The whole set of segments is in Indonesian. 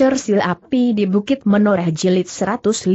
Cersil Api di Bukit Menoreh Jilid 150.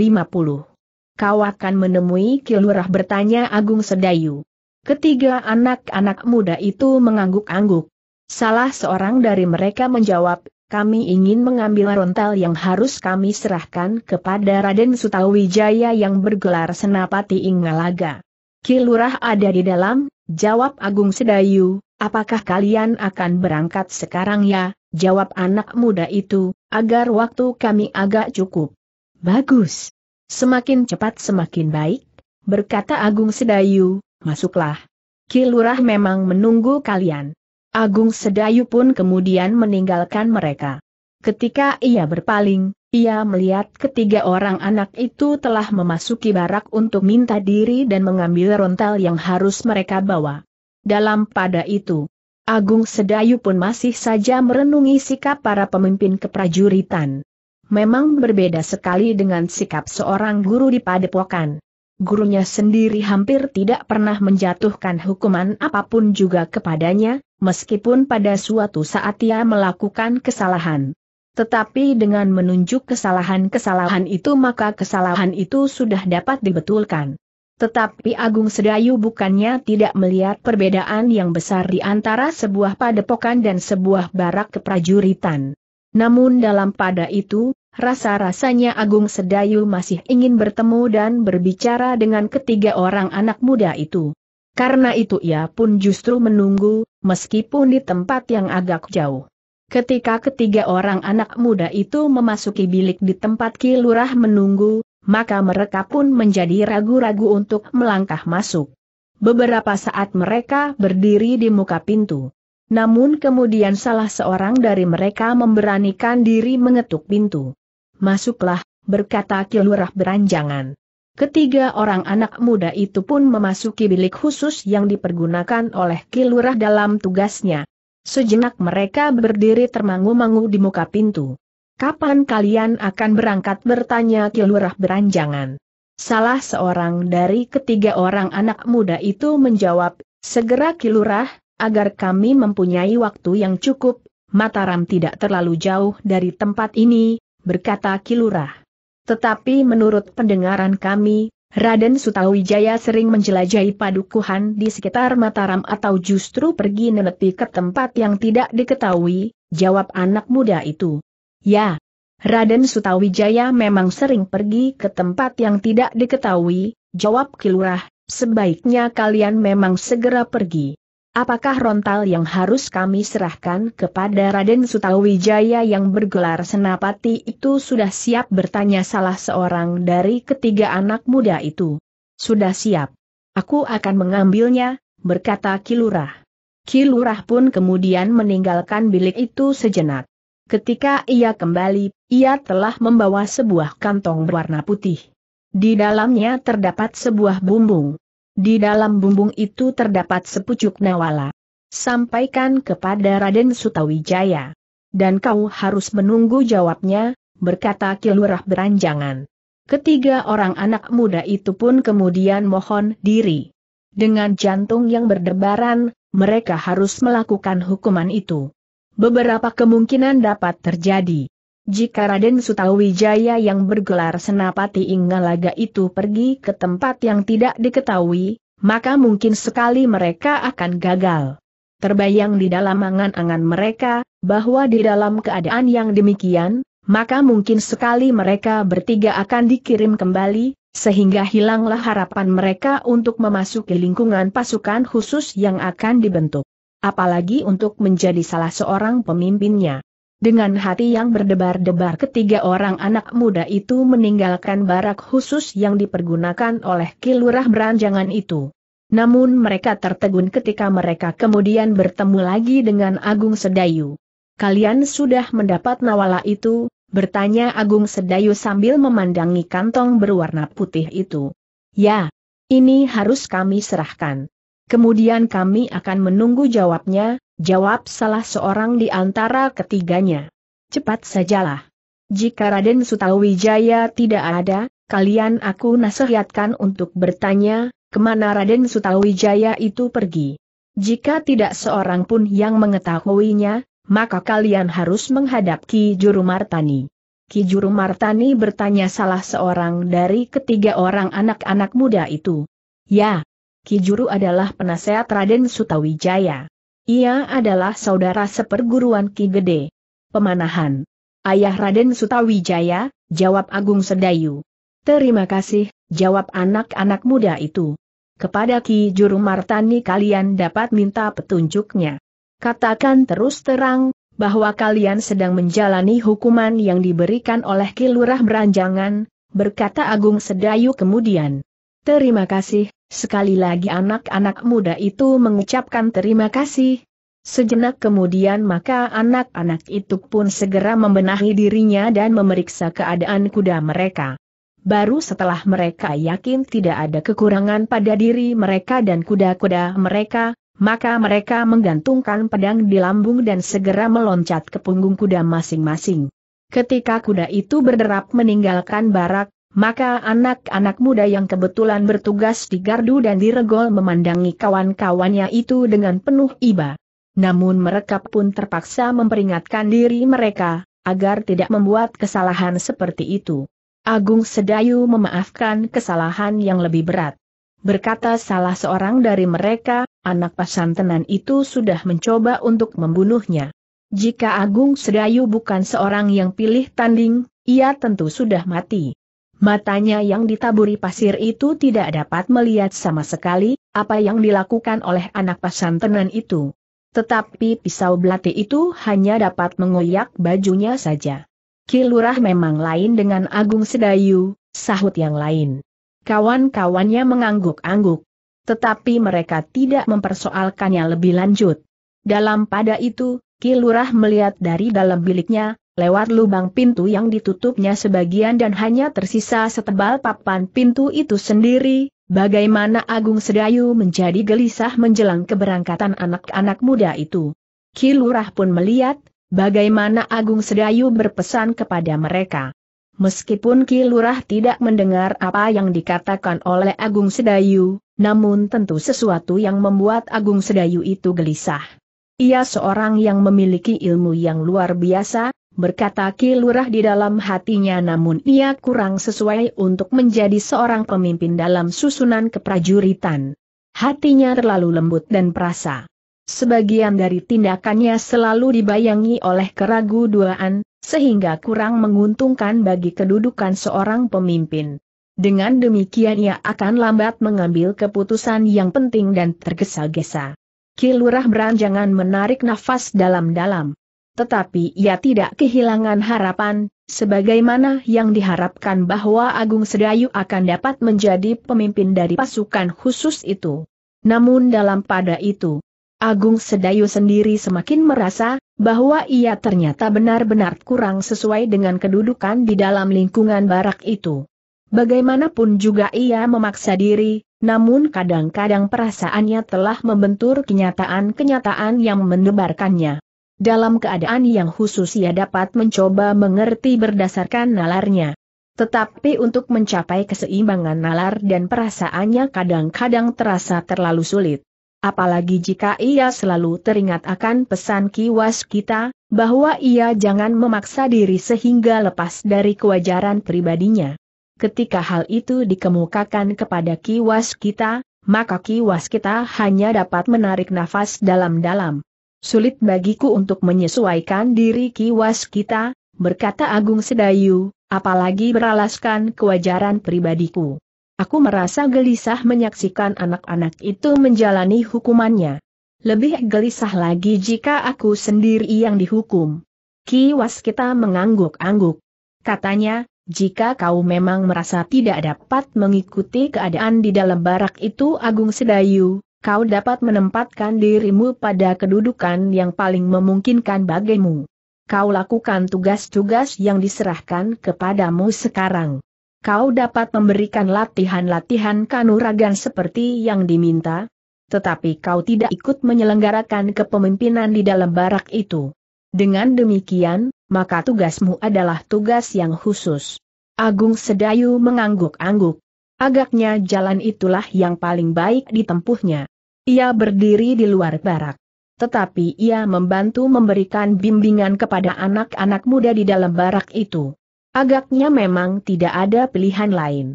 Kau akan menemui Kilurah bertanya Agung Sedayu. Ketiga anak-anak muda itu mengangguk-angguk. Salah seorang dari mereka menjawab, kami ingin mengambil rontal yang harus kami serahkan kepada Raden Sutawijaya yang bergelar Senapati Ingalaga. Kilurah ada di dalam, jawab Agung Sedayu, apakah kalian akan berangkat sekarang ya, jawab anak muda itu, agar waktu kami agak cukup. Bagus. Semakin cepat semakin baik, berkata Agung Sedayu, masuklah. Kilurah memang menunggu kalian. Agung Sedayu pun kemudian meninggalkan mereka. Ketika ia berpaling, ia melihat ketiga orang anak itu telah memasuki barak untuk minta diri dan mengambil rontal yang harus mereka bawa. Dalam pada itu, Agung Sedayu pun masih saja merenungi sikap para pemimpin keprajuritan. Memang berbeda sekali dengan sikap seorang guru di padepokan. Gurunya sendiri hampir tidak pernah menjatuhkan hukuman apapun juga kepadanya, meskipun pada suatu saat ia melakukan kesalahan. Tetapi dengan menunjuk kesalahan-kesalahan itu maka kesalahan itu sudah dapat dibetulkan. Tetapi Agung Sedayu bukannya tidak melihat perbedaan yang besar di antara sebuah padepokan dan sebuah barak keprajuritan. Namun dalam pada itu, rasa-rasanya Agung Sedayu masih ingin bertemu dan berbicara dengan ketiga orang anak muda itu. Karena itu ia pun justru menunggu, meskipun di tempat yang agak jauh. Ketika ketiga orang anak muda itu memasuki bilik di tempat Kilurah menunggu, maka mereka pun menjadi ragu-ragu untuk melangkah masuk. Beberapa saat mereka berdiri di muka pintu. Namun kemudian salah seorang dari mereka memberanikan diri mengetuk pintu. Masuklah, berkata Kilurah beranjangan. Ketiga orang anak muda itu pun memasuki bilik khusus yang dipergunakan oleh Kilurah dalam tugasnya. Sejenak mereka berdiri termangu-mangu di muka pintu. Kapan kalian akan berangkat bertanya Kilurah beranjangan. Salah seorang dari ketiga orang anak muda itu menjawab, segera Kilurah, agar kami mempunyai waktu yang cukup, Mataram tidak terlalu jauh dari tempat ini, berkata Kilurah. Tetapi menurut pendengaran kami, Raden Sutawijaya sering menjelajahi padukuhan di sekitar Mataram atau justru pergi menepi ke tempat yang tidak diketahui, jawab anak muda itu. Ya, Raden Sutawijaya memang sering pergi ke tempat yang tidak diketahui, jawab Kilurah, sebaiknya kalian memang segera pergi. Apakah rontal yang harus kami serahkan kepada Raden Sutawijaya yang bergelar Senapati itu sudah siap bertanya salah seorang dari ketiga anak muda itu. Sudah siap. Aku akan mengambilnya, berkata Kilurah. Kilurah pun kemudian meninggalkan bilik itu sejenak. Ketika ia kembali, ia telah membawa sebuah kantong berwarna putih. Di dalamnya terdapat sebuah bumbung. Di dalam bumbung itu terdapat sepucuk nawala. Sampaikan kepada Raden Sutawijaya. Dan kau harus menunggu jawabnya, berkata Kilurah beranjangan. Ketiga orang anak muda itu pun kemudian mohon diri. Dengan jantung yang berdebaran, mereka harus melakukan hukuman itu. Beberapa kemungkinan dapat terjadi. Jika Raden Sutawijaya yang bergelar Senapati Inggalaga itu pergi ke tempat yang tidak diketahui, maka mungkin sekali mereka akan gagal. Terbayang di dalam angan-angan mereka, bahwa di dalam keadaan yang demikian, maka mungkin sekali mereka bertiga akan dikirim kembali, sehingga hilanglah harapan mereka untuk memasuki lingkungan pasukan khusus yang akan dibentuk apalagi untuk menjadi salah seorang pemimpinnya. Dengan hati yang berdebar-debar ketiga orang anak muda itu meninggalkan barak khusus yang dipergunakan oleh Kilurah Beranjangan itu. Namun mereka tertegun ketika mereka kemudian bertemu lagi dengan Agung Sedayu. Kalian sudah mendapat nawala itu, bertanya Agung Sedayu sambil memandangi kantong berwarna putih itu. Ya, ini harus kami serahkan. Kemudian kami akan menunggu jawabnya, jawab salah seorang di antara ketiganya. Cepat sajalah. Jika Raden Sutawijaya tidak ada, kalian aku nasihatkan untuk bertanya, kemana Raden Sutawijaya itu pergi. Jika tidak seorang pun yang mengetahuinya, maka kalian harus menghadap Ki Juru Martani. Ki Juru Martani bertanya salah seorang dari ketiga orang anak-anak muda itu. Ya, Kijuru adalah penasehat Raden Sutawijaya. Ia adalah saudara seperguruan Ki Gede. Pemanahan. Ayah Raden Sutawijaya, jawab Agung Sedayu. Terima kasih, jawab anak-anak muda itu. Kepada Ki Juru Martani kalian dapat minta petunjuknya. Katakan terus terang, bahwa kalian sedang menjalani hukuman yang diberikan oleh Ki Lurah Beranjangan, berkata Agung Sedayu kemudian. Terima kasih, sekali lagi anak-anak muda itu mengucapkan terima kasih. Sejenak kemudian maka anak-anak itu pun segera membenahi dirinya dan memeriksa keadaan kuda mereka. Baru setelah mereka yakin tidak ada kekurangan pada diri mereka dan kuda-kuda mereka, maka mereka menggantungkan pedang di lambung dan segera meloncat ke punggung kuda masing-masing. Ketika kuda itu berderap meninggalkan barak, maka anak-anak muda yang kebetulan bertugas di gardu dan di regol memandangi kawan-kawannya itu dengan penuh iba. Namun mereka pun terpaksa memperingatkan diri mereka, agar tidak membuat kesalahan seperti itu. Agung Sedayu memaafkan kesalahan yang lebih berat. Berkata salah seorang dari mereka, anak pasantenan itu sudah mencoba untuk membunuhnya. Jika Agung Sedayu bukan seorang yang pilih tanding, ia tentu sudah mati. Matanya yang ditaburi pasir itu tidak dapat melihat sama sekali apa yang dilakukan oleh anak pesantren itu. Tetapi pisau belati itu hanya dapat mengoyak bajunya saja. Kilurah memang lain dengan Agung Sedayu, sahut yang lain. Kawan-kawannya mengangguk-angguk. Tetapi mereka tidak mempersoalkannya lebih lanjut. Dalam pada itu, Kilurah melihat dari dalam biliknya, lewat lubang pintu yang ditutupnya sebagian dan hanya tersisa setebal papan pintu itu sendiri, bagaimana Agung Sedayu menjadi gelisah menjelang keberangkatan anak-anak muda itu. Kilurah pun melihat, bagaimana Agung Sedayu berpesan kepada mereka. Meskipun Kilurah tidak mendengar apa yang dikatakan oleh Agung Sedayu, namun tentu sesuatu yang membuat Agung Sedayu itu gelisah. Ia seorang yang memiliki ilmu yang luar biasa, berkata Kilurah di dalam hatinya namun ia kurang sesuai untuk menjadi seorang pemimpin dalam susunan keprajuritan. Hatinya terlalu lembut dan perasa. Sebagian dari tindakannya selalu dibayangi oleh keraguan, sehingga kurang menguntungkan bagi kedudukan seorang pemimpin. Dengan demikian ia akan lambat mengambil keputusan yang penting dan tergesa-gesa. Kilurah beranjangan menarik nafas dalam-dalam. Tetapi ia tidak kehilangan harapan, sebagaimana yang diharapkan bahwa Agung Sedayu akan dapat menjadi pemimpin dari pasukan khusus itu. Namun dalam pada itu, Agung Sedayu sendiri semakin merasa bahwa ia ternyata benar-benar kurang sesuai dengan kedudukan di dalam lingkungan barak itu. Bagaimanapun juga ia memaksa diri, namun kadang-kadang perasaannya telah membentur kenyataan-kenyataan yang mendebarkannya. Dalam keadaan yang khusus ia dapat mencoba mengerti berdasarkan nalarnya. Tetapi untuk mencapai keseimbangan nalar dan perasaannya kadang-kadang terasa terlalu sulit. Apalagi jika ia selalu teringat akan pesan kiwas kita, bahwa ia jangan memaksa diri sehingga lepas dari kewajaran pribadinya. Ketika hal itu dikemukakan kepada kiwas kita, maka kiwas kita hanya dapat menarik nafas dalam-dalam. Sulit bagiku untuk menyesuaikan diri kiwas kita, berkata Agung Sedayu, apalagi beralaskan kewajaran pribadiku. Aku merasa gelisah menyaksikan anak-anak itu menjalani hukumannya. Lebih gelisah lagi jika aku sendiri yang dihukum. Kiwas kita mengangguk-angguk. Katanya, jika kau memang merasa tidak dapat mengikuti keadaan di dalam barak itu Agung Sedayu, kau dapat menempatkan dirimu pada kedudukan yang paling memungkinkan bagimu. Kau lakukan tugas-tugas yang diserahkan kepadamu sekarang. Kau dapat memberikan latihan-latihan kanuragan seperti yang diminta, tetapi kau tidak ikut menyelenggarakan kepemimpinan di dalam barak itu. Dengan demikian, maka tugasmu adalah tugas yang khusus. Agung Sedayu mengangguk-angguk. Agaknya jalan itulah yang paling baik ditempuhnya. Ia berdiri di luar barak. Tetapi ia membantu memberikan bimbingan kepada anak-anak muda di dalam barak itu. Agaknya memang tidak ada pilihan lain.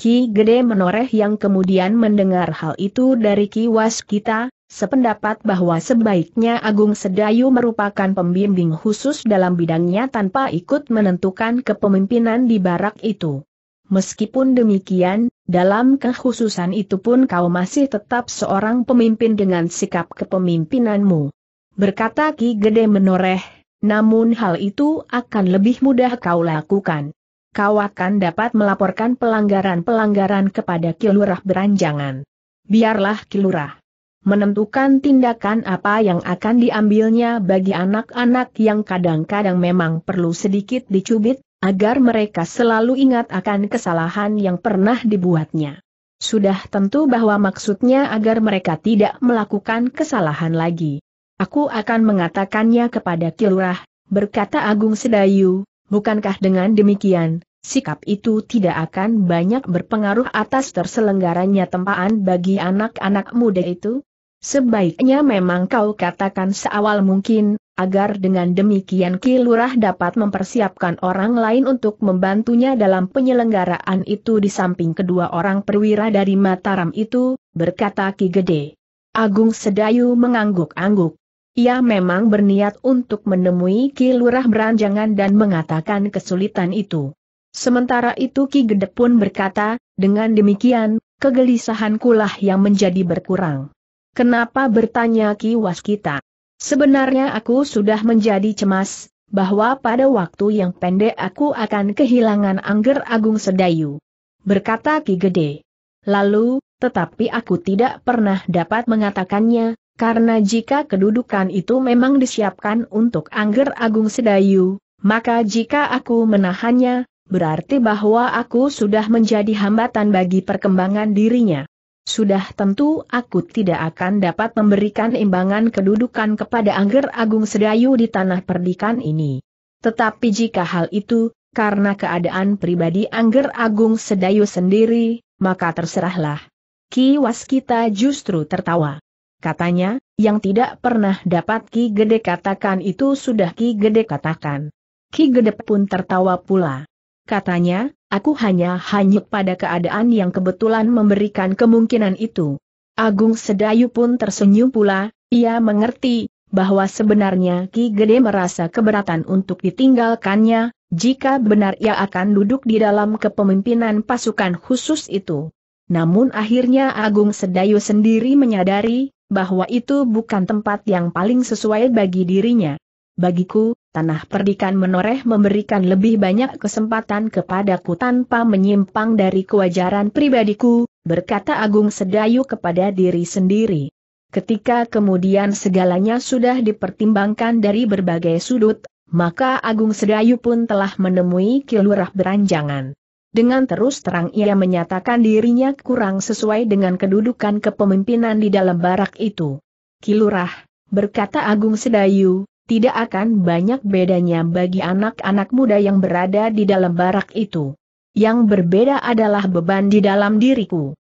Ki Gede menoreh yang kemudian mendengar hal itu dari Ki Was kita, sependapat bahwa sebaiknya Agung Sedayu merupakan pembimbing khusus dalam bidangnya tanpa ikut menentukan kepemimpinan di barak itu. Meskipun demikian, dalam kekhususan itu pun kau masih tetap seorang pemimpin dengan sikap kepemimpinanmu. Berkata Ki Gede menoreh, namun hal itu akan lebih mudah kau lakukan. Kau akan dapat melaporkan pelanggaran-pelanggaran kepada Kilurah Beranjangan. Biarlah Kilurah menentukan tindakan apa yang akan diambilnya bagi anak-anak yang kadang-kadang memang perlu sedikit dicubit, agar mereka selalu ingat akan kesalahan yang pernah dibuatnya. Sudah tentu bahwa maksudnya agar mereka tidak melakukan kesalahan lagi. Aku akan mengatakannya kepada Kilurah, berkata Agung Sedayu, bukankah dengan demikian, sikap itu tidak akan banyak berpengaruh atas terselenggaranya tempaan bagi anak-anak muda itu? Sebaiknya memang kau katakan seawal mungkin, agar dengan demikian Ki Lurah dapat mempersiapkan orang lain untuk membantunya dalam penyelenggaraan itu di samping kedua orang perwira dari Mataram itu, berkata Ki Gede. Agung Sedayu mengangguk-angguk. Ia memang berniat untuk menemui Ki Lurah Beranjangan dan mengatakan kesulitan itu. Sementara itu Ki Gede pun berkata, dengan demikian, kegelisahan kulah yang menjadi berkurang. Kenapa bertanya Ki Waskita? Sebenarnya aku sudah menjadi cemas, bahwa pada waktu yang pendek aku akan kehilangan Angger Agung Sedayu. Berkata Ki Gede. Lalu, tetapi aku tidak pernah dapat mengatakannya, karena jika kedudukan itu memang disiapkan untuk Angger Agung Sedayu, maka jika aku menahannya, berarti bahwa aku sudah menjadi hambatan bagi perkembangan dirinya. Sudah tentu aku tidak akan dapat memberikan imbangan kedudukan kepada Angger Agung Sedayu di tanah perdikan ini. Tetapi jika hal itu, karena keadaan pribadi Angger Agung Sedayu sendiri, maka terserahlah. Ki Waskita justru tertawa. Katanya, yang tidak pernah dapat Ki Gede katakan itu sudah Ki Gede katakan. Ki Gede pun tertawa pula. Katanya, Aku hanya hanyut pada keadaan yang kebetulan memberikan kemungkinan itu. Agung Sedayu pun tersenyum pula, ia mengerti bahwa sebenarnya Ki Gede merasa keberatan untuk ditinggalkannya, jika benar ia akan duduk di dalam kepemimpinan pasukan khusus itu. Namun akhirnya Agung Sedayu sendiri menyadari, bahwa itu bukan tempat yang paling sesuai bagi dirinya. Bagiku, Tanah Perdikan Menoreh memberikan lebih banyak kesempatan kepadaku tanpa menyimpang dari kewajaran pribadiku, berkata Agung Sedayu kepada diri sendiri. Ketika kemudian segalanya sudah dipertimbangkan dari berbagai sudut, maka Agung Sedayu pun telah menemui Kilurah Beranjangan. Dengan terus terang ia menyatakan dirinya kurang sesuai dengan kedudukan kepemimpinan di dalam barak itu. Kilurah, berkata Agung Sedayu, tidak akan banyak bedanya bagi anak-anak muda yang berada di dalam barak itu. Yang berbeda adalah beban di dalam diriku.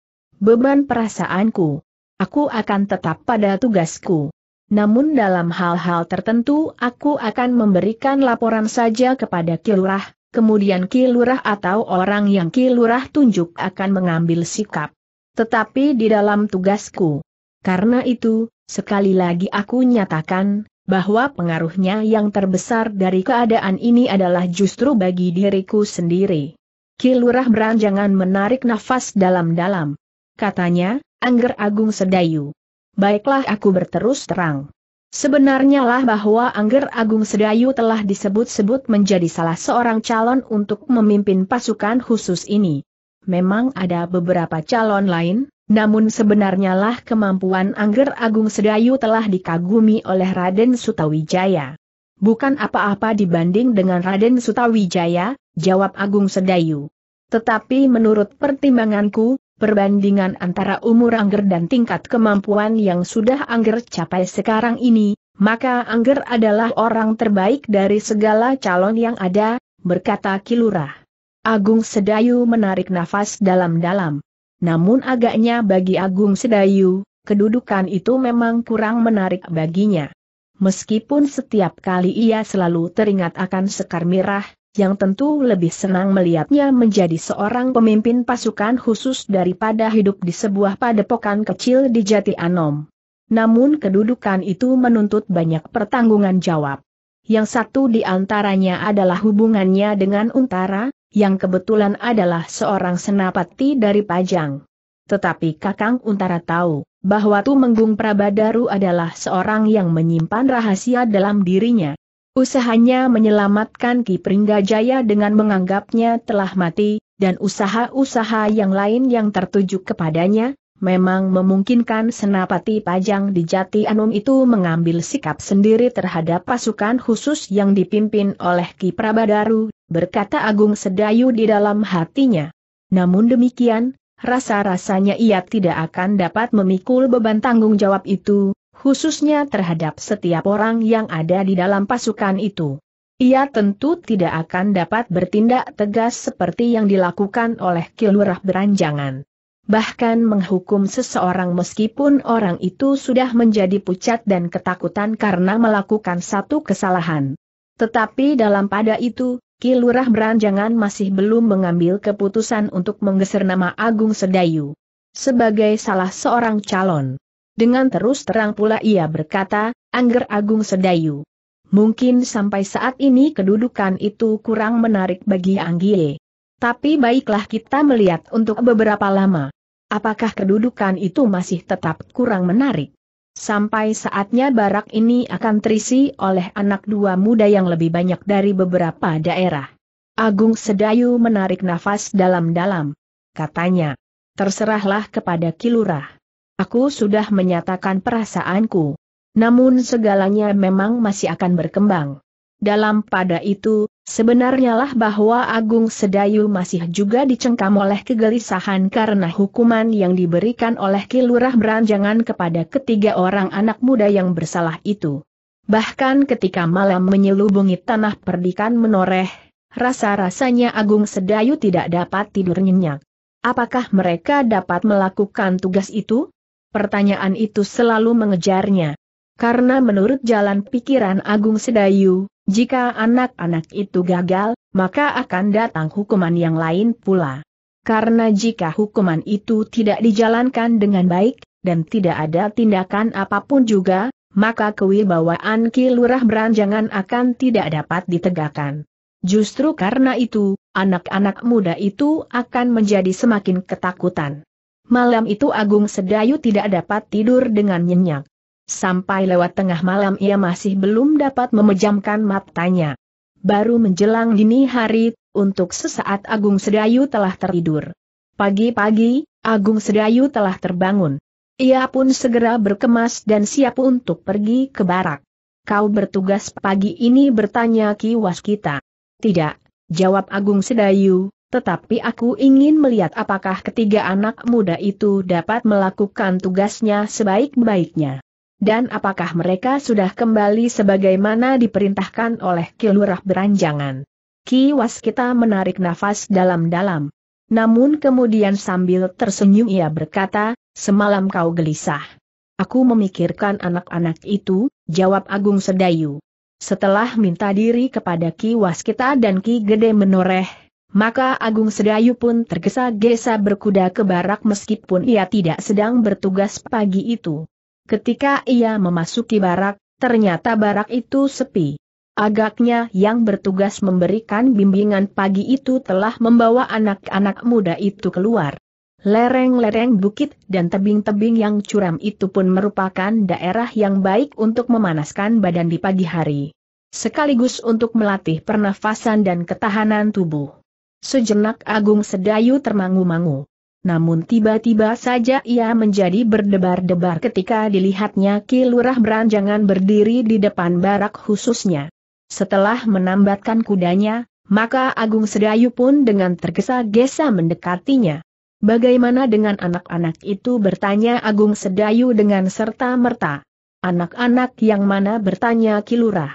Beban perasaanku. Aku akan tetap pada tugasku. Namun dalam hal-hal tertentu aku akan memberikan laporan saja kepada Kilurah, kemudian Kilurah atau orang yang Kilurah tunjuk akan mengambil sikap. Tetapi di dalam tugasku. Karena itu, sekali lagi aku nyatakan, bahwa pengaruhnya yang terbesar dari keadaan ini adalah justru bagi diriku sendiri. Kilurah beranjangan menarik nafas dalam-dalam. Katanya, Angger Agung Sedayu. Baiklah aku berterus terang. Sebenarnya lah bahwa Angger Agung Sedayu telah disebut-sebut menjadi salah seorang calon untuk memimpin pasukan khusus ini. Memang ada beberapa calon lain, namun sebenarnya lah kemampuan Angger Agung Sedayu telah dikagumi oleh Raden Sutawijaya. Bukan apa-apa dibanding dengan Raden Sutawijaya, jawab Agung Sedayu. Tetapi menurut pertimbanganku, perbandingan antara umur Angger dan tingkat kemampuan yang sudah Angger capai sekarang ini, maka Angger adalah orang terbaik dari segala calon yang ada, berkata Kilurah. Agung Sedayu menarik nafas dalam-dalam namun agaknya bagi Agung Sedayu, kedudukan itu memang kurang menarik baginya. Meskipun setiap kali ia selalu teringat akan Sekar Mirah, yang tentu lebih senang melihatnya menjadi seorang pemimpin pasukan khusus daripada hidup di sebuah padepokan kecil di Jati Anom. Namun kedudukan itu menuntut banyak pertanggungan jawab. Yang satu di antaranya adalah hubungannya dengan Untara, yang kebetulan adalah seorang senapati dari Pajang. Tetapi Kakang Untara tahu, bahwa Tumenggung Prabadaru adalah seorang yang menyimpan rahasia dalam dirinya. Usahanya menyelamatkan Ki Pringgajaya dengan menganggapnya telah mati, dan usaha-usaha yang lain yang tertuju kepadanya, memang memungkinkan Senapati Pajang di Jati Anum itu mengambil sikap sendiri terhadap pasukan khusus yang dipimpin oleh Ki Prabadaru, berkata Agung Sedayu di dalam hatinya. Namun demikian, rasa-rasanya ia tidak akan dapat memikul beban tanggung jawab itu, khususnya terhadap setiap orang yang ada di dalam pasukan itu. Ia tentu tidak akan dapat bertindak tegas seperti yang dilakukan oleh Kilurah Beranjangan. Bahkan menghukum seseorang meskipun orang itu sudah menjadi pucat dan ketakutan karena melakukan satu kesalahan. Tetapi dalam pada itu, Kilurah Beranjangan masih belum mengambil keputusan untuk menggeser nama Agung Sedayu sebagai salah seorang calon. Dengan terus terang pula ia berkata, Angger Agung Sedayu. Mungkin sampai saat ini kedudukan itu kurang menarik bagi Anggie. Tapi baiklah kita melihat untuk beberapa lama. Apakah kedudukan itu masih tetap kurang menarik? sampai saatnya barak ini akan terisi oleh anak dua muda yang lebih banyak dari beberapa daerah. Agung Sedayu menarik nafas dalam-dalam. Katanya, terserahlah kepada Kilurah. Aku sudah menyatakan perasaanku. Namun segalanya memang masih akan berkembang. Dalam pada itu, Sebenarnya lah bahwa Agung Sedayu masih juga dicengkam oleh kegelisahan karena hukuman yang diberikan oleh Kilurah Beranjangan kepada ketiga orang anak muda yang bersalah itu. Bahkan ketika malam menyelubungi tanah perdikan menoreh, rasa-rasanya Agung Sedayu tidak dapat tidur nyenyak. Apakah mereka dapat melakukan tugas itu? Pertanyaan itu selalu mengejarnya. Karena menurut jalan pikiran Agung Sedayu, jika anak-anak itu gagal, maka akan datang hukuman yang lain pula. Karena jika hukuman itu tidak dijalankan dengan baik, dan tidak ada tindakan apapun juga, maka kewibawaan Ki Lurah Beranjangan akan tidak dapat ditegakkan. Justru karena itu, anak-anak muda itu akan menjadi semakin ketakutan. Malam itu Agung Sedayu tidak dapat tidur dengan nyenyak. Sampai lewat tengah malam ia masih belum dapat memejamkan matanya. Baru menjelang dini hari, untuk sesaat Agung Sedayu telah tertidur. Pagi-pagi, Agung Sedayu telah terbangun. Ia pun segera berkemas dan siap untuk pergi ke barak. Kau bertugas pagi ini bertanya Ki Waskita. Tidak, jawab Agung Sedayu, tetapi aku ingin melihat apakah ketiga anak muda itu dapat melakukan tugasnya sebaik-baiknya dan apakah mereka sudah kembali sebagaimana diperintahkan oleh Kilurah Beranjangan. Ki Waskita menarik nafas dalam-dalam. Namun kemudian sambil tersenyum ia berkata, semalam kau gelisah. Aku memikirkan anak-anak itu, jawab Agung Sedayu. Setelah minta diri kepada Ki Waskita dan Ki Gede menoreh, maka Agung Sedayu pun tergesa-gesa berkuda ke barak meskipun ia tidak sedang bertugas pagi itu. Ketika ia memasuki barak, ternyata barak itu sepi. Agaknya yang bertugas memberikan bimbingan pagi itu telah membawa anak-anak muda itu keluar. Lereng-lereng bukit dan tebing-tebing yang curam itu pun merupakan daerah yang baik untuk memanaskan badan di pagi hari. Sekaligus untuk melatih pernafasan dan ketahanan tubuh. Sejenak Agung Sedayu termangu-mangu. Namun tiba-tiba saja ia menjadi berdebar-debar ketika dilihatnya Ki Lurah beranjangan berdiri di depan barak khususnya. Setelah menambatkan kudanya, maka Agung Sedayu pun dengan tergesa-gesa mendekatinya. Bagaimana dengan anak-anak itu bertanya Agung Sedayu dengan serta-merta. Anak-anak yang mana bertanya Kilurah.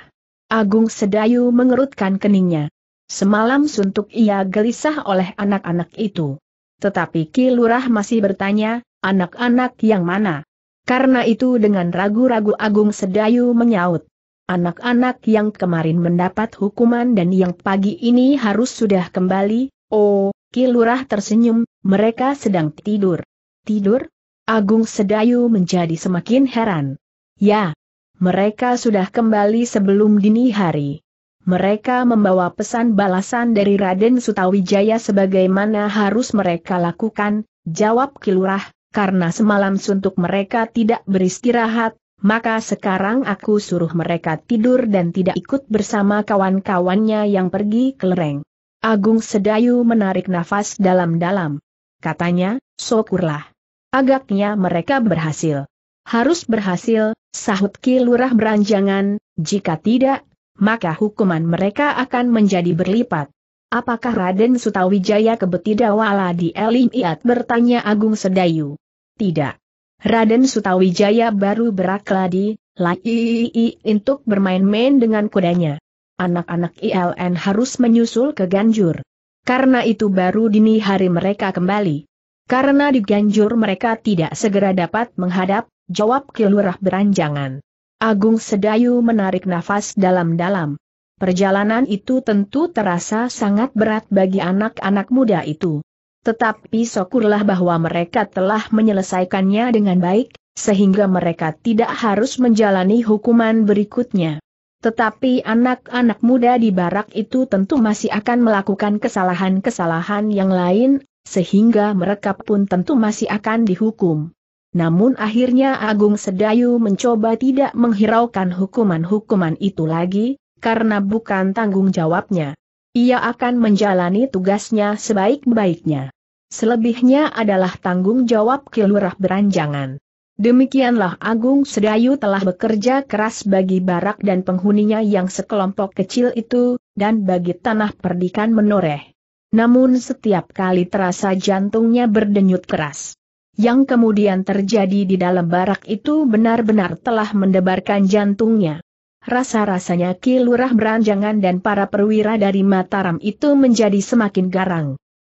Agung Sedayu mengerutkan keningnya. Semalam suntuk ia gelisah oleh anak-anak itu. Tetapi kilurah masih bertanya, anak-anak yang mana? Karena itu dengan ragu-ragu Agung Sedayu menyaut. Anak-anak yang kemarin mendapat hukuman dan yang pagi ini harus sudah kembali, oh, kilurah tersenyum, mereka sedang tidur. Tidur? Agung Sedayu menjadi semakin heran. Ya, mereka sudah kembali sebelum dini hari mereka membawa pesan balasan dari Raden Sutawijaya sebagaimana harus mereka lakukan, jawab Kilurah, karena semalam suntuk mereka tidak beristirahat, maka sekarang aku suruh mereka tidur dan tidak ikut bersama kawan-kawannya yang pergi ke lereng. Agung Sedayu menarik nafas dalam-dalam. Katanya, syukurlah. Agaknya mereka berhasil. Harus berhasil, sahut Kilurah beranjangan, jika tidak, maka hukuman mereka akan menjadi berlipat. Apakah Raden Sutawijaya kebetidawala di Elim Iat bertanya Agung Sedayu? Tidak. Raden Sutawijaya baru berakladi, lai untuk bermain-main dengan kudanya. Anak-anak ILN harus menyusul ke Ganjur. Karena itu baru dini hari mereka kembali. Karena di Ganjur mereka tidak segera dapat menghadap, jawab Kilurah beranjangan. Agung Sedayu menarik nafas dalam-dalam. Perjalanan itu tentu terasa sangat berat bagi anak-anak muda itu. Tetapi syukurlah bahwa mereka telah menyelesaikannya dengan baik, sehingga mereka tidak harus menjalani hukuman berikutnya. Tetapi anak-anak muda di barak itu tentu masih akan melakukan kesalahan-kesalahan yang lain, sehingga mereka pun tentu masih akan dihukum namun akhirnya Agung Sedayu mencoba tidak menghiraukan hukuman-hukuman itu lagi, karena bukan tanggung jawabnya. Ia akan menjalani tugasnya sebaik-baiknya. Selebihnya adalah tanggung jawab Kilurah Beranjangan. Demikianlah Agung Sedayu telah bekerja keras bagi barak dan penghuninya yang sekelompok kecil itu, dan bagi tanah perdikan menoreh. Namun setiap kali terasa jantungnya berdenyut keras yang kemudian terjadi di dalam barak itu benar-benar telah mendebarkan jantungnya. Rasa-rasanya kilurah Beranjangan dan para perwira dari Mataram itu menjadi semakin garang.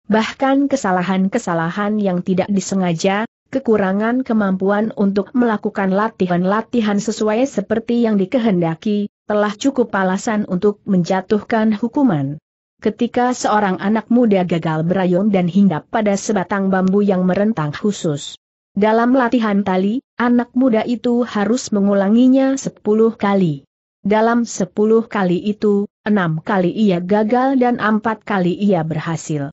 Bahkan kesalahan-kesalahan yang tidak disengaja, kekurangan kemampuan untuk melakukan latihan-latihan sesuai seperti yang dikehendaki, telah cukup alasan untuk menjatuhkan hukuman ketika seorang anak muda gagal berayun dan hinggap pada sebatang bambu yang merentang khusus. Dalam latihan tali, anak muda itu harus mengulanginya sepuluh kali. Dalam sepuluh kali itu, enam kali ia gagal dan empat kali ia berhasil.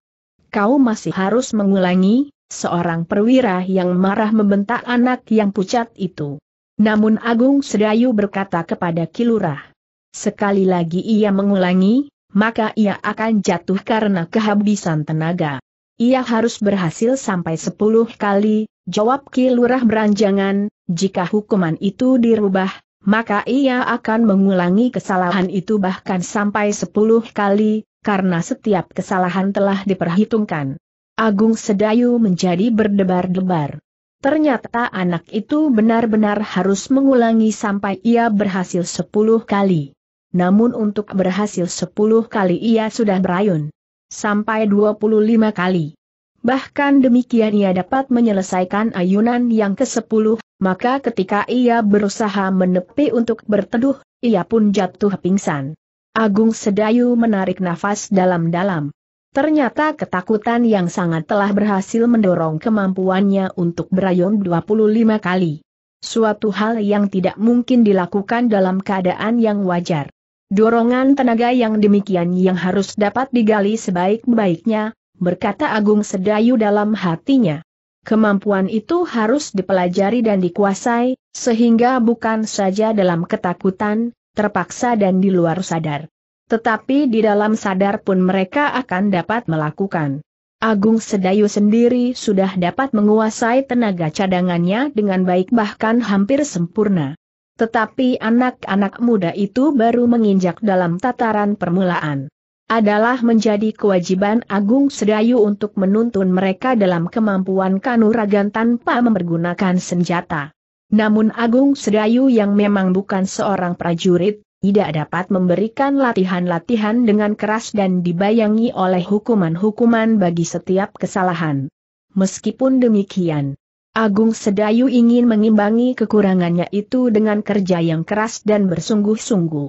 Kau masih harus mengulangi, seorang perwira yang marah membentak anak yang pucat itu. Namun Agung Sedayu berkata kepada Kilurah. Sekali lagi ia mengulangi, maka ia akan jatuh karena kehabisan tenaga. Ia harus berhasil sampai sepuluh kali, jawab Ki Lurah Beranjangan, jika hukuman itu dirubah, maka ia akan mengulangi kesalahan itu bahkan sampai sepuluh kali, karena setiap kesalahan telah diperhitungkan. Agung Sedayu menjadi berdebar-debar. Ternyata anak itu benar-benar harus mengulangi sampai ia berhasil sepuluh kali namun untuk berhasil 10 kali ia sudah berayun. Sampai 25 kali. Bahkan demikian ia dapat menyelesaikan ayunan yang ke-10, maka ketika ia berusaha menepi untuk berteduh, ia pun jatuh pingsan. Agung Sedayu menarik nafas dalam-dalam. Ternyata ketakutan yang sangat telah berhasil mendorong kemampuannya untuk berayun 25 kali. Suatu hal yang tidak mungkin dilakukan dalam keadaan yang wajar. Dorongan tenaga yang demikian yang harus dapat digali sebaik-baiknya, berkata Agung Sedayu dalam hatinya. Kemampuan itu harus dipelajari dan dikuasai, sehingga bukan saja dalam ketakutan, terpaksa dan di luar sadar. Tetapi di dalam sadar pun mereka akan dapat melakukan. Agung Sedayu sendiri sudah dapat menguasai tenaga cadangannya dengan baik bahkan hampir sempurna. Tetapi anak-anak muda itu baru menginjak dalam tataran permulaan. Adalah menjadi kewajiban Agung Sedayu untuk menuntun mereka dalam kemampuan kanuragan tanpa mempergunakan senjata. Namun Agung Sedayu yang memang bukan seorang prajurit, tidak dapat memberikan latihan-latihan dengan keras dan dibayangi oleh hukuman-hukuman bagi setiap kesalahan. Meskipun demikian, Agung Sedayu ingin mengimbangi kekurangannya itu dengan kerja yang keras dan bersungguh-sungguh.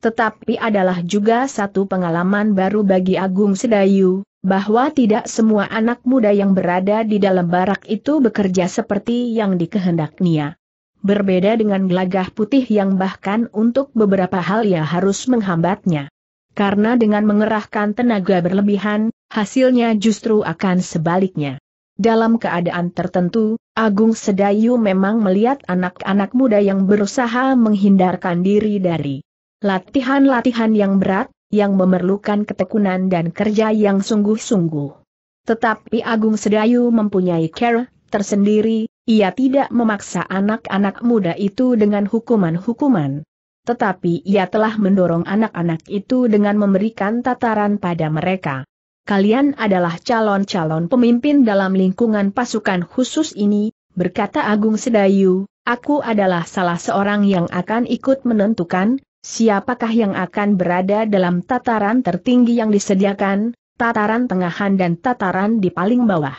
Tetapi adalah juga satu pengalaman baru bagi Agung Sedayu, bahwa tidak semua anak muda yang berada di dalam barak itu bekerja seperti yang dikehendaknya. Berbeda dengan gelagah putih yang bahkan untuk beberapa hal ia harus menghambatnya. Karena dengan mengerahkan tenaga berlebihan, hasilnya justru akan sebaliknya. Dalam keadaan tertentu, Agung Sedayu memang melihat anak-anak muda yang berusaha menghindarkan diri dari latihan-latihan yang berat, yang memerlukan ketekunan dan kerja yang sungguh-sungguh. Tetapi Agung Sedayu mempunyai care tersendiri, ia tidak memaksa anak-anak muda itu dengan hukuman-hukuman. Tetapi ia telah mendorong anak-anak itu dengan memberikan tataran pada mereka kalian adalah calon-calon pemimpin dalam lingkungan pasukan khusus ini, berkata Agung Sedayu, aku adalah salah seorang yang akan ikut menentukan, siapakah yang akan berada dalam tataran tertinggi yang disediakan, tataran tengahan dan tataran di paling bawah.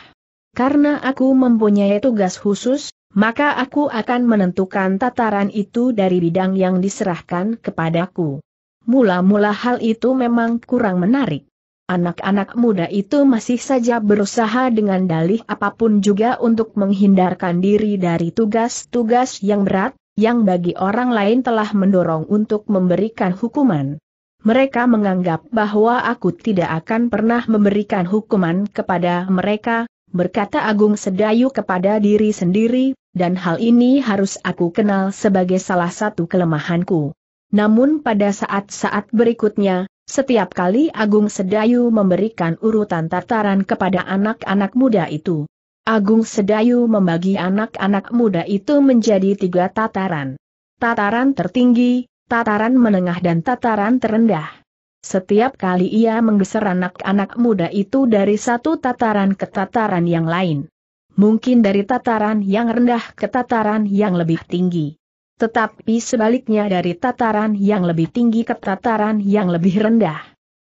Karena aku mempunyai tugas khusus, maka aku akan menentukan tataran itu dari bidang yang diserahkan kepadaku. Mula-mula hal itu memang kurang menarik. Anak-anak muda itu masih saja berusaha dengan dalih apapun juga untuk menghindarkan diri dari tugas-tugas yang berat, yang bagi orang lain telah mendorong untuk memberikan hukuman. Mereka menganggap bahwa aku tidak akan pernah memberikan hukuman kepada mereka, berkata Agung Sedayu kepada diri sendiri, dan hal ini harus aku kenal sebagai salah satu kelemahanku. Namun pada saat-saat berikutnya, setiap kali Agung Sedayu memberikan urutan tataran kepada anak-anak muda itu. Agung Sedayu membagi anak-anak muda itu menjadi tiga tataran. Tataran tertinggi, tataran menengah dan tataran terendah. Setiap kali ia menggeser anak-anak muda itu dari satu tataran ke tataran yang lain. Mungkin dari tataran yang rendah ke tataran yang lebih tinggi. Tetapi sebaliknya dari tataran yang lebih tinggi ke tataran yang lebih rendah.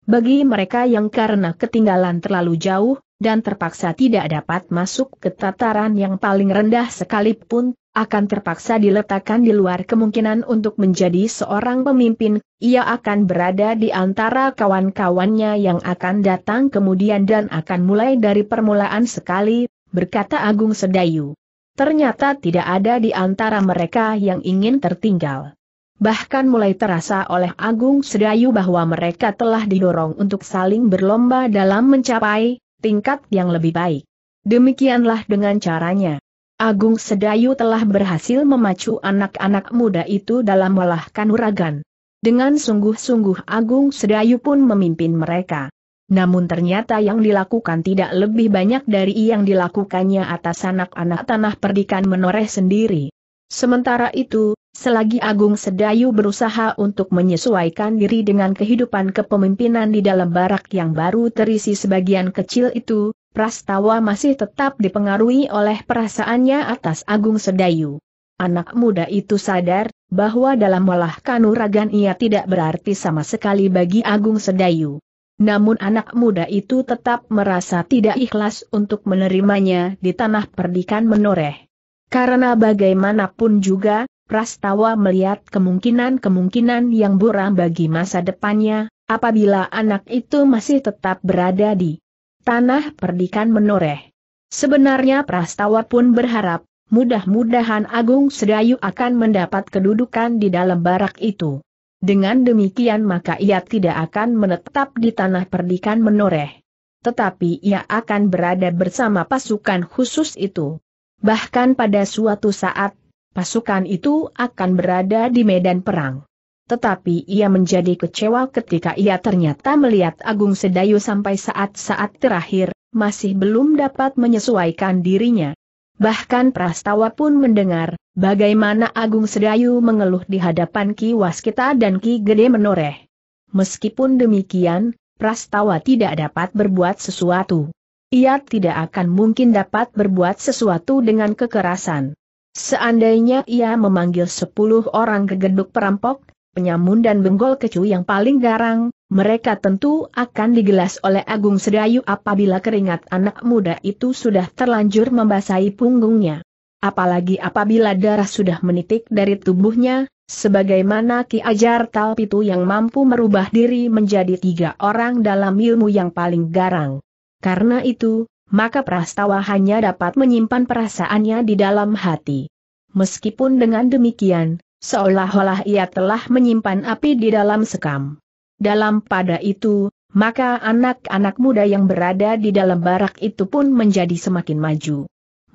Bagi mereka yang karena ketinggalan terlalu jauh, dan terpaksa tidak dapat masuk ke tataran yang paling rendah sekalipun, akan terpaksa diletakkan di luar kemungkinan untuk menjadi seorang pemimpin, ia akan berada di antara kawan-kawannya yang akan datang kemudian dan akan mulai dari permulaan sekali, berkata Agung Sedayu. Ternyata tidak ada di antara mereka yang ingin tertinggal. Bahkan mulai terasa oleh Agung Sedayu bahwa mereka telah didorong untuk saling berlomba dalam mencapai tingkat yang lebih baik. Demikianlah dengan caranya. Agung Sedayu telah berhasil memacu anak-anak muda itu dalam melahkan uragan. Dengan sungguh-sungguh Agung Sedayu pun memimpin mereka. Namun ternyata yang dilakukan tidak lebih banyak dari yang dilakukannya atas anak-anak tanah perdikan menoreh sendiri. Sementara itu, selagi Agung Sedayu berusaha untuk menyesuaikan diri dengan kehidupan kepemimpinan di dalam barak yang baru terisi sebagian kecil itu, Prastawa masih tetap dipengaruhi oleh perasaannya atas Agung Sedayu. Anak muda itu sadar, bahwa dalam olah kanuragan ia tidak berarti sama sekali bagi Agung Sedayu. Namun anak muda itu tetap merasa tidak ikhlas untuk menerimanya di tanah perdikan menoreh. Karena bagaimanapun juga, Prastawa melihat kemungkinan-kemungkinan yang buram bagi masa depannya, apabila anak itu masih tetap berada di tanah perdikan menoreh. Sebenarnya Prastawa pun berharap, mudah-mudahan Agung Sedayu akan mendapat kedudukan di dalam barak itu. Dengan demikian maka ia tidak akan menetap di tanah perdikan menoreh. Tetapi ia akan berada bersama pasukan khusus itu. Bahkan pada suatu saat, pasukan itu akan berada di medan perang. Tetapi ia menjadi kecewa ketika ia ternyata melihat Agung Sedayu sampai saat-saat terakhir, masih belum dapat menyesuaikan dirinya. Bahkan Prastawa pun mendengar, Bagaimana Agung Sedayu mengeluh di hadapan Ki Waskita dan Ki Gede menoreh. Meskipun demikian, Prastawa tidak dapat berbuat sesuatu. Ia tidak akan mungkin dapat berbuat sesuatu dengan kekerasan. Seandainya ia memanggil sepuluh orang kegeduk perampok, penyamun dan benggol kecu yang paling garang, mereka tentu akan digelas oleh Agung Sedayu apabila keringat anak muda itu sudah terlanjur membasahi punggungnya apalagi apabila darah sudah menitik dari tubuhnya, sebagaimana Ki Ajar itu yang mampu merubah diri menjadi tiga orang dalam ilmu yang paling garang. Karena itu, maka prastawa hanya dapat menyimpan perasaannya di dalam hati. Meskipun dengan demikian, seolah-olah ia telah menyimpan api di dalam sekam. Dalam pada itu, maka anak-anak muda yang berada di dalam barak itu pun menjadi semakin maju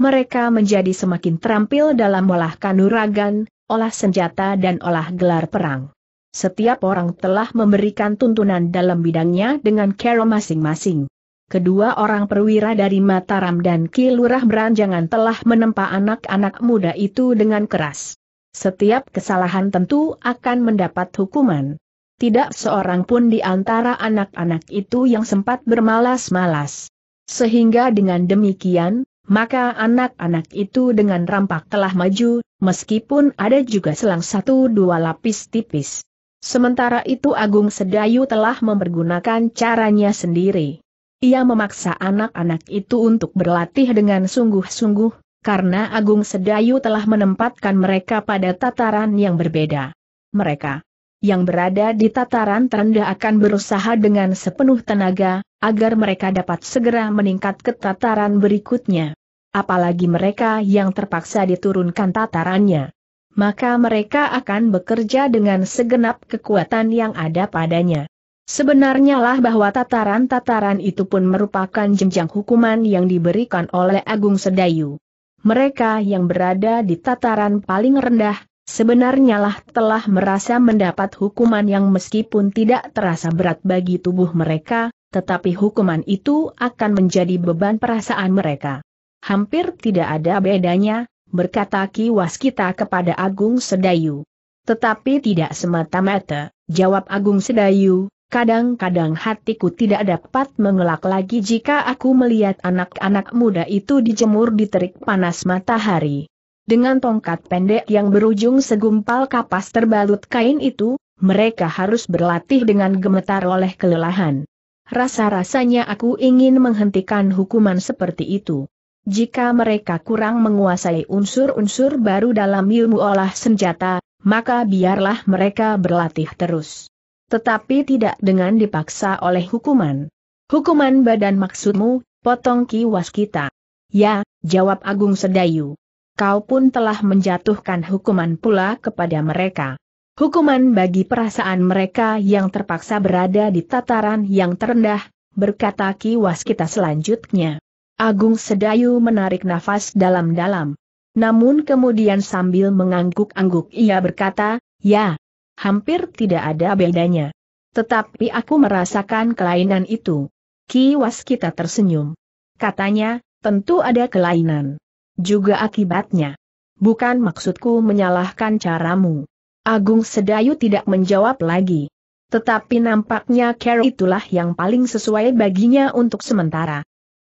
mereka menjadi semakin terampil dalam olah kanuragan, olah senjata dan olah gelar perang. Setiap orang telah memberikan tuntunan dalam bidangnya dengan cara masing-masing. Kedua orang perwira dari Mataram dan Kilurah Beranjangan telah menempa anak-anak muda itu dengan keras. Setiap kesalahan tentu akan mendapat hukuman. Tidak seorang pun di antara anak-anak itu yang sempat bermalas-malas. Sehingga dengan demikian, maka anak-anak itu dengan rampak telah maju, meskipun ada juga selang satu dua lapis tipis. Sementara itu Agung Sedayu telah mempergunakan caranya sendiri. Ia memaksa anak-anak itu untuk berlatih dengan sungguh-sungguh, karena Agung Sedayu telah menempatkan mereka pada tataran yang berbeda. Mereka yang berada di tataran terendah akan berusaha dengan sepenuh tenaga, agar mereka dapat segera meningkat ke tataran berikutnya. Apalagi mereka yang terpaksa diturunkan tatarannya. Maka mereka akan bekerja dengan segenap kekuatan yang ada padanya. Sebenarnya lah bahwa tataran-tataran itu pun merupakan jenjang hukuman yang diberikan oleh Agung Sedayu. Mereka yang berada di tataran paling rendah, Sebenarnya lah telah merasa mendapat hukuman yang meskipun tidak terasa berat bagi tubuh mereka, tetapi hukuman itu akan menjadi beban perasaan mereka. Hampir tidak ada bedanya, berkata Ki Waskita kepada Agung Sedayu. Tetapi tidak semata-mata, jawab Agung Sedayu, kadang-kadang hatiku tidak dapat mengelak lagi jika aku melihat anak-anak muda itu dijemur di terik panas matahari. Dengan tongkat pendek yang berujung segumpal kapas terbalut kain itu, mereka harus berlatih dengan gemetar oleh kelelahan. Rasa-rasanya aku ingin menghentikan hukuman seperti itu. Jika mereka kurang menguasai unsur-unsur baru dalam ilmu olah senjata, maka biarlah mereka berlatih terus. Tetapi tidak dengan dipaksa oleh hukuman. Hukuman badan maksudmu, potong kiwas kita. Ya, jawab Agung Sedayu kau pun telah menjatuhkan hukuman pula kepada mereka. Hukuman bagi perasaan mereka yang terpaksa berada di tataran yang terendah, berkata Ki Waskita selanjutnya. Agung Sedayu menarik nafas dalam-dalam. Namun kemudian sambil mengangguk-angguk ia berkata, ya, hampir tidak ada bedanya. Tetapi aku merasakan kelainan itu. Ki Waskita tersenyum. Katanya, tentu ada kelainan juga akibatnya. Bukan maksudku menyalahkan caramu. Agung Sedayu tidak menjawab lagi. Tetapi nampaknya Carol itulah yang paling sesuai baginya untuk sementara.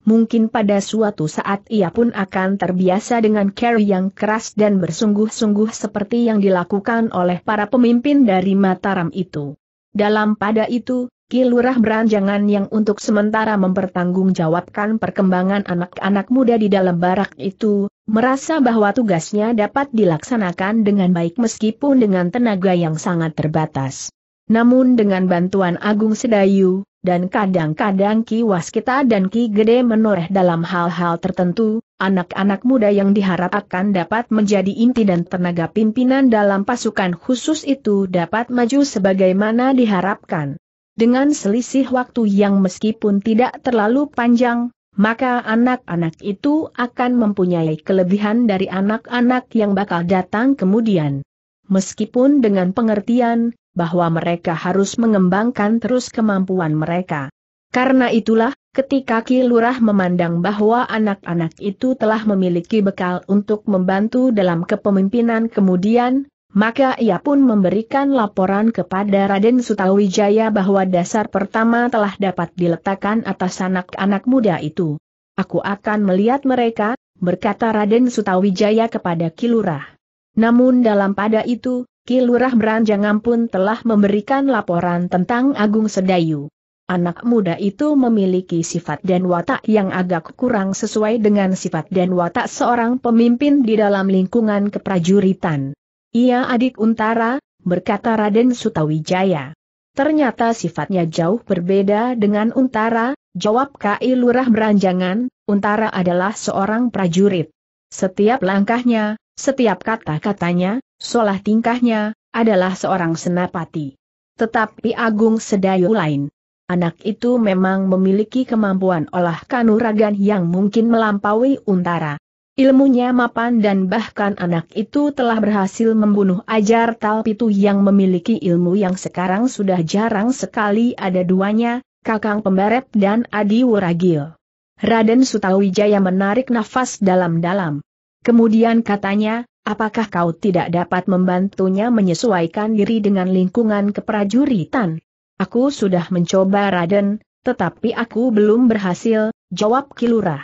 Mungkin pada suatu saat ia pun akan terbiasa dengan Carol yang keras dan bersungguh-sungguh seperti yang dilakukan oleh para pemimpin dari Mataram itu. Dalam pada itu, Kilurah Beranjangan yang untuk sementara mempertanggungjawabkan perkembangan anak-anak muda di dalam barak itu, merasa bahwa tugasnya dapat dilaksanakan dengan baik meskipun dengan tenaga yang sangat terbatas. Namun dengan bantuan Agung Sedayu, dan kadang-kadang Ki Waskita dan Ki Gede menoreh dalam hal-hal tertentu, anak-anak muda yang diharapkan dapat menjadi inti dan tenaga pimpinan dalam pasukan khusus itu dapat maju sebagaimana diharapkan. Dengan selisih waktu yang meskipun tidak terlalu panjang, maka anak-anak itu akan mempunyai kelebihan dari anak-anak yang bakal datang kemudian. Meskipun dengan pengertian bahwa mereka harus mengembangkan terus kemampuan mereka. Karena itulah, ketika Ki Lurah memandang bahwa anak-anak itu telah memiliki bekal untuk membantu dalam kepemimpinan kemudian, maka ia pun memberikan laporan kepada Raden Sutawijaya bahwa dasar pertama telah dapat diletakkan atas anak-anak muda itu. Aku akan melihat mereka, berkata Raden Sutawijaya kepada Kilurah. Namun dalam pada itu, Kilurah beranjak pun telah memberikan laporan tentang Agung Sedayu. Anak muda itu memiliki sifat dan watak yang agak kurang sesuai dengan sifat dan watak seorang pemimpin di dalam lingkungan keprajuritan. Ia adik Untara, berkata Raden Sutawijaya. Ternyata sifatnya jauh berbeda dengan Untara, jawab KI Lurah Beranjangan, Untara adalah seorang prajurit. Setiap langkahnya, setiap kata-katanya, solah tingkahnya, adalah seorang senapati. Tetapi Agung Sedayu lain. Anak itu memang memiliki kemampuan olah kanuragan yang mungkin melampaui Untara. Ilmunya mapan dan bahkan anak itu telah berhasil membunuh ajar Talpitu yang memiliki ilmu yang sekarang sudah jarang sekali ada duanya, Kakang Pembarep dan Adi Wuragil. Raden Sutawijaya menarik nafas dalam-dalam. Kemudian katanya, apakah kau tidak dapat membantunya menyesuaikan diri dengan lingkungan keprajuritan? Aku sudah mencoba Raden, tetapi aku belum berhasil, jawab Kilurah.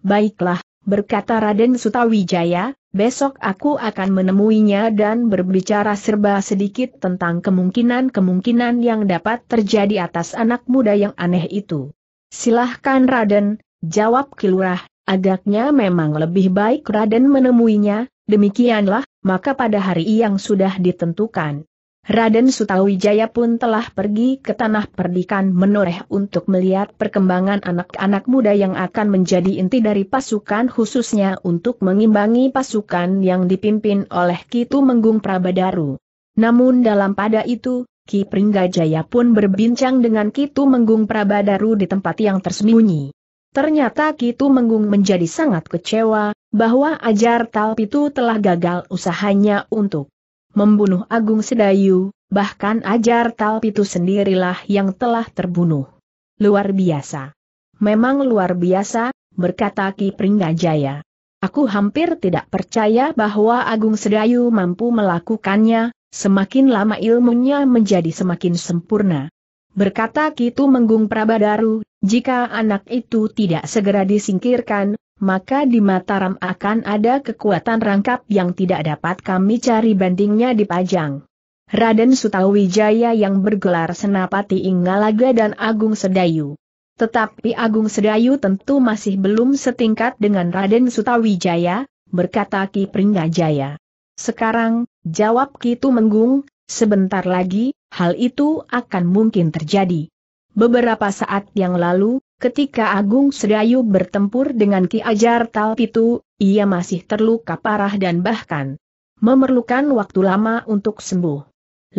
Baiklah, berkata Raden Sutawijaya, besok aku akan menemuinya dan berbicara serba sedikit tentang kemungkinan-kemungkinan yang dapat terjadi atas anak muda yang aneh itu. Silahkan Raden, jawab Kilurah, agaknya memang lebih baik Raden menemuinya, demikianlah, maka pada hari yang sudah ditentukan, Raden Sutawijaya pun telah pergi ke tanah perdikan menoreh untuk melihat perkembangan anak-anak muda yang akan menjadi inti dari pasukan khususnya untuk mengimbangi pasukan yang dipimpin oleh Kitu Menggung Prabadaru. Namun dalam pada itu, Ki Pringgajaya pun berbincang dengan Kitu Menggung Prabadaru di tempat yang tersembunyi. Ternyata Kitu Menggung menjadi sangat kecewa, bahwa Ajar itu telah gagal usahanya untuk membunuh Agung Sedayu, bahkan Ajar Talpitu sendirilah yang telah terbunuh. Luar biasa. Memang luar biasa, berkata Ki Pringgajaya. Aku hampir tidak percaya bahwa Agung Sedayu mampu melakukannya, semakin lama ilmunya menjadi semakin sempurna. Berkata Kitu Menggung Prabadaru, jika anak itu tidak segera disingkirkan, maka di Mataram akan ada kekuatan rangkap yang tidak dapat kami cari bandingnya di Pajang. Raden Sutawijaya yang bergelar Senapati Inggalaga dan Agung Sedayu. Tetapi Agung Sedayu tentu masih belum setingkat dengan Raden Sutawijaya, berkata Ki Pringgajaya. Sekarang, jawab Ki Tumenggung, sebentar lagi, hal itu akan mungkin terjadi. Beberapa saat yang lalu, Ketika Agung Sedayu bertempur dengan Ki Ajar Talpitu, ia masih terluka parah dan bahkan memerlukan waktu lama untuk sembuh.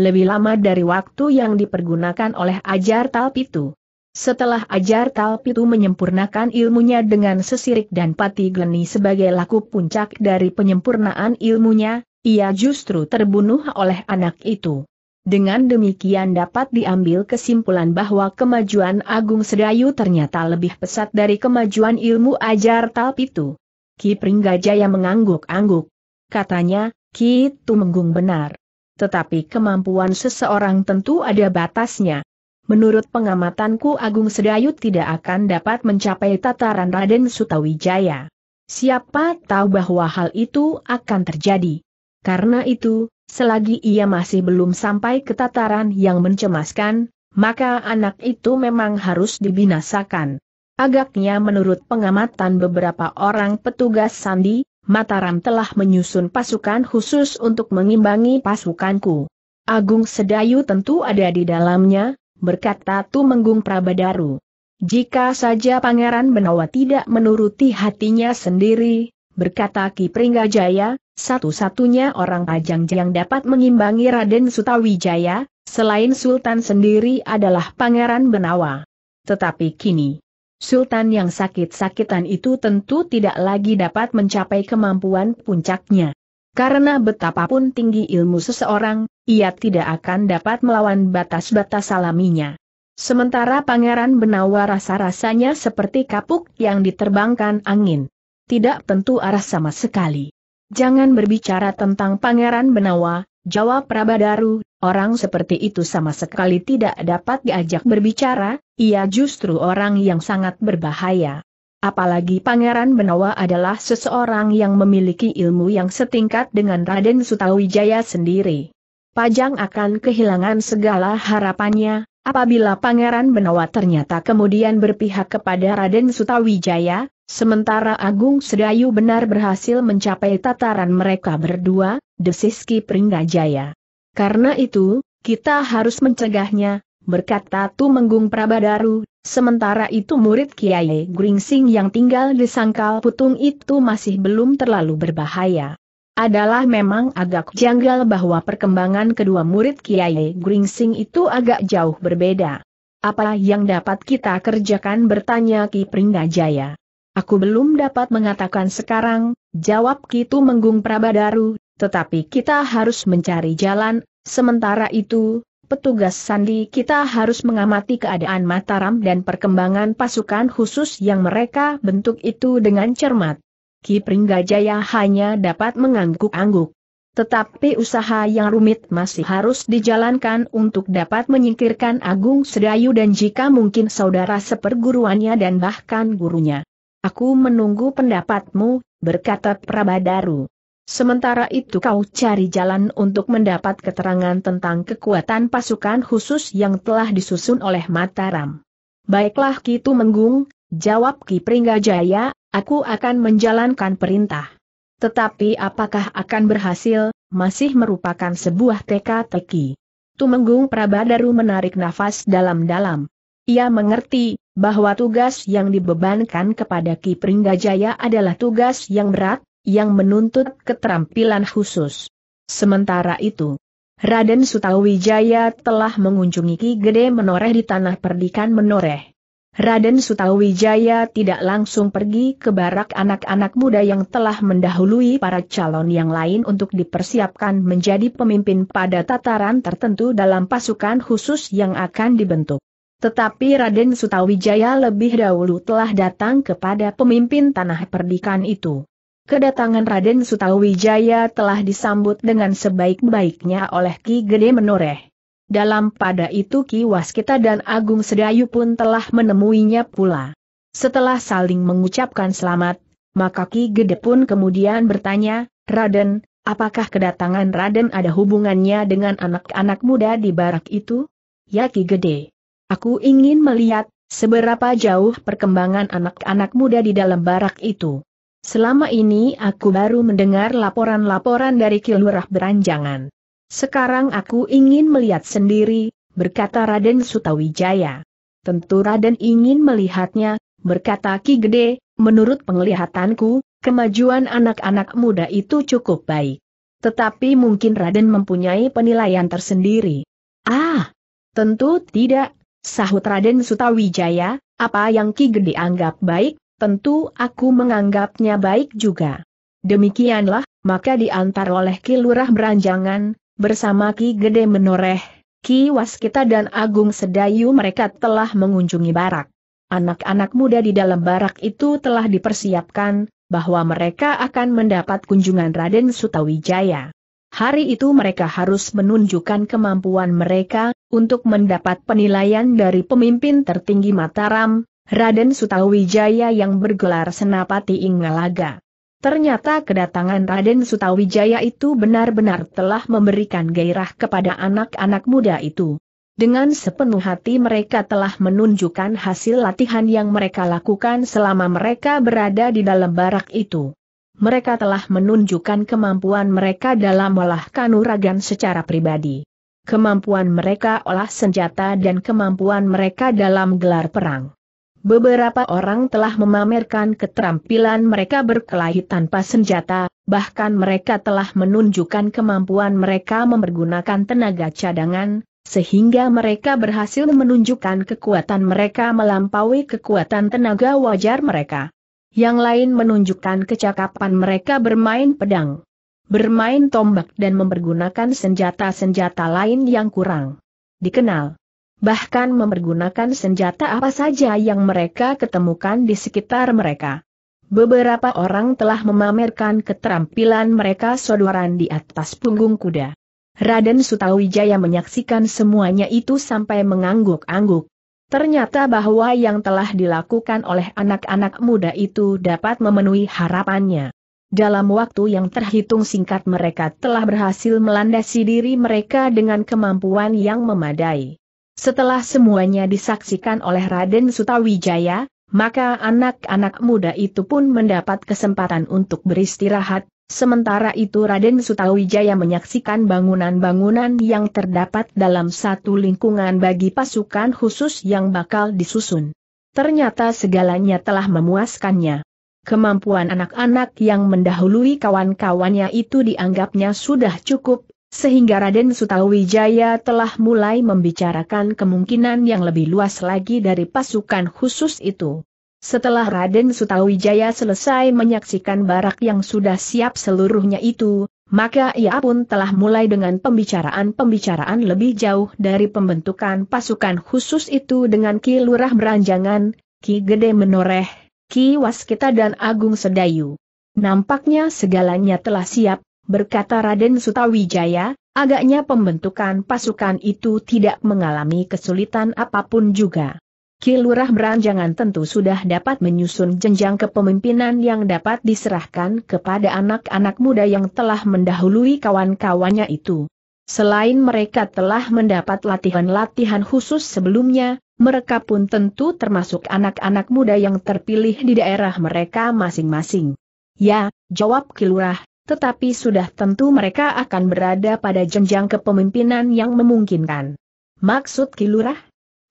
Lebih lama dari waktu yang dipergunakan oleh Ajar Talpitu. Setelah Ajar Talpitu menyempurnakan ilmunya dengan sesirik dan pati geni sebagai laku puncak dari penyempurnaan ilmunya, ia justru terbunuh oleh anak itu. Dengan demikian dapat diambil kesimpulan bahwa kemajuan Agung Sedayu ternyata lebih pesat dari kemajuan ilmu ajar Talpitu. Ki Pringgajaya mengangguk-angguk. Katanya, Ki Tumenggung benar. Tetapi kemampuan seseorang tentu ada batasnya. Menurut pengamatanku Agung Sedayu tidak akan dapat mencapai tataran Raden Sutawijaya. Siapa tahu bahwa hal itu akan terjadi. Karena itu, Selagi ia masih belum sampai ke tataran yang mencemaskan, maka anak itu memang harus dibinasakan. Agaknya menurut pengamatan beberapa orang petugas Sandi, Mataram telah menyusun pasukan khusus untuk mengimbangi pasukanku. Agung Sedayu tentu ada di dalamnya, berkata Tumenggung Prabadaru. Jika saja Pangeran Benawa tidak menuruti hatinya sendiri, berkata Ki Pringgajaya, satu-satunya orang ajang yang dapat mengimbangi Raden Sutawijaya, selain Sultan sendiri adalah Pangeran Benawa. Tetapi kini, Sultan yang sakit-sakitan itu tentu tidak lagi dapat mencapai kemampuan puncaknya. Karena betapapun tinggi ilmu seseorang, ia tidak akan dapat melawan batas-batas alaminya. Sementara Pangeran Benawa rasa-rasanya seperti kapuk yang diterbangkan angin. Tidak tentu arah sama sekali. Jangan berbicara tentang Pangeran Benawa, jawab Prabadaru, orang seperti itu sama sekali tidak dapat diajak berbicara, ia justru orang yang sangat berbahaya. Apalagi Pangeran Benawa adalah seseorang yang memiliki ilmu yang setingkat dengan Raden Sutawijaya sendiri. Pajang akan kehilangan segala harapannya, Apabila Pangeran Benawa ternyata kemudian berpihak kepada Raden Sutawijaya, sementara Agung Sedayu benar berhasil mencapai tataran mereka berdua, desiski Pringgajaya. Karena itu, kita harus mencegahnya, berkata Tumenggung Prabadaru, sementara itu murid Kiai Gringsing yang tinggal di Sangkal Putung itu masih belum terlalu berbahaya adalah memang agak janggal bahwa perkembangan kedua murid Kiai Gringsing itu agak jauh berbeda. Apa yang dapat kita kerjakan bertanya Ki Pringgajaya. Aku belum dapat mengatakan sekarang, jawab Kitu Menggung Prabadaru, tetapi kita harus mencari jalan, sementara itu, petugas sandi kita harus mengamati keadaan Mataram dan perkembangan pasukan khusus yang mereka bentuk itu dengan cermat. Ki Pringgajaya hanya dapat mengangguk-angguk. Tetapi usaha yang rumit masih harus dijalankan untuk dapat menyingkirkan Agung Sedayu dan jika mungkin saudara seperguruannya dan bahkan gurunya. Aku menunggu pendapatmu, berkata Prabadaru. Sementara itu kau cari jalan untuk mendapat keterangan tentang kekuatan pasukan khusus yang telah disusun oleh Mataram. Baiklah Kitu Menggung, jawab Ki Pringgajaya, Aku akan menjalankan perintah. Tetapi apakah akan berhasil, masih merupakan sebuah teka-teki. Tumenggung Prabadaru menarik nafas dalam-dalam. Ia mengerti, bahwa tugas yang dibebankan kepada Ki Pringgajaya adalah tugas yang berat, yang menuntut keterampilan khusus. Sementara itu, Raden Sutawijaya telah mengunjungi Ki Gede Menoreh di Tanah Perdikan Menoreh. Raden Sutawijaya tidak langsung pergi ke barak anak-anak muda yang telah mendahului para calon yang lain untuk dipersiapkan menjadi pemimpin pada tataran tertentu dalam pasukan khusus yang akan dibentuk. Tetapi Raden Sutawijaya lebih dahulu telah datang kepada pemimpin tanah perdikan itu. Kedatangan Raden Sutawijaya telah disambut dengan sebaik-baiknya oleh Ki Gede Menoreh. Dalam pada itu Ki Waskita dan Agung Sedayu pun telah menemuinya pula. Setelah saling mengucapkan selamat, maka Ki Gede pun kemudian bertanya, Raden, apakah kedatangan Raden ada hubungannya dengan anak-anak muda di barak itu? Ya Ki Gede. Aku ingin melihat, seberapa jauh perkembangan anak-anak muda di dalam barak itu. Selama ini aku baru mendengar laporan-laporan dari Kilurah Beranjangan. Sekarang aku ingin melihat sendiri, berkata Raden Sutawijaya. Tentu Raden ingin melihatnya, berkata Ki Gede, menurut penglihatanku, kemajuan anak-anak muda itu cukup baik. Tetapi mungkin Raden mempunyai penilaian tersendiri. Ah, tentu tidak, sahut Raden Sutawijaya, apa yang Ki Gede anggap baik, tentu aku menganggapnya baik juga. Demikianlah, maka diantar oleh Ki Lurah Beranjangan, bersama Ki Gede Menoreh, Ki Waskita dan Agung Sedayu mereka telah mengunjungi barak. Anak-anak muda di dalam barak itu telah dipersiapkan, bahwa mereka akan mendapat kunjungan Raden Sutawijaya. Hari itu mereka harus menunjukkan kemampuan mereka, untuk mendapat penilaian dari pemimpin tertinggi Mataram, Raden Sutawijaya yang bergelar Senapati Ingalaga. Ternyata kedatangan Raden Sutawijaya itu benar-benar telah memberikan gairah kepada anak-anak muda itu. Dengan sepenuh hati mereka telah menunjukkan hasil latihan yang mereka lakukan selama mereka berada di dalam barak itu. Mereka telah menunjukkan kemampuan mereka dalam olah kanuragan secara pribadi. Kemampuan mereka olah senjata dan kemampuan mereka dalam gelar perang. Beberapa orang telah memamerkan keterampilan mereka berkelahi tanpa senjata, bahkan mereka telah menunjukkan kemampuan mereka mempergunakan tenaga cadangan, sehingga mereka berhasil menunjukkan kekuatan mereka melampaui kekuatan tenaga wajar mereka. Yang lain menunjukkan kecakapan mereka bermain pedang, bermain tombak dan mempergunakan senjata-senjata lain yang kurang dikenal bahkan mempergunakan senjata apa saja yang mereka ketemukan di sekitar mereka. Beberapa orang telah memamerkan keterampilan mereka sodoran di atas punggung kuda. Raden Sutawijaya menyaksikan semuanya itu sampai mengangguk-angguk. Ternyata bahwa yang telah dilakukan oleh anak-anak muda itu dapat memenuhi harapannya. Dalam waktu yang terhitung singkat mereka telah berhasil melandasi diri mereka dengan kemampuan yang memadai. Setelah semuanya disaksikan oleh Raden Sutawijaya, maka anak-anak muda itu pun mendapat kesempatan untuk beristirahat, sementara itu Raden Sutawijaya menyaksikan bangunan-bangunan yang terdapat dalam satu lingkungan bagi pasukan khusus yang bakal disusun. Ternyata segalanya telah memuaskannya. Kemampuan anak-anak yang mendahului kawan-kawannya itu dianggapnya sudah cukup sehingga Raden Sutawijaya telah mulai membicarakan kemungkinan yang lebih luas lagi dari pasukan khusus itu. Setelah Raden Sutawijaya selesai menyaksikan barak yang sudah siap seluruhnya itu, maka ia pun telah mulai dengan pembicaraan-pembicaraan lebih jauh dari pembentukan pasukan khusus itu dengan Ki Lurah Meranjangan, Ki Gede Menoreh, Ki Waskita dan Agung Sedayu. Nampaknya segalanya telah siap, berkata Raden Sutawijaya, agaknya pembentukan pasukan itu tidak mengalami kesulitan apapun juga. Kilurah Beranjangan tentu sudah dapat menyusun jenjang kepemimpinan yang dapat diserahkan kepada anak-anak muda yang telah mendahului kawan-kawannya itu. Selain mereka telah mendapat latihan-latihan khusus sebelumnya, mereka pun tentu termasuk anak-anak muda yang terpilih di daerah mereka masing-masing. Ya, jawab Kilurah, tetapi sudah tentu mereka akan berada pada jenjang kepemimpinan yang memungkinkan. Maksud Kilurah?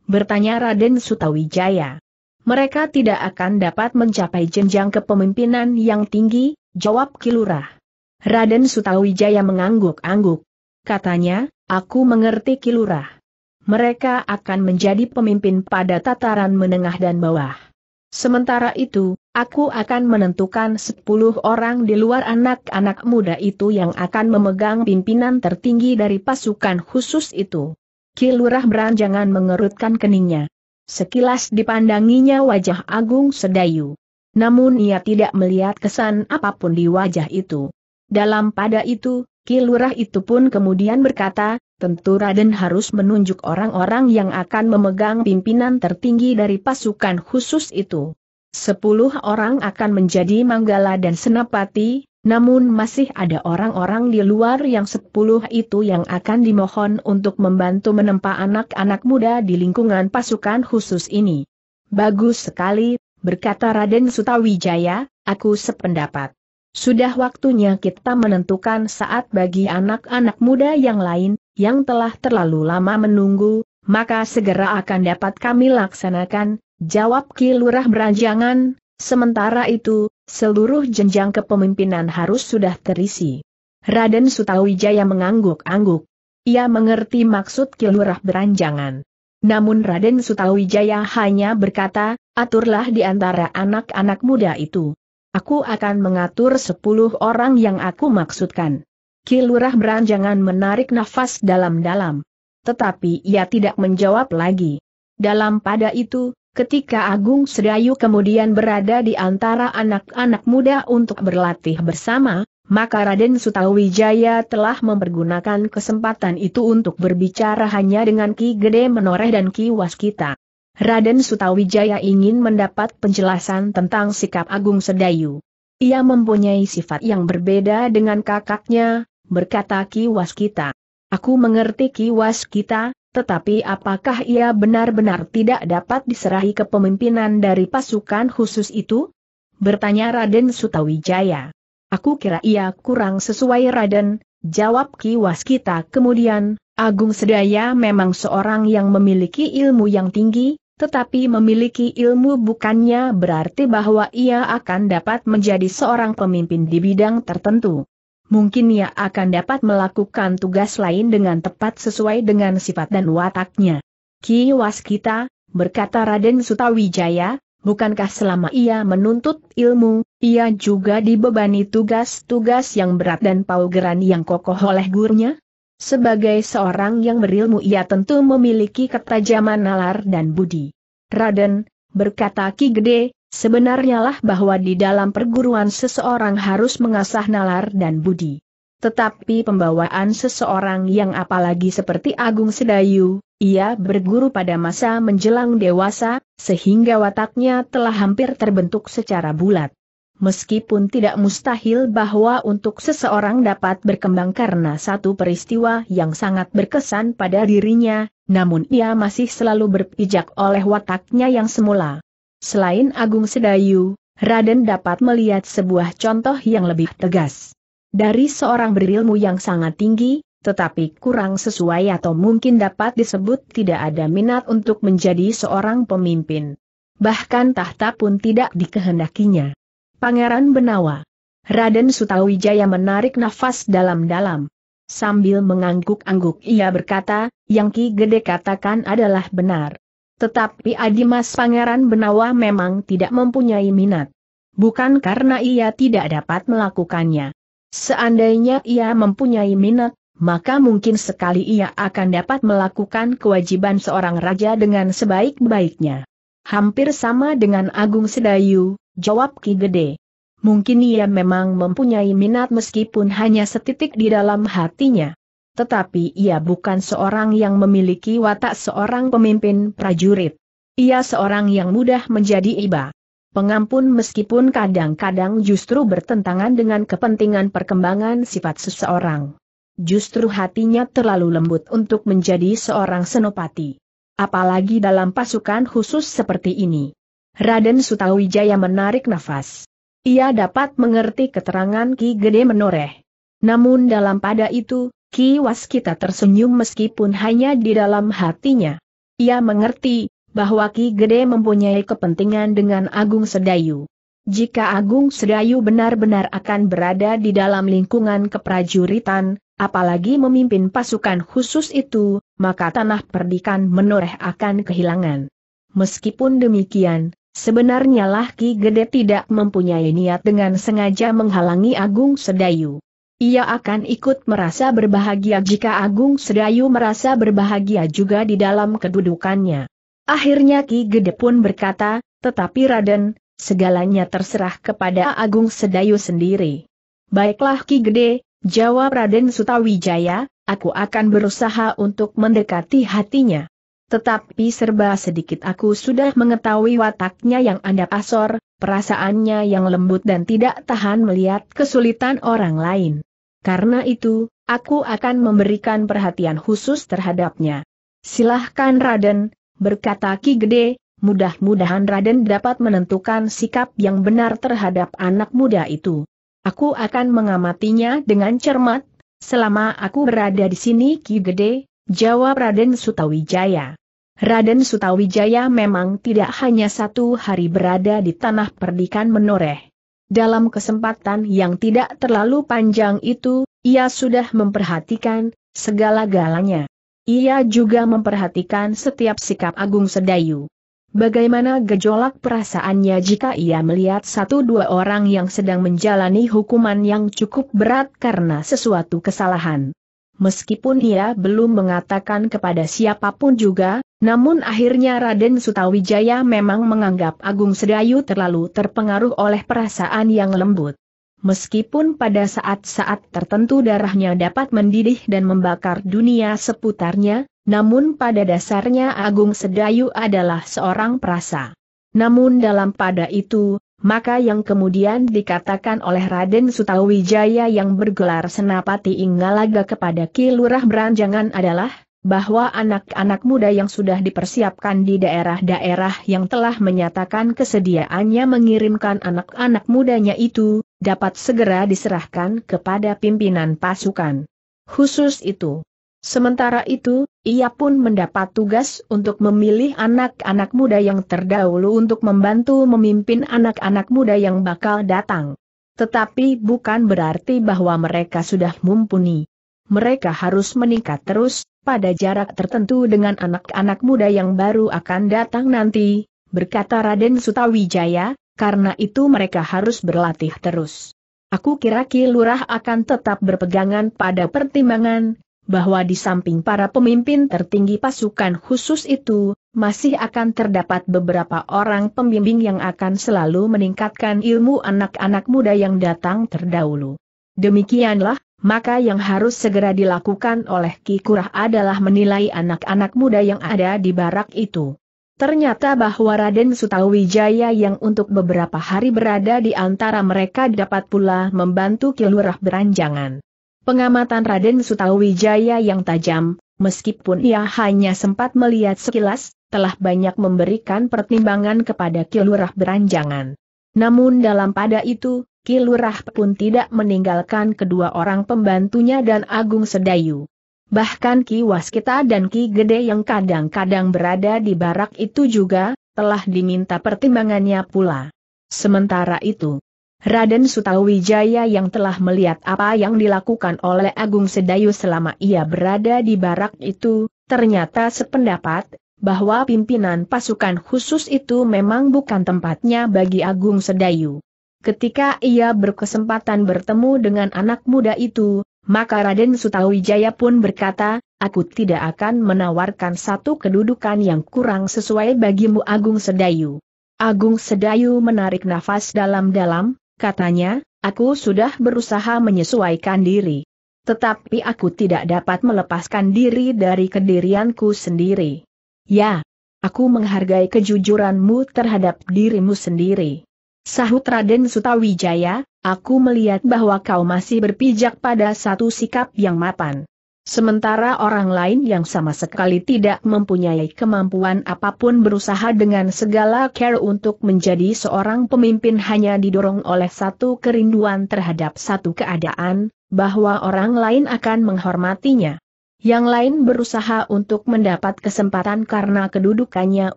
Bertanya Raden Sutawijaya. Mereka tidak akan dapat mencapai jenjang kepemimpinan yang tinggi, jawab Kilurah. Raden Sutawijaya mengangguk-angguk. Katanya, aku mengerti Kilurah. Mereka akan menjadi pemimpin pada tataran menengah dan bawah. Sementara itu, aku akan menentukan sepuluh orang di luar anak-anak muda itu yang akan memegang pimpinan tertinggi dari pasukan khusus itu. Kilurah beranjangan mengerutkan keningnya. Sekilas dipandanginya wajah Agung Sedayu. Namun ia tidak melihat kesan apapun di wajah itu. Dalam pada itu, Kilurah itu pun kemudian berkata, tentu Raden harus menunjuk orang-orang yang akan memegang pimpinan tertinggi dari pasukan khusus itu. Sepuluh orang akan menjadi Manggala dan Senapati, namun masih ada orang-orang di luar yang sepuluh itu yang akan dimohon untuk membantu menempa anak-anak muda di lingkungan pasukan khusus ini. Bagus sekali, berkata Raden Sutawijaya, aku sependapat. Sudah waktunya kita menentukan saat bagi anak-anak muda yang lain, yang telah terlalu lama menunggu, maka segera akan dapat kami laksanakan, jawab Ki Lurah Beranjangan, sementara itu, seluruh jenjang kepemimpinan harus sudah terisi. Raden Sutawijaya mengangguk-angguk. Ia mengerti maksud Ki Lurah Beranjangan. Namun Raden Sutawijaya hanya berkata, aturlah di antara anak-anak muda itu. Aku akan mengatur sepuluh orang yang aku maksudkan. Kilurah beranjangan menarik nafas dalam-dalam. Tetapi ia tidak menjawab lagi. Dalam pada itu, ketika Agung Sedayu kemudian berada di antara anak-anak muda untuk berlatih bersama, maka Raden Sutawijaya telah mempergunakan kesempatan itu untuk berbicara hanya dengan Ki Gede Menoreh dan Ki Waskita. Raden Sutawijaya ingin mendapat penjelasan tentang sikap Agung Sedayu. Ia mempunyai sifat yang berbeda dengan kakaknya, berkata Kiwas kita. Aku mengerti Kiwas kita, tetapi apakah ia benar-benar tidak dapat diserahi kepemimpinan dari pasukan khusus itu? Bertanya Raden Sutawijaya. Aku kira ia kurang sesuai Raden, jawab Kiwas kita kemudian, Agung Sedaya memang seorang yang memiliki ilmu yang tinggi, tetapi memiliki ilmu bukannya berarti bahwa ia akan dapat menjadi seorang pemimpin di bidang tertentu mungkin ia akan dapat melakukan tugas lain dengan tepat sesuai dengan sifat dan wataknya. Ki Waskita, berkata Raden Sutawijaya, bukankah selama ia menuntut ilmu, ia juga dibebani tugas-tugas yang berat dan paugeran yang kokoh oleh gurunya? Sebagai seorang yang berilmu ia tentu memiliki ketajaman nalar dan budi. Raden, berkata Ki Gede, Sebenarnya lah bahwa di dalam perguruan seseorang harus mengasah nalar dan budi. Tetapi pembawaan seseorang yang apalagi seperti Agung Sedayu, ia berguru pada masa menjelang dewasa, sehingga wataknya telah hampir terbentuk secara bulat. Meskipun tidak mustahil bahwa untuk seseorang dapat berkembang karena satu peristiwa yang sangat berkesan pada dirinya, namun ia masih selalu berpijak oleh wataknya yang semula. Selain Agung Sedayu, Raden dapat melihat sebuah contoh yang lebih tegas. Dari seorang berilmu yang sangat tinggi, tetapi kurang sesuai atau mungkin dapat disebut tidak ada minat untuk menjadi seorang pemimpin. Bahkan tahta pun tidak dikehendakinya. Pangeran Benawa. Raden Sutawijaya menarik nafas dalam-dalam. Sambil mengangguk-angguk ia berkata, yang Ki Gede katakan adalah benar. Tetapi Adimas Pangeran Benawa memang tidak mempunyai minat. Bukan karena ia tidak dapat melakukannya. Seandainya ia mempunyai minat, maka mungkin sekali ia akan dapat melakukan kewajiban seorang raja dengan sebaik-baiknya. Hampir sama dengan Agung Sedayu, jawab Ki Gede. Mungkin ia memang mempunyai minat meskipun hanya setitik di dalam hatinya tetapi ia bukan seorang yang memiliki watak seorang pemimpin prajurit. Ia seorang yang mudah menjadi iba. Pengampun meskipun kadang-kadang justru bertentangan dengan kepentingan perkembangan sifat seseorang. Justru hatinya terlalu lembut untuk menjadi seorang senopati. Apalagi dalam pasukan khusus seperti ini. Raden Sutawijaya menarik nafas. Ia dapat mengerti keterangan Ki Gede Menoreh. Namun dalam pada itu, Ki Waskita tersenyum meskipun hanya di dalam hatinya. Ia mengerti, bahwa Ki Gede mempunyai kepentingan dengan Agung Sedayu. Jika Agung Sedayu benar-benar akan berada di dalam lingkungan keprajuritan, apalagi memimpin pasukan khusus itu, maka tanah perdikan menoreh akan kehilangan. Meskipun demikian, sebenarnya lah Ki Gede tidak mempunyai niat dengan sengaja menghalangi Agung Sedayu. Ia akan ikut merasa berbahagia jika Agung Sedayu merasa berbahagia juga di dalam kedudukannya. Akhirnya Ki Gede pun berkata, tetapi Raden, segalanya terserah kepada Agung Sedayu sendiri. Baiklah Ki Gede, jawab Raden Sutawijaya, aku akan berusaha untuk mendekati hatinya. Tetapi serba sedikit aku sudah mengetahui wataknya yang Anda pasor, perasaannya yang lembut dan tidak tahan melihat kesulitan orang lain. Karena itu, aku akan memberikan perhatian khusus terhadapnya. Silahkan Raden, berkata Ki Gede, mudah-mudahan Raden dapat menentukan sikap yang benar terhadap anak muda itu. Aku akan mengamatinya dengan cermat, selama aku berada di sini Ki Gede, jawab Raden Sutawijaya. Raden Sutawijaya memang tidak hanya satu hari berada di tanah perdikan menoreh. Dalam kesempatan yang tidak terlalu panjang itu, ia sudah memperhatikan segala-galanya. Ia juga memperhatikan setiap sikap Agung Sedayu. Bagaimana gejolak perasaannya jika ia melihat satu dua orang yang sedang menjalani hukuman yang cukup berat karena sesuatu kesalahan. Meskipun ia belum mengatakan kepada siapapun juga, namun akhirnya Raden Sutawijaya memang menganggap Agung Sedayu terlalu terpengaruh oleh perasaan yang lembut. Meskipun pada saat-saat tertentu darahnya dapat mendidih dan membakar dunia seputarnya, namun pada dasarnya Agung Sedayu adalah seorang perasa. Namun dalam pada itu, maka yang kemudian dikatakan oleh Raden Sutawijaya yang bergelar Senapati Inggalaga kepada Kilurah Beranjangan adalah, bahwa anak-anak muda yang sudah dipersiapkan di daerah-daerah yang telah menyatakan kesediaannya mengirimkan anak-anak mudanya itu, dapat segera diserahkan kepada pimpinan pasukan. Khusus itu. Sementara itu, ia pun mendapat tugas untuk memilih anak-anak muda yang terdahulu untuk membantu memimpin anak-anak muda yang bakal datang. Tetapi bukan berarti bahwa mereka sudah mumpuni. Mereka harus meningkat terus, pada jarak tertentu dengan anak-anak muda yang baru akan datang nanti, berkata Raden Sutawijaya, karena itu mereka harus berlatih terus. Aku kira Ki Lurah akan tetap berpegangan pada pertimbangan, bahwa di samping para pemimpin tertinggi pasukan khusus itu, masih akan terdapat beberapa orang pembimbing yang akan selalu meningkatkan ilmu anak-anak muda yang datang terdahulu. Demikianlah, maka yang harus segera dilakukan oleh Ki Kurah adalah menilai anak-anak muda yang ada di barak itu. Ternyata bahwa Raden Sutawijaya yang untuk beberapa hari berada di antara mereka dapat pula membantu Kilurah beranjangan. Pengamatan Raden Sutawijaya yang tajam, meskipun ia hanya sempat melihat sekilas, telah banyak memberikan pertimbangan kepada Kilurah beranjangan. Namun dalam pada itu, Kilurah pun tidak meninggalkan kedua orang pembantunya dan Agung Sedayu. Bahkan Ki Waskita dan Ki Gede yang kadang-kadang berada di barak itu juga, telah diminta pertimbangannya pula. Sementara itu, Raden Sutawijaya yang telah melihat apa yang dilakukan oleh Agung Sedayu selama ia berada di barak itu, ternyata sependapat, bahwa pimpinan pasukan khusus itu memang bukan tempatnya bagi Agung Sedayu. Ketika ia berkesempatan bertemu dengan anak muda itu, maka Raden Sutawijaya pun berkata, aku tidak akan menawarkan satu kedudukan yang kurang sesuai bagimu Agung Sedayu. Agung Sedayu menarik nafas dalam-dalam, katanya, aku sudah berusaha menyesuaikan diri. Tetapi aku tidak dapat melepaskan diri dari kedirianku sendiri. Ya, aku menghargai kejujuranmu terhadap dirimu sendiri. Sahut Raden Sutawijaya, aku melihat bahwa kau masih berpijak pada satu sikap yang mapan. Sementara orang lain yang sama sekali tidak mempunyai kemampuan apapun berusaha dengan segala care untuk menjadi seorang pemimpin hanya didorong oleh satu kerinduan terhadap satu keadaan, bahwa orang lain akan menghormatinya. Yang lain berusaha untuk mendapat kesempatan karena kedudukannya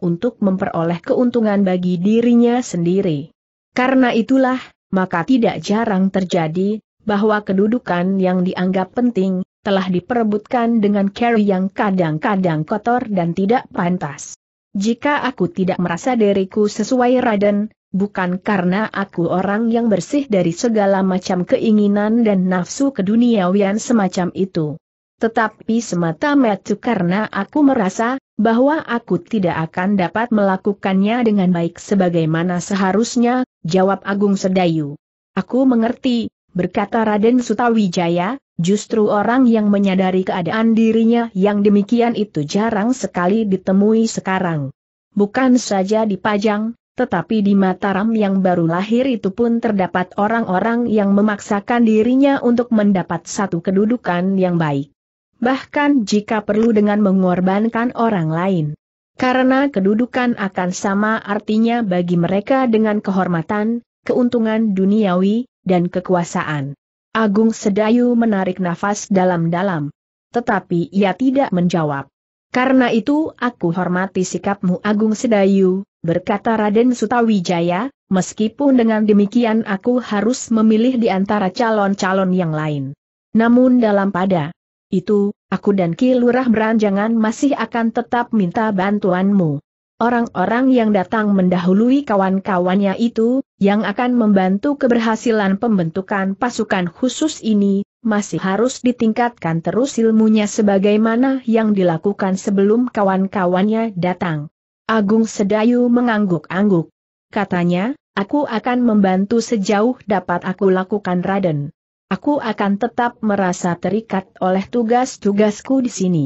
untuk memperoleh keuntungan bagi dirinya sendiri. Karena itulah, maka tidak jarang terjadi, bahwa kedudukan yang dianggap penting, telah diperebutkan dengan carry yang kadang-kadang kotor dan tidak pantas. Jika aku tidak merasa diriku sesuai Raden, bukan karena aku orang yang bersih dari segala macam keinginan dan nafsu keduniawian semacam itu. Tetapi semata-mata karena aku merasa, bahwa aku tidak akan dapat melakukannya dengan baik sebagaimana seharusnya, jawab Agung Sedayu. Aku mengerti, berkata Raden Sutawijaya, justru orang yang menyadari keadaan dirinya yang demikian itu jarang sekali ditemui sekarang. Bukan saja di Pajang, tetapi di Mataram yang baru lahir itu pun terdapat orang-orang yang memaksakan dirinya untuk mendapat satu kedudukan yang baik. Bahkan jika perlu dengan mengorbankan orang lain. Karena kedudukan akan sama artinya bagi mereka dengan kehormatan, keuntungan duniawi, dan kekuasaan. Agung Sedayu menarik nafas dalam-dalam. Tetapi ia tidak menjawab. Karena itu aku hormati sikapmu Agung Sedayu, berkata Raden Sutawijaya, meskipun dengan demikian aku harus memilih di antara calon-calon yang lain. Namun dalam pada itu, aku dan Ki Lurah Beranjangan masih akan tetap minta bantuanmu. Orang-orang yang datang mendahului kawan-kawannya itu, yang akan membantu keberhasilan pembentukan pasukan khusus ini, masih harus ditingkatkan terus ilmunya sebagaimana yang dilakukan sebelum kawan-kawannya datang. Agung Sedayu mengangguk-angguk. Katanya, aku akan membantu sejauh dapat aku lakukan Raden. Aku akan tetap merasa terikat oleh tugas-tugasku di sini.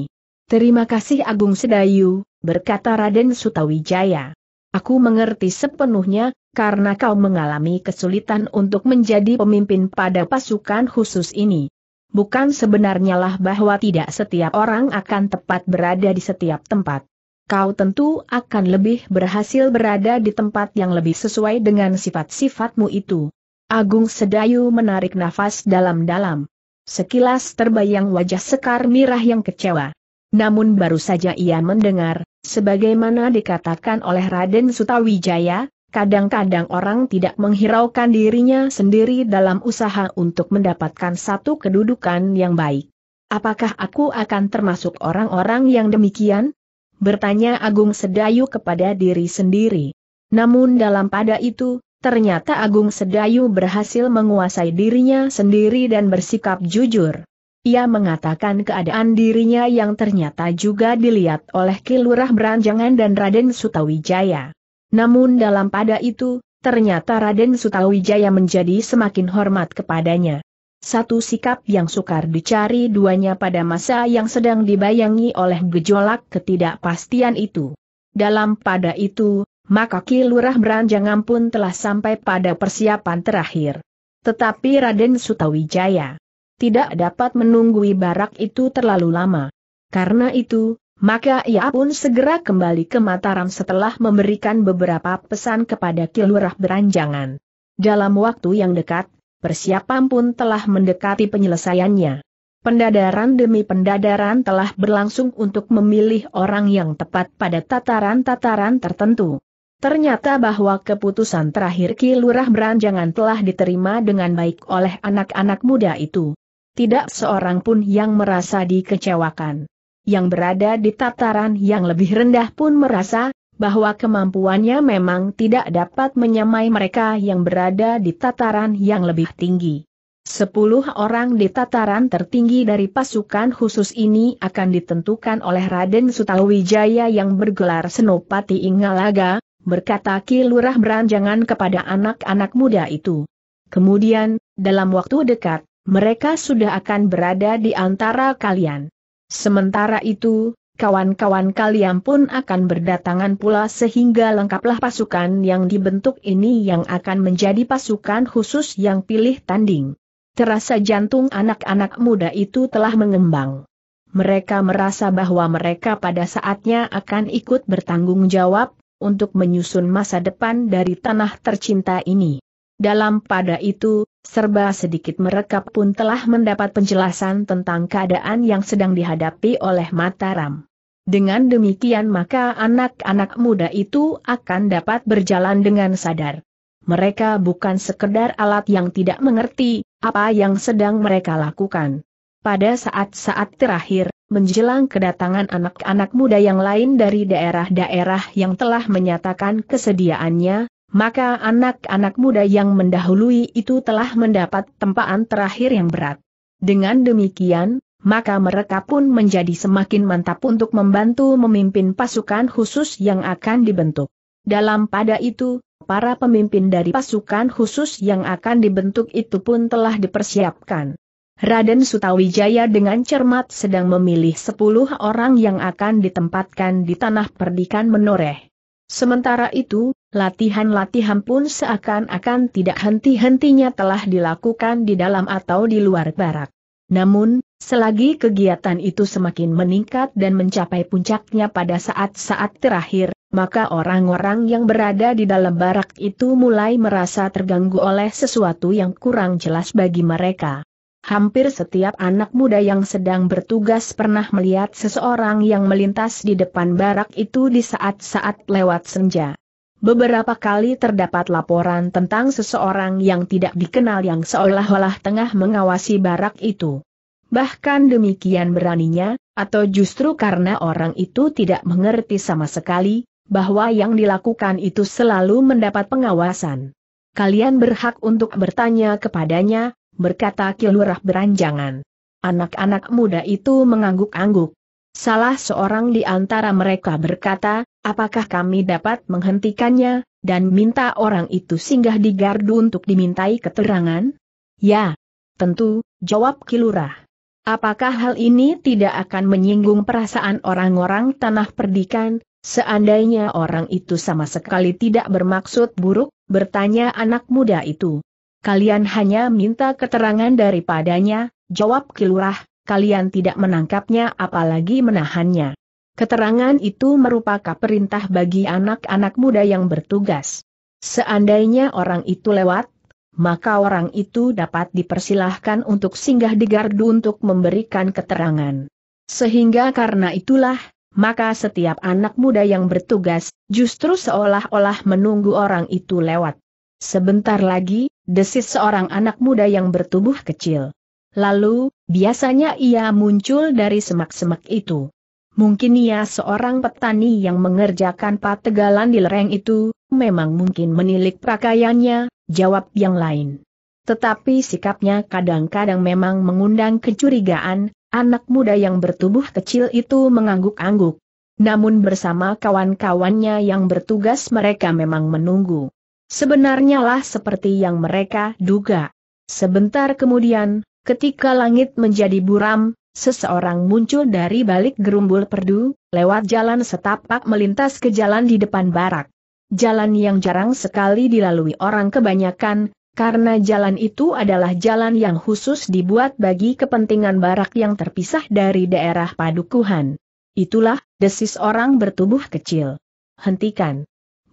Terima kasih Agung Sedayu, berkata Raden Sutawijaya. Aku mengerti sepenuhnya, karena kau mengalami kesulitan untuk menjadi pemimpin pada pasukan khusus ini. Bukan sebenarnya lah bahwa tidak setiap orang akan tepat berada di setiap tempat. Kau tentu akan lebih berhasil berada di tempat yang lebih sesuai dengan sifat-sifatmu itu. Agung Sedayu menarik nafas dalam-dalam. Sekilas terbayang wajah Sekar Mirah yang kecewa. Namun baru saja ia mendengar, sebagaimana dikatakan oleh Raden Sutawijaya, kadang-kadang orang tidak menghiraukan dirinya sendiri dalam usaha untuk mendapatkan satu kedudukan yang baik. Apakah aku akan termasuk orang-orang yang demikian? Bertanya Agung Sedayu kepada diri sendiri. Namun dalam pada itu, Ternyata Agung Sedayu berhasil menguasai dirinya sendiri dan bersikap jujur. Ia mengatakan keadaan dirinya yang ternyata juga dilihat oleh Kilurah Beranjangan dan Raden Sutawijaya. Namun dalam pada itu, ternyata Raden Sutawijaya menjadi semakin hormat kepadanya. Satu sikap yang sukar dicari duanya pada masa yang sedang dibayangi oleh gejolak ketidakpastian itu. Dalam pada itu, maka Kilurah Lurah pun telah sampai pada persiapan terakhir. Tetapi Raden Sutawijaya tidak dapat menunggu barak itu terlalu lama. Karena itu, maka ia pun segera kembali ke Mataram setelah memberikan beberapa pesan kepada Kilurah Beranjangan. Dalam waktu yang dekat, persiapan pun telah mendekati penyelesaiannya. Pendadaran demi pendadaran telah berlangsung untuk memilih orang yang tepat pada tataran-tataran tertentu. Ternyata bahwa keputusan terakhir Ki Lurah Beranjangan telah diterima dengan baik oleh anak-anak muda itu. Tidak seorang pun yang merasa dikecewakan. Yang berada di tataran yang lebih rendah pun merasa bahwa kemampuannya memang tidak dapat menyamai mereka yang berada di tataran yang lebih tinggi. Sepuluh orang di tataran tertinggi dari pasukan khusus ini akan ditentukan oleh Raden Sutawijaya yang bergelar Senopati Ingalaga, berkata Ki Lurah beranjangan kepada anak-anak muda itu. Kemudian, dalam waktu dekat, mereka sudah akan berada di antara kalian. Sementara itu, kawan-kawan kalian pun akan berdatangan pula sehingga lengkaplah pasukan yang dibentuk ini yang akan menjadi pasukan khusus yang pilih tanding. Terasa jantung anak-anak muda itu telah mengembang. Mereka merasa bahwa mereka pada saatnya akan ikut bertanggung jawab, untuk menyusun masa depan dari tanah tercinta ini. Dalam pada itu, serba sedikit merekap pun telah mendapat penjelasan tentang keadaan yang sedang dihadapi oleh Mataram. Dengan demikian maka anak-anak muda itu akan dapat berjalan dengan sadar. Mereka bukan sekedar alat yang tidak mengerti apa yang sedang mereka lakukan. Pada saat-saat terakhir, menjelang kedatangan anak-anak muda yang lain dari daerah-daerah yang telah menyatakan kesediaannya, maka anak-anak muda yang mendahului itu telah mendapat tempaan terakhir yang berat. Dengan demikian, maka mereka pun menjadi semakin mantap untuk membantu memimpin pasukan khusus yang akan dibentuk. Dalam pada itu, para pemimpin dari pasukan khusus yang akan dibentuk itu pun telah dipersiapkan. Raden Sutawijaya dengan cermat sedang memilih sepuluh orang yang akan ditempatkan di tanah perdikan menoreh. Sementara itu, latihan-latihan pun seakan-akan tidak henti-hentinya telah dilakukan di dalam atau di luar barak. Namun, selagi kegiatan itu semakin meningkat dan mencapai puncaknya pada saat-saat terakhir, maka orang-orang yang berada di dalam barak itu mulai merasa terganggu oleh sesuatu yang kurang jelas bagi mereka. Hampir setiap anak muda yang sedang bertugas pernah melihat seseorang yang melintas di depan barak itu di saat-saat lewat senja. Beberapa kali terdapat laporan tentang seseorang yang tidak dikenal yang seolah-olah tengah mengawasi barak itu. Bahkan demikian beraninya, atau justru karena orang itu tidak mengerti sama sekali, bahwa yang dilakukan itu selalu mendapat pengawasan. Kalian berhak untuk bertanya kepadanya, berkata Kilurah beranjangan. Anak-anak muda itu mengangguk-angguk. Salah seorang di antara mereka berkata, apakah kami dapat menghentikannya, dan minta orang itu singgah di gardu untuk dimintai keterangan? Ya, tentu, jawab Kilurah. Apakah hal ini tidak akan menyinggung perasaan orang-orang tanah perdikan, seandainya orang itu sama sekali tidak bermaksud buruk, bertanya anak muda itu. Kalian hanya minta keterangan daripadanya, jawab Kilurah, kalian tidak menangkapnya apalagi menahannya. Keterangan itu merupakan perintah bagi anak-anak muda yang bertugas. Seandainya orang itu lewat, maka orang itu dapat dipersilahkan untuk singgah di gardu untuk memberikan keterangan. Sehingga karena itulah, maka setiap anak muda yang bertugas, justru seolah-olah menunggu orang itu lewat. Sebentar lagi, desis seorang anak muda yang bertubuh kecil. Lalu, biasanya ia muncul dari semak-semak itu. Mungkin ia seorang petani yang mengerjakan pategalan di lereng itu, memang mungkin menilik pakaiannya, jawab yang lain. Tetapi sikapnya kadang-kadang memang mengundang kecurigaan, anak muda yang bertubuh kecil itu mengangguk-angguk. Namun bersama kawan-kawannya yang bertugas mereka memang menunggu. Sebenarnya lah seperti yang mereka duga. Sebentar kemudian, ketika langit menjadi buram, seseorang muncul dari balik gerumbul perdu, lewat jalan setapak melintas ke jalan di depan barak. Jalan yang jarang sekali dilalui orang kebanyakan, karena jalan itu adalah jalan yang khusus dibuat bagi kepentingan barak yang terpisah dari daerah padukuhan. Itulah, desis orang bertubuh kecil. Hentikan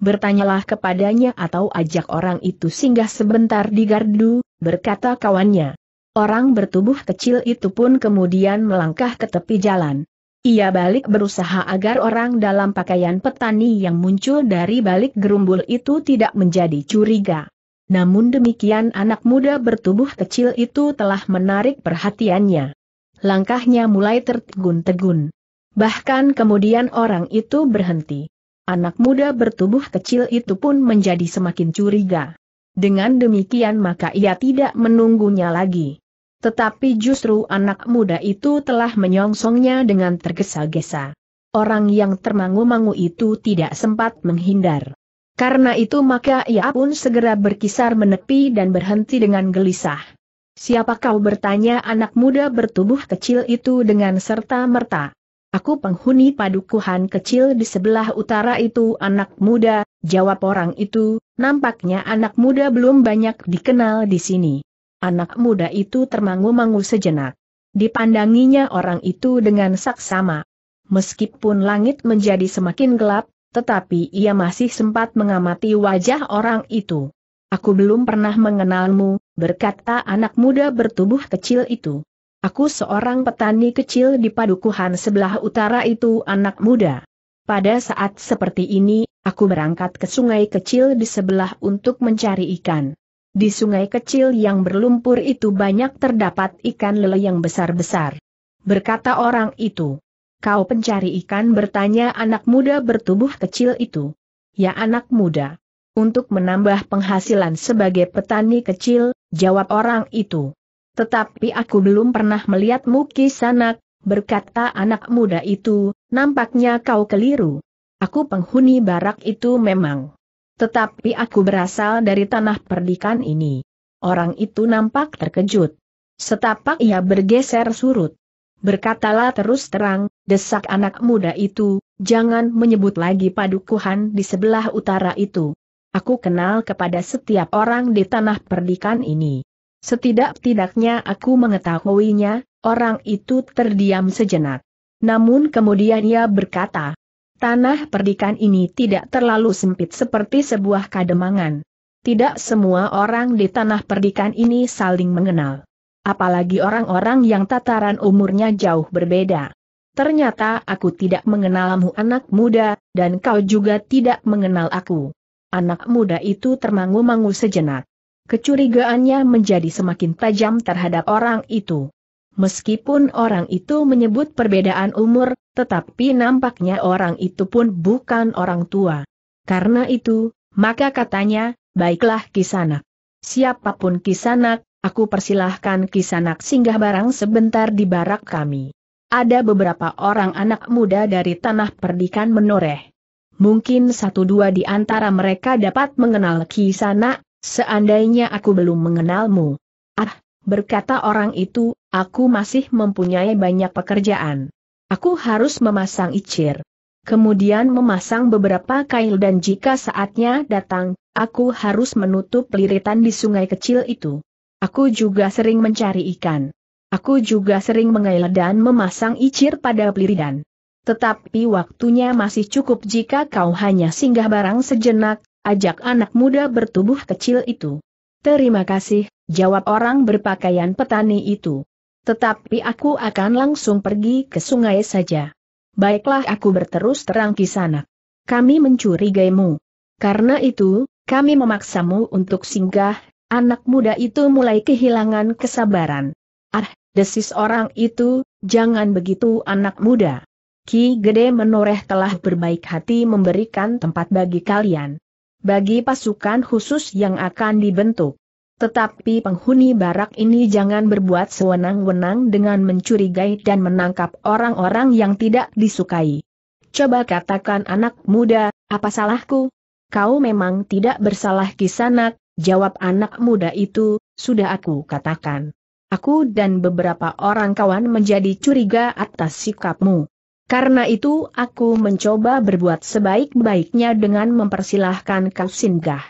bertanyalah kepadanya atau ajak orang itu singgah sebentar di gardu, berkata kawannya. Orang bertubuh kecil itu pun kemudian melangkah ke tepi jalan. Ia balik berusaha agar orang dalam pakaian petani yang muncul dari balik gerumbul itu tidak menjadi curiga. Namun demikian anak muda bertubuh kecil itu telah menarik perhatiannya. Langkahnya mulai tertegun-tegun. Bahkan kemudian orang itu berhenti. Anak muda bertubuh kecil itu pun menjadi semakin curiga. Dengan demikian maka ia tidak menunggunya lagi. Tetapi justru anak muda itu telah menyongsongnya dengan tergesa-gesa. Orang yang termangu-mangu itu tidak sempat menghindar. Karena itu maka ia pun segera berkisar menepi dan berhenti dengan gelisah. Siapa kau bertanya anak muda bertubuh kecil itu dengan serta merta. Aku penghuni padukuhan kecil di sebelah utara itu anak muda, jawab orang itu, nampaknya anak muda belum banyak dikenal di sini. Anak muda itu termangu-mangu sejenak. Dipandanginya orang itu dengan saksama. Meskipun langit menjadi semakin gelap, tetapi ia masih sempat mengamati wajah orang itu. Aku belum pernah mengenalmu, berkata anak muda bertubuh kecil itu. Aku seorang petani kecil di padukuhan sebelah utara itu anak muda. Pada saat seperti ini, aku berangkat ke sungai kecil di sebelah untuk mencari ikan. Di sungai kecil yang berlumpur itu banyak terdapat ikan lele yang besar-besar. Berkata orang itu. Kau pencari ikan bertanya anak muda bertubuh kecil itu. Ya anak muda. Untuk menambah penghasilan sebagai petani kecil, jawab orang itu. Tetapi aku belum pernah melihatmu kisanak, berkata anak muda itu, nampaknya kau keliru. Aku penghuni barak itu memang. Tetapi aku berasal dari tanah perdikan ini. Orang itu nampak terkejut. Setapak ia bergeser surut. Berkatalah terus terang, desak anak muda itu, jangan menyebut lagi padukuhan di sebelah utara itu. Aku kenal kepada setiap orang di tanah perdikan ini. Setidak-tidaknya aku mengetahuinya, orang itu terdiam sejenak. Namun kemudian ia berkata, Tanah perdikan ini tidak terlalu sempit seperti sebuah kademangan. Tidak semua orang di tanah perdikan ini saling mengenal. Apalagi orang-orang yang tataran umurnya jauh berbeda. Ternyata aku tidak mengenalmu anak muda, dan kau juga tidak mengenal aku. Anak muda itu termangu-mangu sejenak. Kecurigaannya menjadi semakin tajam terhadap orang itu. Meskipun orang itu menyebut perbedaan umur, tetapi nampaknya orang itu pun bukan orang tua. Karena itu, maka katanya, baiklah kisanak. Siapapun kisanak, aku persilahkan kisanak singgah barang sebentar di barak kami. Ada beberapa orang anak muda dari tanah perdikan menoreh. Mungkin satu dua di antara mereka dapat mengenal kisanak, Seandainya aku belum mengenalmu. Ah, berkata orang itu, aku masih mempunyai banyak pekerjaan. Aku harus memasang icir. Kemudian memasang beberapa kail dan jika saatnya datang, aku harus menutup liritan di sungai kecil itu. Aku juga sering mencari ikan. Aku juga sering mengail dan memasang icir pada peliridan. Tetapi waktunya masih cukup jika kau hanya singgah barang sejenak, Ajak anak muda bertubuh kecil itu. Terima kasih, jawab orang berpakaian petani itu. Tetapi aku akan langsung pergi ke sungai saja. Baiklah aku berterus terang di sana. Kami mencurigaimu. Karena itu, kami memaksamu untuk singgah, anak muda itu mulai kehilangan kesabaran. Ah, desis orang itu, jangan begitu anak muda. Ki Gede Menoreh telah berbaik hati memberikan tempat bagi kalian bagi pasukan khusus yang akan dibentuk. Tetapi penghuni barak ini jangan berbuat sewenang-wenang dengan mencurigai dan menangkap orang-orang yang tidak disukai. Coba katakan anak muda, apa salahku? Kau memang tidak bersalah kisanak, jawab anak muda itu, sudah aku katakan. Aku dan beberapa orang kawan menjadi curiga atas sikapmu. Karena itu aku mencoba berbuat sebaik-baiknya dengan mempersilahkan kau singgah.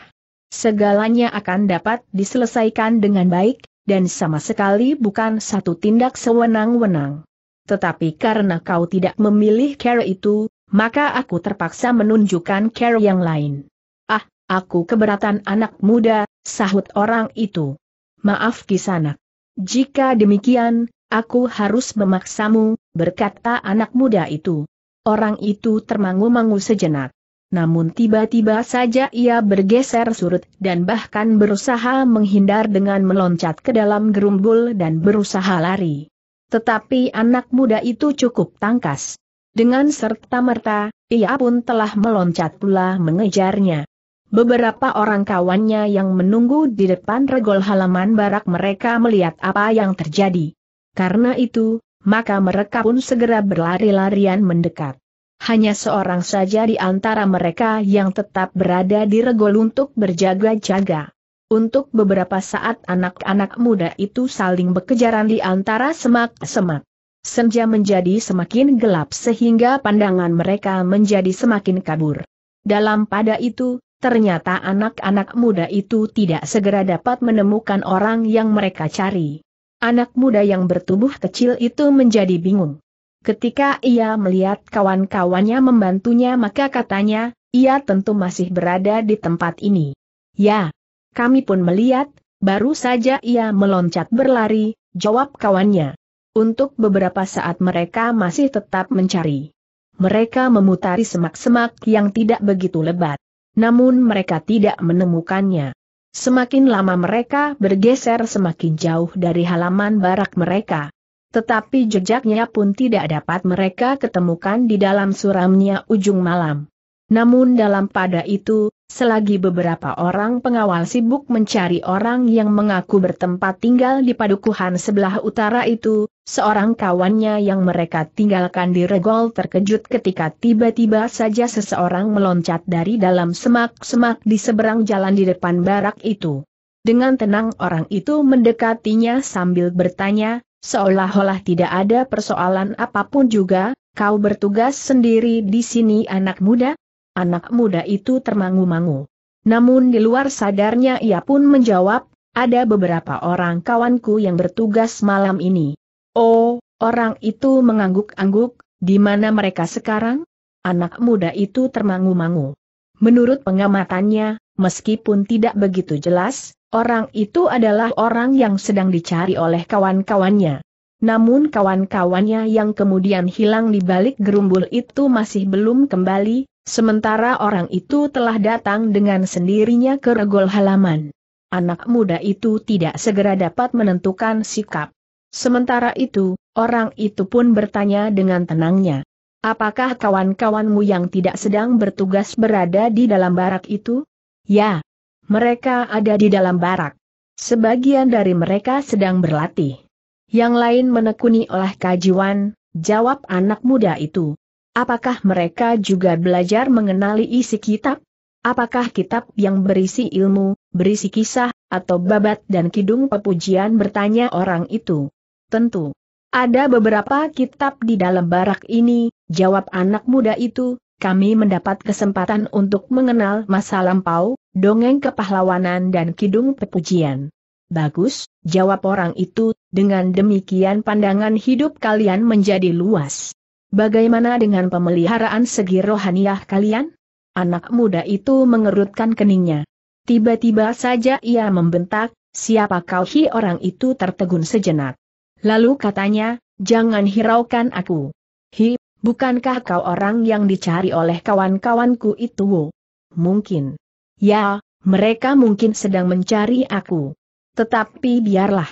Segalanya akan dapat diselesaikan dengan baik, dan sama sekali bukan satu tindak sewenang-wenang. Tetapi karena kau tidak memilih care itu, maka aku terpaksa menunjukkan care yang lain. Ah, aku keberatan anak muda, sahut orang itu. Maaf kisanak. Jika demikian, Aku harus memaksamu, berkata anak muda itu. Orang itu termangu-mangu sejenak. Namun tiba-tiba saja ia bergeser surut dan bahkan berusaha menghindar dengan meloncat ke dalam gerumbul dan berusaha lari. Tetapi anak muda itu cukup tangkas. Dengan serta-merta, ia pun telah meloncat pula mengejarnya. Beberapa orang kawannya yang menunggu di depan regol halaman barak mereka melihat apa yang terjadi. Karena itu, maka mereka pun segera berlari-larian mendekat. Hanya seorang saja di antara mereka yang tetap berada di regol untuk berjaga-jaga. Untuk beberapa saat anak-anak muda itu saling berkejaran di antara semak-semak. Senja menjadi semakin gelap sehingga pandangan mereka menjadi semakin kabur. Dalam pada itu, ternyata anak-anak muda itu tidak segera dapat menemukan orang yang mereka cari. Anak muda yang bertubuh kecil itu menjadi bingung. Ketika ia melihat kawan-kawannya membantunya maka katanya, ia tentu masih berada di tempat ini. Ya, kami pun melihat, baru saja ia meloncat berlari, jawab kawannya. Untuk beberapa saat mereka masih tetap mencari. Mereka memutari semak-semak yang tidak begitu lebat. Namun mereka tidak menemukannya. Semakin lama mereka bergeser semakin jauh dari halaman barak mereka. Tetapi jejaknya pun tidak dapat mereka ketemukan di dalam suramnya ujung malam. Namun dalam pada itu, selagi beberapa orang pengawal sibuk mencari orang yang mengaku bertempat tinggal di padukuhan sebelah utara itu, seorang kawannya yang mereka tinggalkan di regol terkejut ketika tiba-tiba saja seseorang meloncat dari dalam semak-semak di seberang jalan di depan barak itu. Dengan tenang orang itu mendekatinya sambil bertanya, seolah-olah tidak ada persoalan apapun juga, kau bertugas sendiri di sini anak muda? anak muda itu termangu-mangu. Namun di luar sadarnya ia pun menjawab, ada beberapa orang kawanku yang bertugas malam ini. Oh, orang itu mengangguk-angguk, di mana mereka sekarang? Anak muda itu termangu-mangu. Menurut pengamatannya, meskipun tidak begitu jelas, orang itu adalah orang yang sedang dicari oleh kawan-kawannya namun kawan-kawannya yang kemudian hilang di balik gerumbul itu masih belum kembali, sementara orang itu telah datang dengan sendirinya ke regol halaman. Anak muda itu tidak segera dapat menentukan sikap. Sementara itu, orang itu pun bertanya dengan tenangnya. Apakah kawan-kawanmu yang tidak sedang bertugas berada di dalam barak itu? Ya, mereka ada di dalam barak. Sebagian dari mereka sedang berlatih. Yang lain menekuni oleh kajian, jawab anak muda itu. Apakah mereka juga belajar mengenali isi kitab? Apakah kitab yang berisi ilmu, berisi kisah, atau babat dan kidung pepujian bertanya orang itu? Tentu. Ada beberapa kitab di dalam barak ini, jawab anak muda itu, kami mendapat kesempatan untuk mengenal masa lampau, dongeng kepahlawanan dan kidung pepujian. Bagus, jawab orang itu, dengan demikian pandangan hidup kalian menjadi luas. Bagaimana dengan pemeliharaan segi rohaniah kalian? Anak muda itu mengerutkan keningnya. Tiba-tiba saja ia membentak, siapa kau hi orang itu tertegun sejenak. Lalu katanya, jangan hiraukan aku. Hi, bukankah kau orang yang dicari oleh kawan-kawanku itu? Mungkin. Ya, mereka mungkin sedang mencari aku. Tetapi biarlah.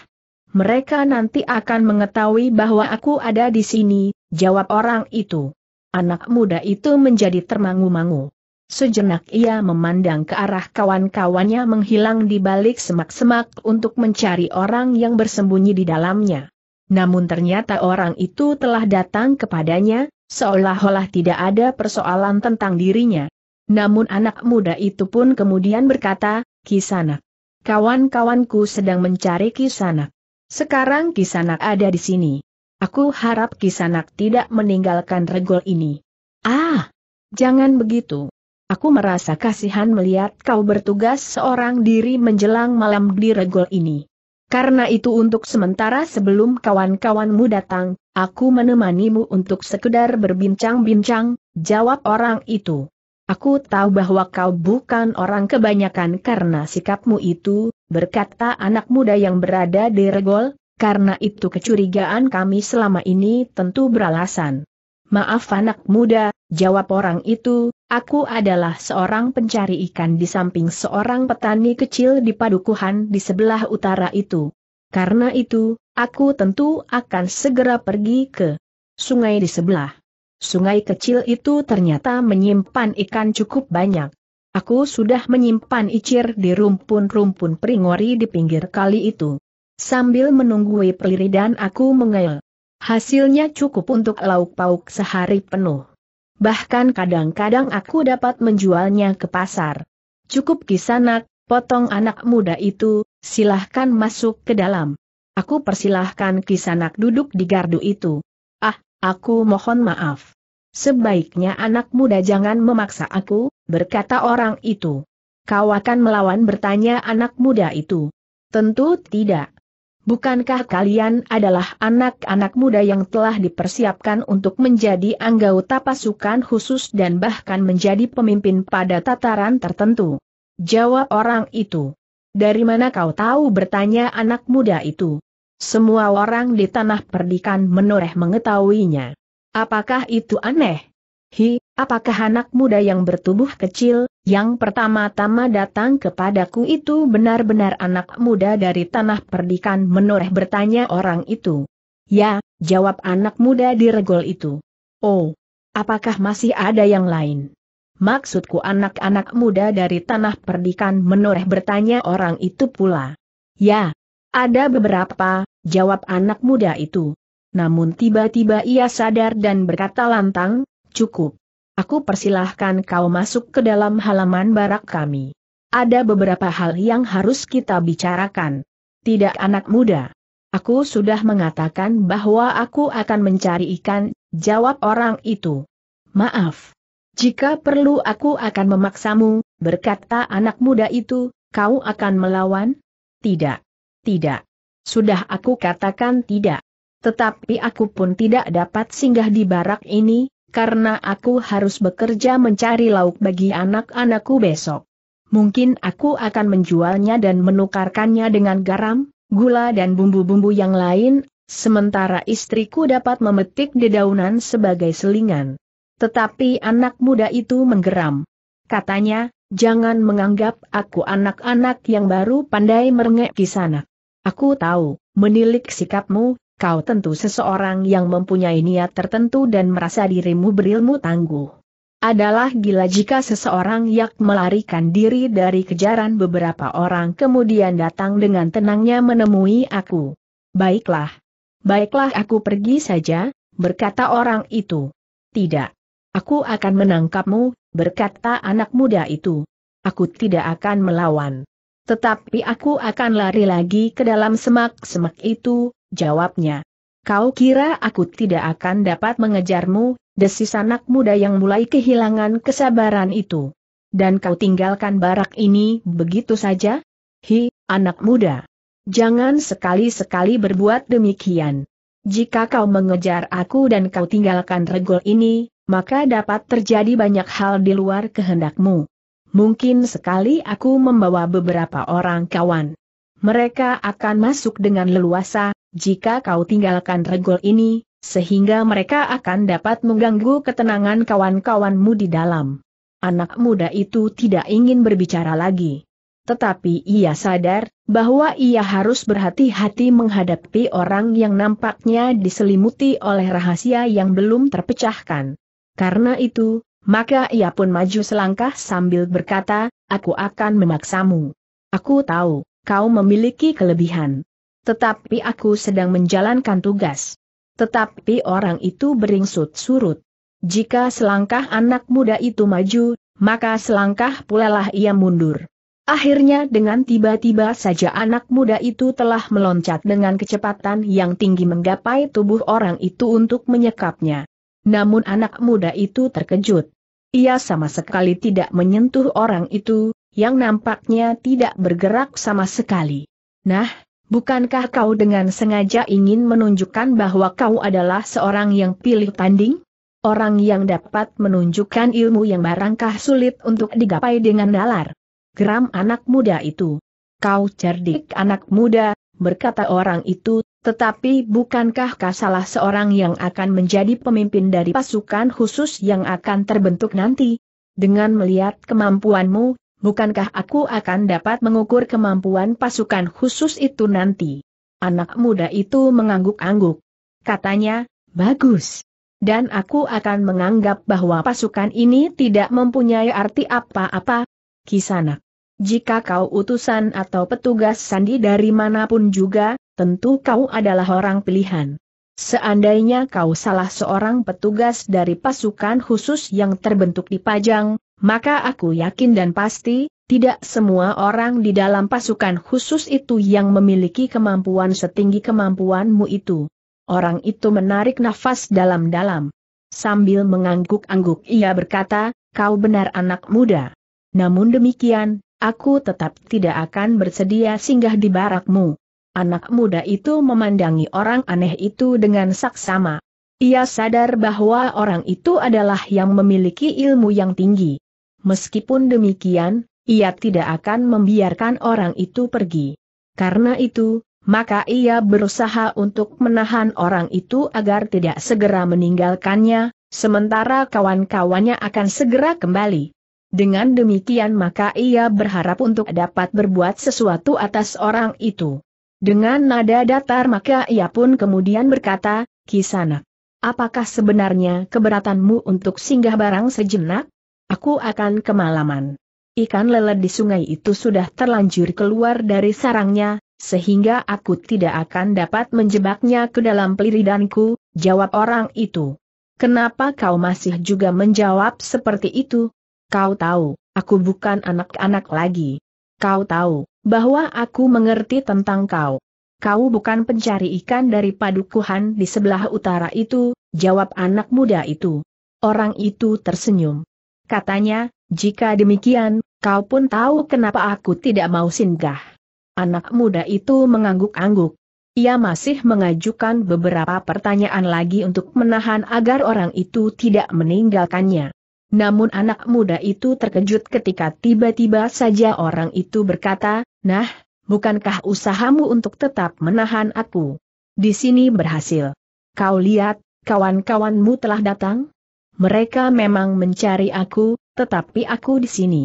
Mereka nanti akan mengetahui bahwa aku ada di sini, jawab orang itu. Anak muda itu menjadi termangu-mangu. Sejenak ia memandang ke arah kawan-kawannya menghilang di balik semak-semak untuk mencari orang yang bersembunyi di dalamnya. Namun ternyata orang itu telah datang kepadanya, seolah-olah tidak ada persoalan tentang dirinya. Namun anak muda itu pun kemudian berkata, Kisanak. Kawan-kawanku sedang mencari Kisanak. Sekarang Kisanak ada di sini. Aku harap Kisanak tidak meninggalkan regol ini. Ah, jangan begitu. Aku merasa kasihan melihat kau bertugas seorang diri menjelang malam di regol ini. Karena itu untuk sementara sebelum kawan-kawanmu datang, aku menemanimu untuk sekedar berbincang-bincang, jawab orang itu. Aku tahu bahwa kau bukan orang kebanyakan karena sikapmu itu, berkata anak muda yang berada di regol, karena itu kecurigaan kami selama ini tentu beralasan. Maaf anak muda, jawab orang itu, aku adalah seorang pencari ikan di samping seorang petani kecil di padukuhan di sebelah utara itu. Karena itu, aku tentu akan segera pergi ke sungai di sebelah Sungai kecil itu ternyata menyimpan ikan cukup banyak. Aku sudah menyimpan icir di rumpun-rumpun peringori di pinggir kali itu. Sambil menunggu peliri dan aku mengel. Hasilnya cukup untuk lauk pauk sehari penuh. Bahkan kadang-kadang aku dapat menjualnya ke pasar. Cukup kisanak, potong anak muda itu, silahkan masuk ke dalam. Aku persilahkan kisanak duduk di gardu itu. Aku mohon maaf. Sebaiknya anak muda jangan memaksa aku, berkata orang itu. Kau akan melawan bertanya anak muda itu. Tentu tidak. Bukankah kalian adalah anak-anak muda yang telah dipersiapkan untuk menjadi anggota pasukan khusus dan bahkan menjadi pemimpin pada tataran tertentu? Jawab orang itu. Dari mana kau tahu bertanya anak muda itu? Semua orang di tanah perdikan menoreh mengetahuinya. Apakah itu aneh? Hi, apakah anak muda yang bertubuh kecil, yang pertama-tama datang kepadaku itu benar-benar anak muda dari tanah perdikan menoreh bertanya orang itu. Ya, jawab anak muda di regol itu. Oh, apakah masih ada yang lain? Maksudku anak-anak muda dari tanah perdikan menoreh bertanya orang itu pula. Ya, ada beberapa, jawab anak muda itu. Namun tiba-tiba ia sadar dan berkata lantang, cukup. Aku persilahkan kau masuk ke dalam halaman barak kami. Ada beberapa hal yang harus kita bicarakan. Tidak anak muda. Aku sudah mengatakan bahwa aku akan mencari ikan, jawab orang itu. Maaf. Jika perlu aku akan memaksamu, berkata anak muda itu, kau akan melawan? Tidak. Tidak. Sudah aku katakan tidak. Tetapi aku pun tidak dapat singgah di barak ini, karena aku harus bekerja mencari lauk bagi anak-anakku besok. Mungkin aku akan menjualnya dan menukarkannya dengan garam, gula dan bumbu-bumbu yang lain, sementara istriku dapat memetik dedaunan sebagai selingan. Tetapi anak muda itu menggeram. Katanya, jangan menganggap aku anak-anak yang baru pandai merengek di sana. Aku tahu, menilik sikapmu, kau tentu seseorang yang mempunyai niat tertentu dan merasa dirimu berilmu tangguh. Adalah gila jika seseorang yak melarikan diri dari kejaran beberapa orang kemudian datang dengan tenangnya menemui aku. Baiklah. Baiklah aku pergi saja, berkata orang itu. Tidak. Aku akan menangkapmu, berkata anak muda itu. Aku tidak akan melawan. Tetapi aku akan lari lagi ke dalam semak-semak itu, jawabnya. Kau kira aku tidak akan dapat mengejarmu, desis anak muda yang mulai kehilangan kesabaran itu. Dan kau tinggalkan barak ini begitu saja? Hi, anak muda. Jangan sekali-sekali berbuat demikian. Jika kau mengejar aku dan kau tinggalkan regol ini, maka dapat terjadi banyak hal di luar kehendakmu. Mungkin sekali aku membawa beberapa orang kawan. Mereka akan masuk dengan leluasa, jika kau tinggalkan regol ini, sehingga mereka akan dapat mengganggu ketenangan kawan-kawanmu di dalam. Anak muda itu tidak ingin berbicara lagi. Tetapi ia sadar, bahwa ia harus berhati-hati menghadapi orang yang nampaknya diselimuti oleh rahasia yang belum terpecahkan. Karena itu, maka ia pun maju selangkah sambil berkata, aku akan memaksamu. Aku tahu, kau memiliki kelebihan. Tetapi aku sedang menjalankan tugas. Tetapi orang itu beringsut surut. Jika selangkah anak muda itu maju, maka selangkah pulalah ia mundur. Akhirnya dengan tiba-tiba saja anak muda itu telah meloncat dengan kecepatan yang tinggi menggapai tubuh orang itu untuk menyekapnya. Namun anak muda itu terkejut. Ia sama sekali tidak menyentuh orang itu, yang nampaknya tidak bergerak sama sekali. Nah, bukankah kau dengan sengaja ingin menunjukkan bahwa kau adalah seorang yang pilih tanding? Orang yang dapat menunjukkan ilmu yang barangkah sulit untuk digapai dengan nalar. Geram anak muda itu. Kau cerdik anak muda, berkata orang itu, tetapi bukankah salah seorang yang akan menjadi pemimpin dari pasukan khusus yang akan terbentuk nanti? Dengan melihat kemampuanmu, bukankah aku akan dapat mengukur kemampuan pasukan khusus itu nanti? Anak muda itu mengangguk-angguk. Katanya, bagus. Dan aku akan menganggap bahwa pasukan ini tidak mempunyai arti apa-apa. Kisanak. Jika kau utusan atau petugas sandi dari manapun juga, tentu kau adalah orang pilihan. Seandainya kau salah seorang petugas dari pasukan khusus yang terbentuk di Pajang, maka aku yakin dan pasti, tidak semua orang di dalam pasukan khusus itu yang memiliki kemampuan setinggi kemampuanmu itu. Orang itu menarik nafas dalam-dalam. Sambil mengangguk-angguk ia berkata, kau benar anak muda. Namun demikian, aku tetap tidak akan bersedia singgah di barakmu. Anak muda itu memandangi orang aneh itu dengan saksama. Ia sadar bahwa orang itu adalah yang memiliki ilmu yang tinggi. Meskipun demikian, ia tidak akan membiarkan orang itu pergi. Karena itu, maka ia berusaha untuk menahan orang itu agar tidak segera meninggalkannya, sementara kawan-kawannya akan segera kembali. Dengan demikian maka ia berharap untuk dapat berbuat sesuatu atas orang itu. Dengan nada datar maka ia pun kemudian berkata, Kisana, apakah sebenarnya keberatanmu untuk singgah barang sejenak? Aku akan kemalaman. Ikan lele di sungai itu sudah terlanjur keluar dari sarangnya, sehingga aku tidak akan dapat menjebaknya ke dalam peliridanku, jawab orang itu. Kenapa kau masih juga menjawab seperti itu? Kau tahu, aku bukan anak-anak lagi. Kau tahu, bahwa aku mengerti tentang kau. Kau bukan pencari ikan dari padukuhan di sebelah utara itu, jawab anak muda itu. Orang itu tersenyum. Katanya, jika demikian, kau pun tahu kenapa aku tidak mau singgah. Anak muda itu mengangguk-angguk. Ia masih mengajukan beberapa pertanyaan lagi untuk menahan agar orang itu tidak meninggalkannya. Namun anak muda itu terkejut ketika tiba-tiba saja orang itu berkata, Nah, bukankah usahamu untuk tetap menahan aku? Di sini berhasil. Kau lihat, kawan-kawanmu telah datang? Mereka memang mencari aku, tetapi aku di sini.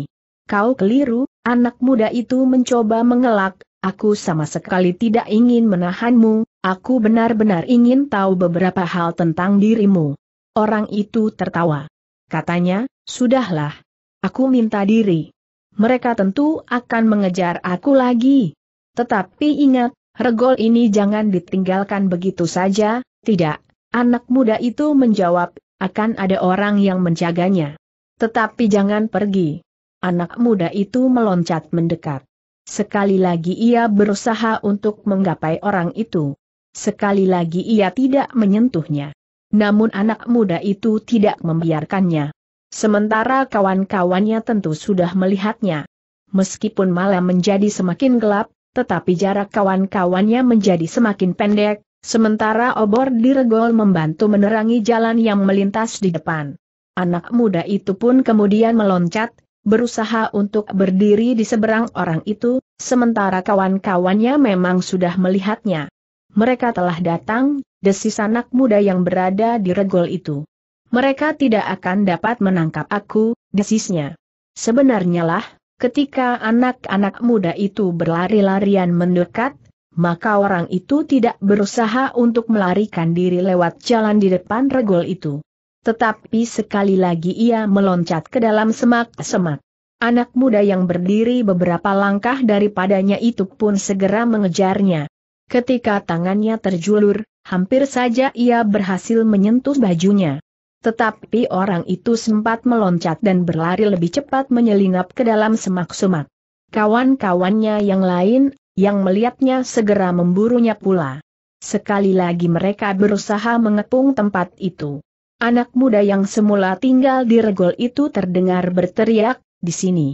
Kau keliru, anak muda itu mencoba mengelak, aku sama sekali tidak ingin menahanmu, aku benar-benar ingin tahu beberapa hal tentang dirimu. Orang itu tertawa. Katanya, sudahlah. Aku minta diri. Mereka tentu akan mengejar aku lagi. Tetapi ingat, regol ini jangan ditinggalkan begitu saja, tidak. Anak muda itu menjawab, akan ada orang yang menjaganya. Tetapi jangan pergi. Anak muda itu meloncat mendekat. Sekali lagi ia berusaha untuk menggapai orang itu. Sekali lagi ia tidak menyentuhnya. Namun anak muda itu tidak membiarkannya. Sementara kawan-kawannya tentu sudah melihatnya. Meskipun malam menjadi semakin gelap, tetapi jarak kawan-kawannya menjadi semakin pendek, sementara obor diregol membantu menerangi jalan yang melintas di depan. Anak muda itu pun kemudian meloncat, berusaha untuk berdiri di seberang orang itu, sementara kawan-kawannya memang sudah melihatnya. Mereka telah datang, desis anak muda yang berada di regol itu. Mereka tidak akan dapat menangkap aku, desisnya. Sebenarnya lah, ketika anak-anak muda itu berlari-larian mendekat, maka orang itu tidak berusaha untuk melarikan diri lewat jalan di depan regol itu. Tetapi sekali lagi ia meloncat ke dalam semak-semak. Anak muda yang berdiri beberapa langkah daripadanya itu pun segera mengejarnya. Ketika tangannya terjulur, hampir saja ia berhasil menyentuh bajunya. Tetapi orang itu sempat meloncat dan berlari lebih cepat menyelinap ke dalam semak-semak. Kawan-kawannya yang lain, yang melihatnya segera memburunya pula. Sekali lagi mereka berusaha mengepung tempat itu. Anak muda yang semula tinggal di regol itu terdengar berteriak, di sini.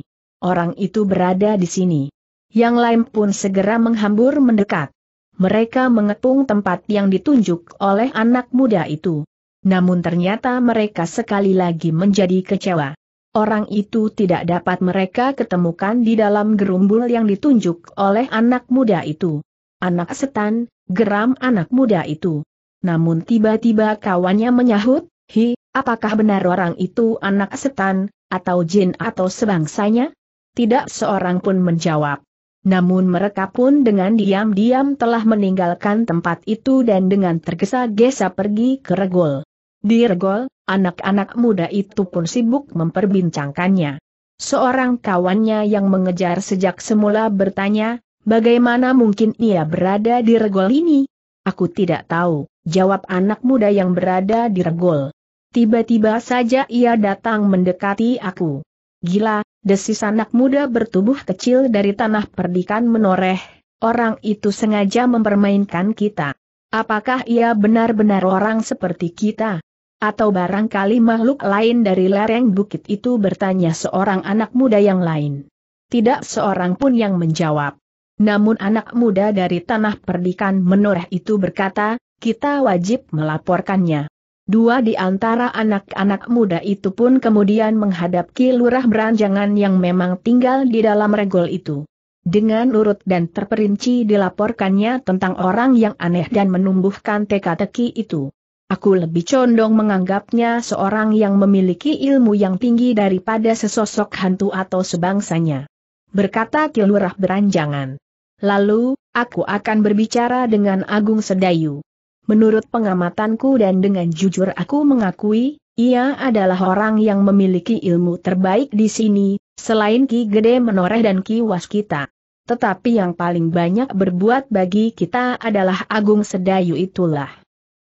Orang itu berada di sini. Yang lain pun segera menghambur mendekat mereka mengepung tempat yang ditunjuk oleh anak muda itu. Namun ternyata mereka sekali lagi menjadi kecewa. Orang itu tidak dapat mereka ketemukan di dalam gerumbul yang ditunjuk oleh anak muda itu. Anak setan, geram anak muda itu. Namun tiba-tiba kawannya menyahut, Hi, apakah benar orang itu anak setan, atau jin atau sebangsanya? Tidak seorang pun menjawab. Namun mereka pun dengan diam-diam telah meninggalkan tempat itu dan dengan tergesa-gesa pergi ke Regol. Di Regol, anak-anak muda itu pun sibuk memperbincangkannya. Seorang kawannya yang mengejar sejak semula bertanya, bagaimana mungkin ia berada di Regol ini? Aku tidak tahu, jawab anak muda yang berada di Regol. Tiba-tiba saja ia datang mendekati aku. Gila, Desis anak muda bertubuh kecil dari tanah perdikan menoreh, orang itu sengaja mempermainkan kita. Apakah ia benar-benar orang seperti kita? Atau barangkali makhluk lain dari lereng bukit itu bertanya seorang anak muda yang lain. Tidak seorang pun yang menjawab. Namun anak muda dari tanah perdikan menoreh itu berkata, kita wajib melaporkannya. Dua di antara anak-anak muda itu pun kemudian menghadap Ki Lurah Beranjangan yang memang tinggal di dalam regol itu. Dengan urut dan terperinci dilaporkannya tentang orang yang aneh dan menumbuhkan teka-teki itu. Aku lebih condong menganggapnya seorang yang memiliki ilmu yang tinggi daripada sesosok hantu atau sebangsanya. Berkata Ki Lurah Beranjangan. Lalu, aku akan berbicara dengan Agung Sedayu. Menurut pengamatanku dan dengan jujur aku mengakui, ia adalah orang yang memiliki ilmu terbaik di sini, selain Ki Gede Menoreh dan Ki Waskita. Tetapi yang paling banyak berbuat bagi kita adalah Agung Sedayu itulah.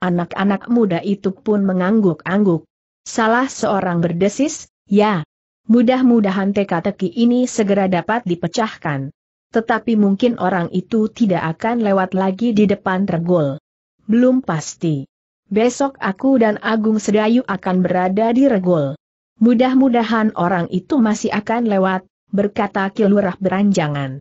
Anak-anak muda itu pun mengangguk-angguk. Salah seorang berdesis, ya. Mudah-mudahan teka-teki ini segera dapat dipecahkan. Tetapi mungkin orang itu tidak akan lewat lagi di depan regol belum pasti. Besok aku dan Agung Sedayu akan berada di Regol. Mudah-mudahan orang itu masih akan lewat, berkata Kilurah beranjangan.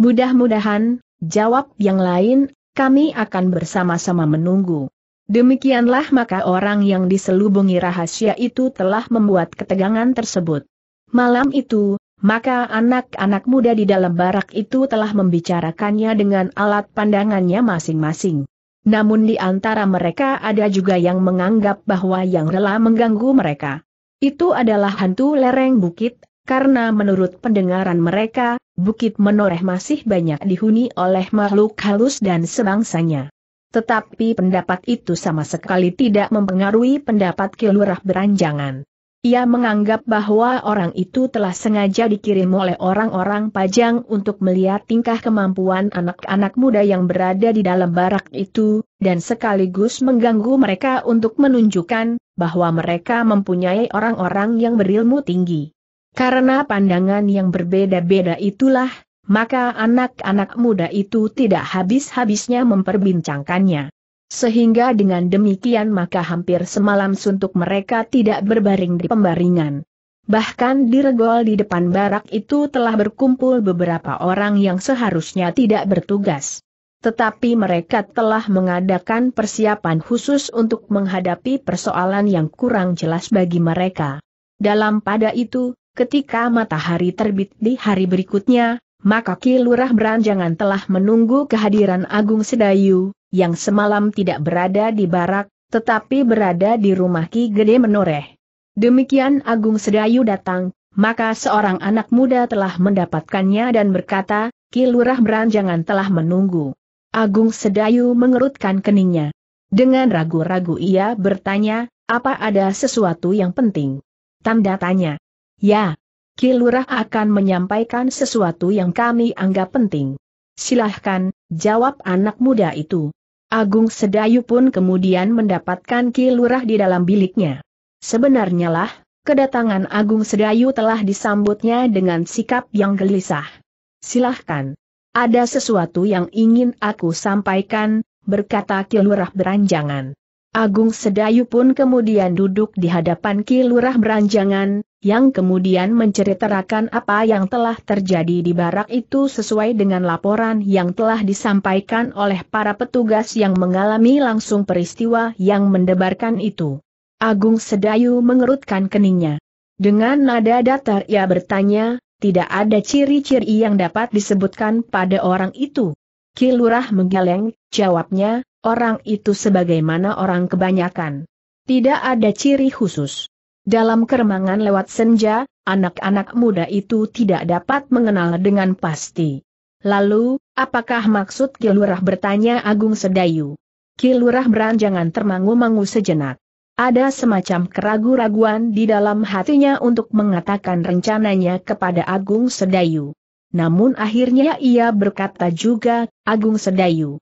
Mudah-mudahan, jawab yang lain, kami akan bersama-sama menunggu. Demikianlah maka orang yang diselubungi rahasia itu telah membuat ketegangan tersebut. Malam itu, maka anak-anak muda di dalam barak itu telah membicarakannya dengan alat pandangannya masing-masing. Namun di antara mereka ada juga yang menganggap bahwa yang rela mengganggu mereka. Itu adalah hantu lereng bukit, karena menurut pendengaran mereka, Bukit Menoreh masih banyak dihuni oleh makhluk halus dan sebangsanya. Tetapi pendapat itu sama sekali tidak mempengaruhi pendapat Kilurah Beranjangan. Ia menganggap bahwa orang itu telah sengaja dikirim oleh orang-orang pajang untuk melihat tingkah kemampuan anak-anak muda yang berada di dalam barak itu, dan sekaligus mengganggu mereka untuk menunjukkan bahwa mereka mempunyai orang-orang yang berilmu tinggi. Karena pandangan yang berbeda-beda itulah, maka anak-anak muda itu tidak habis-habisnya memperbincangkannya. Sehingga dengan demikian maka hampir semalam suntuk mereka tidak berbaring di pembaringan. Bahkan di di depan barak itu telah berkumpul beberapa orang yang seharusnya tidak bertugas. Tetapi mereka telah mengadakan persiapan khusus untuk menghadapi persoalan yang kurang jelas bagi mereka. Dalam pada itu, ketika matahari terbit di hari berikutnya, maka Kilurah Beranjangan telah menunggu kehadiran Agung Sedayu, yang semalam tidak berada di barak, tetapi berada di rumah Ki Gede Menoreh. Demikian Agung Sedayu datang, maka seorang anak muda telah mendapatkannya dan berkata, Ki Lurah Beranjangan telah menunggu. Agung Sedayu mengerutkan keningnya. Dengan ragu-ragu ia bertanya, apa ada sesuatu yang penting? Tanda tanya. Ya, Ki Lurah akan menyampaikan sesuatu yang kami anggap penting. Silahkan, jawab anak muda itu. Agung Sedayu pun kemudian mendapatkan kilurah di dalam biliknya. Sebenarnya lah, kedatangan Agung Sedayu telah disambutnya dengan sikap yang gelisah. Silahkan. Ada sesuatu yang ingin aku sampaikan, berkata kilurah beranjangan. Agung Sedayu pun kemudian duduk di hadapan Ki Beranjangan, yang kemudian menceritakan apa yang telah terjadi di barak itu sesuai dengan laporan yang telah disampaikan oleh para petugas yang mengalami langsung peristiwa yang mendebarkan itu. Agung Sedayu mengerutkan keningnya. Dengan nada datar ia bertanya, tidak ada ciri-ciri yang dapat disebutkan pada orang itu. Kilurah menggeleng, jawabnya, orang itu sebagaimana orang kebanyakan. Tidak ada ciri khusus. Dalam keremangan lewat senja, anak-anak muda itu tidak dapat mengenal dengan pasti. Lalu, apakah maksud Kilurah bertanya Agung Sedayu? Kilurah beranjangan termangu-mangu sejenak. Ada semacam keragu-raguan di dalam hatinya untuk mengatakan rencananya kepada Agung Sedayu. Namun akhirnya ia berkata juga, Agung Sedayu,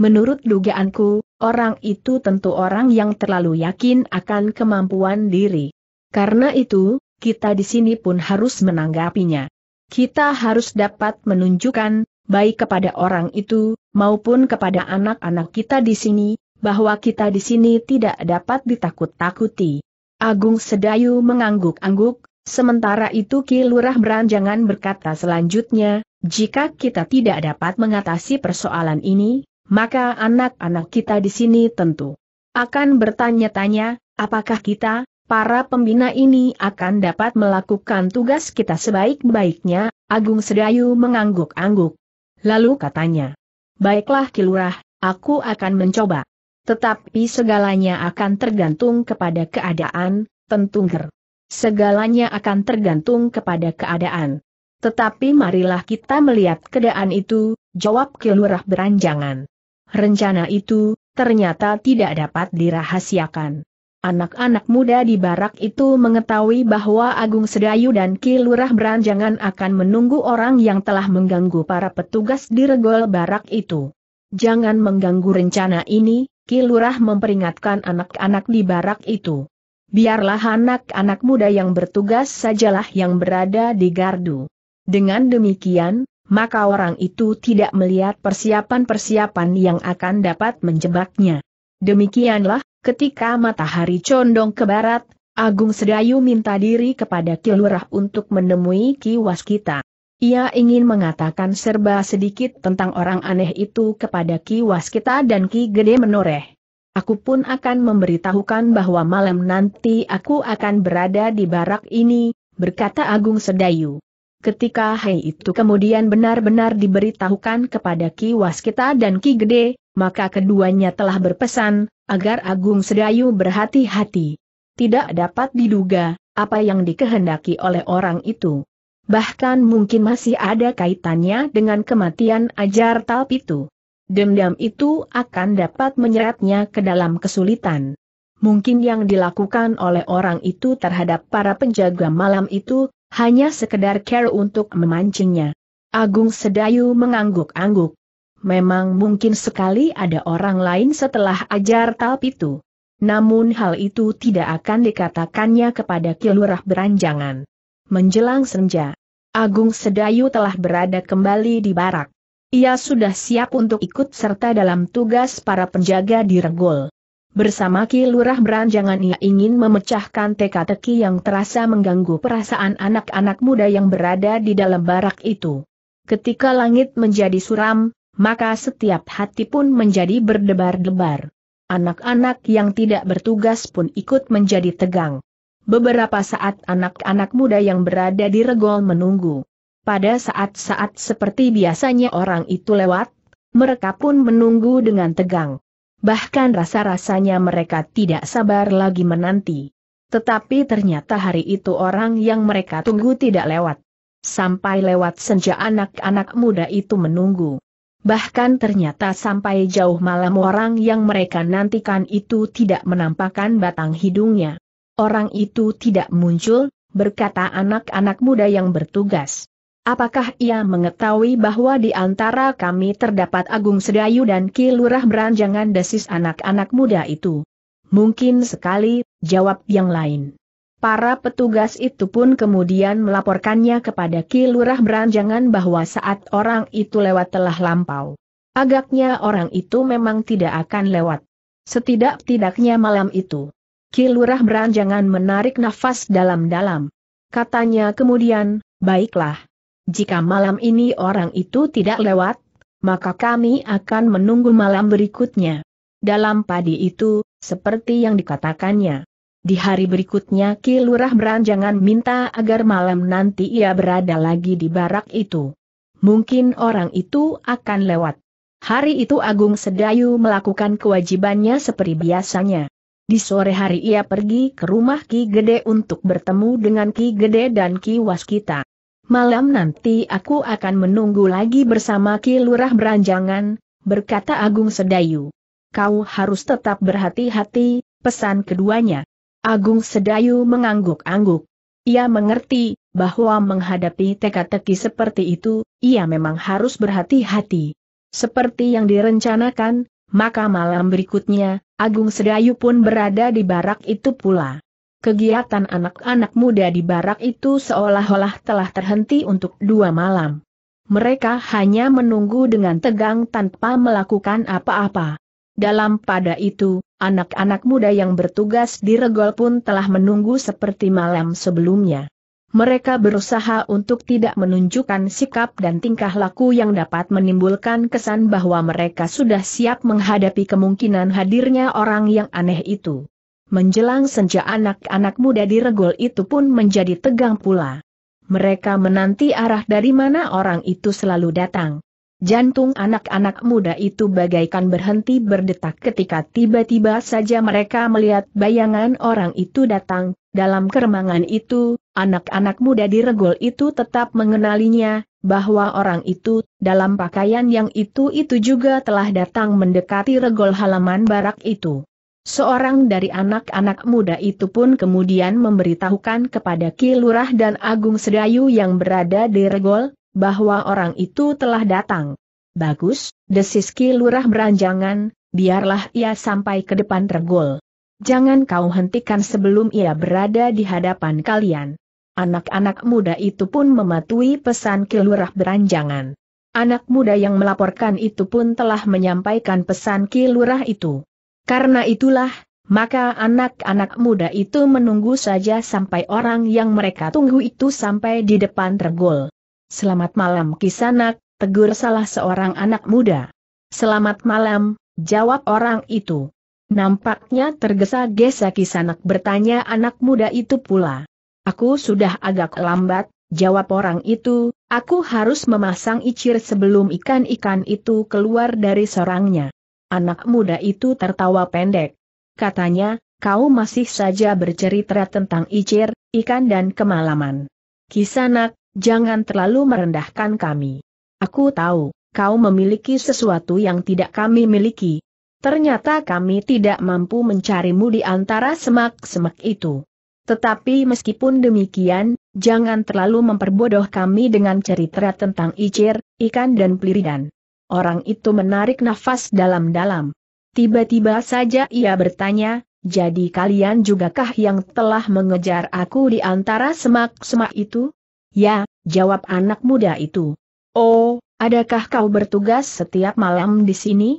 Menurut dugaanku, orang itu tentu orang yang terlalu yakin akan kemampuan diri. Karena itu, kita di sini pun harus menanggapinya. Kita harus dapat menunjukkan, baik kepada orang itu, maupun kepada anak-anak kita di sini, bahwa kita di sini tidak dapat ditakut-takuti. Agung Sedayu mengangguk-angguk, sementara itu Ki Lurah Beranjangan berkata selanjutnya, jika kita tidak dapat mengatasi persoalan ini, maka anak-anak kita di sini tentu akan bertanya-tanya, apakah kita, para pembina ini akan dapat melakukan tugas kita sebaik-baiknya, Agung Sedayu mengangguk-angguk. Lalu katanya, baiklah Kilurah, aku akan mencoba. Tetapi segalanya akan tergantung kepada keadaan, tentu ger. Segalanya akan tergantung kepada keadaan. Tetapi marilah kita melihat keadaan itu, jawab Kilurah beranjangan. Rencana itu, ternyata tidak dapat dirahasiakan. Anak-anak muda di barak itu mengetahui bahwa Agung Sedayu dan Ki Lurah Beranjangan akan menunggu orang yang telah mengganggu para petugas di regol barak itu. Jangan mengganggu rencana ini, Ki Lurah memperingatkan anak-anak di barak itu. Biarlah anak-anak muda yang bertugas sajalah yang berada di gardu. Dengan demikian, maka orang itu tidak melihat persiapan-persiapan yang akan dapat menjebaknya. Demikianlah, ketika matahari condong ke barat, Agung Sedayu minta diri kepada Kilurah untuk menemui Ki Waskita. Ia ingin mengatakan serba sedikit tentang orang aneh itu kepada Ki Waskita dan Ki Gede Menoreh. Aku pun akan memberitahukan bahwa malam nanti aku akan berada di barak ini, berkata Agung Sedayu. Ketika hal itu kemudian benar-benar diberitahukan kepada Ki Waskita dan Ki Gede, maka keduanya telah berpesan, agar Agung Sedayu berhati-hati. Tidak dapat diduga, apa yang dikehendaki oleh orang itu. Bahkan mungkin masih ada kaitannya dengan kematian ajar talp itu. Dendam itu akan dapat menyeretnya ke dalam kesulitan. Mungkin yang dilakukan oleh orang itu terhadap para penjaga malam itu hanya sekedar care untuk memancingnya. Agung Sedayu mengangguk-angguk. Memang mungkin sekali ada orang lain setelah ajar talp itu. Namun hal itu tidak akan dikatakannya kepada Kilurah Beranjangan. Menjelang senja, Agung Sedayu telah berada kembali di barak. Ia sudah siap untuk ikut serta dalam tugas para penjaga di Regol. Bersama Ki Lurah Beranjangan ia ingin memecahkan teka-teki yang terasa mengganggu perasaan anak-anak muda yang berada di dalam barak itu. Ketika langit menjadi suram, maka setiap hati pun menjadi berdebar-debar. Anak-anak yang tidak bertugas pun ikut menjadi tegang. Beberapa saat anak-anak muda yang berada di regol menunggu. Pada saat-saat seperti biasanya orang itu lewat, mereka pun menunggu dengan tegang. Bahkan rasa-rasanya mereka tidak sabar lagi menanti. Tetapi ternyata hari itu orang yang mereka tunggu tidak lewat. Sampai lewat senja anak-anak muda itu menunggu. Bahkan ternyata sampai jauh malam orang yang mereka nantikan itu tidak menampakkan batang hidungnya. Orang itu tidak muncul, berkata anak-anak muda yang bertugas. Apakah ia mengetahui bahwa di antara kami terdapat Agung Sedayu dan Ki Lurah Beranjangan desis anak-anak muda itu? Mungkin sekali, jawab yang lain. Para petugas itu pun kemudian melaporkannya kepada Ki Lurah Beranjangan bahwa saat orang itu lewat telah lampau. Agaknya orang itu memang tidak akan lewat. Setidak-tidaknya malam itu. Ki Lurah Beranjangan menarik nafas dalam-dalam. Katanya kemudian, baiklah, jika malam ini orang itu tidak lewat, maka kami akan menunggu malam berikutnya. Dalam padi itu, seperti yang dikatakannya. Di hari berikutnya Ki Lurah Beranjangan minta agar malam nanti ia berada lagi di barak itu. Mungkin orang itu akan lewat. Hari itu Agung Sedayu melakukan kewajibannya seperti biasanya. Di sore hari ia pergi ke rumah Ki Gede untuk bertemu dengan Ki Gede dan Ki Waskita. Malam nanti aku akan menunggu lagi bersama Ki Lurah Beranjangan, berkata Agung Sedayu. Kau harus tetap berhati-hati, pesan keduanya. Agung Sedayu mengangguk-angguk. Ia mengerti bahwa menghadapi teka-teki seperti itu, ia memang harus berhati-hati. Seperti yang direncanakan, maka malam berikutnya, Agung Sedayu pun berada di barak itu pula. Kegiatan anak-anak muda di barak itu seolah-olah telah terhenti untuk dua malam. Mereka hanya menunggu dengan tegang tanpa melakukan apa-apa. Dalam pada itu, anak-anak muda yang bertugas di regol pun telah menunggu seperti malam sebelumnya. Mereka berusaha untuk tidak menunjukkan sikap dan tingkah laku yang dapat menimbulkan kesan bahwa mereka sudah siap menghadapi kemungkinan hadirnya orang yang aneh itu. Menjelang senja anak-anak muda di regol itu pun menjadi tegang pula. Mereka menanti arah dari mana orang itu selalu datang. Jantung anak-anak muda itu bagaikan berhenti berdetak ketika tiba-tiba saja mereka melihat bayangan orang itu datang. Dalam keremangan itu, anak-anak muda di regol itu tetap mengenalinya, bahwa orang itu, dalam pakaian yang itu-itu juga telah datang mendekati regol halaman barak itu. Seorang dari anak-anak muda itu pun kemudian memberitahukan kepada Ki Lurah dan Agung Sedayu yang berada di Regol, bahwa orang itu telah datang. Bagus, desis Ki Lurah beranjangan, biarlah ia sampai ke depan Regol. Jangan kau hentikan sebelum ia berada di hadapan kalian. Anak-anak muda itu pun mematuhi pesan Ki Lurah beranjangan. Anak muda yang melaporkan itu pun telah menyampaikan pesan Ki Lurah itu. Karena itulah, maka anak-anak muda itu menunggu saja sampai orang yang mereka tunggu itu sampai di depan tergol. Selamat malam kisanak, tegur salah seorang anak muda. Selamat malam, jawab orang itu. Nampaknya tergesa-gesa kisanak bertanya anak muda itu pula. Aku sudah agak lambat, jawab orang itu, aku harus memasang icir sebelum ikan-ikan itu keluar dari sarangnya. Anak muda itu tertawa pendek. Katanya, kau masih saja bercerita tentang icir, ikan dan kemalaman. Kisanak, jangan terlalu merendahkan kami. Aku tahu, kau memiliki sesuatu yang tidak kami miliki. Ternyata kami tidak mampu mencarimu di antara semak-semak itu. Tetapi meskipun demikian, jangan terlalu memperbodoh kami dengan cerita tentang icir, ikan dan pliridan. Orang itu menarik nafas dalam-dalam. Tiba-tiba saja ia bertanya, jadi kalian jugakah yang telah mengejar aku di antara semak-semak itu? Ya, jawab anak muda itu. Oh, adakah kau bertugas setiap malam di sini?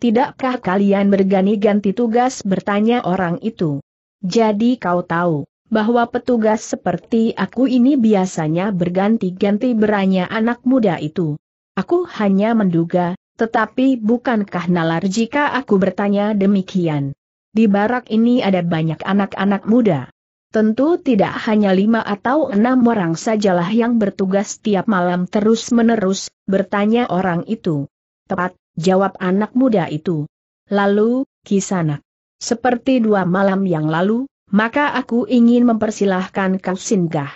Tidakkah kalian berganti ganti tugas bertanya orang itu? Jadi kau tahu, bahwa petugas seperti aku ini biasanya berganti-ganti beranya anak muda itu. Aku hanya menduga, tetapi bukankah nalar jika aku bertanya demikian? Di barak ini ada banyak anak-anak muda. Tentu tidak hanya lima atau enam orang sajalah yang bertugas tiap malam terus-menerus, bertanya orang itu. Tepat, jawab anak muda itu. Lalu, kisanak. Seperti dua malam yang lalu, maka aku ingin mempersilahkan kau singgah.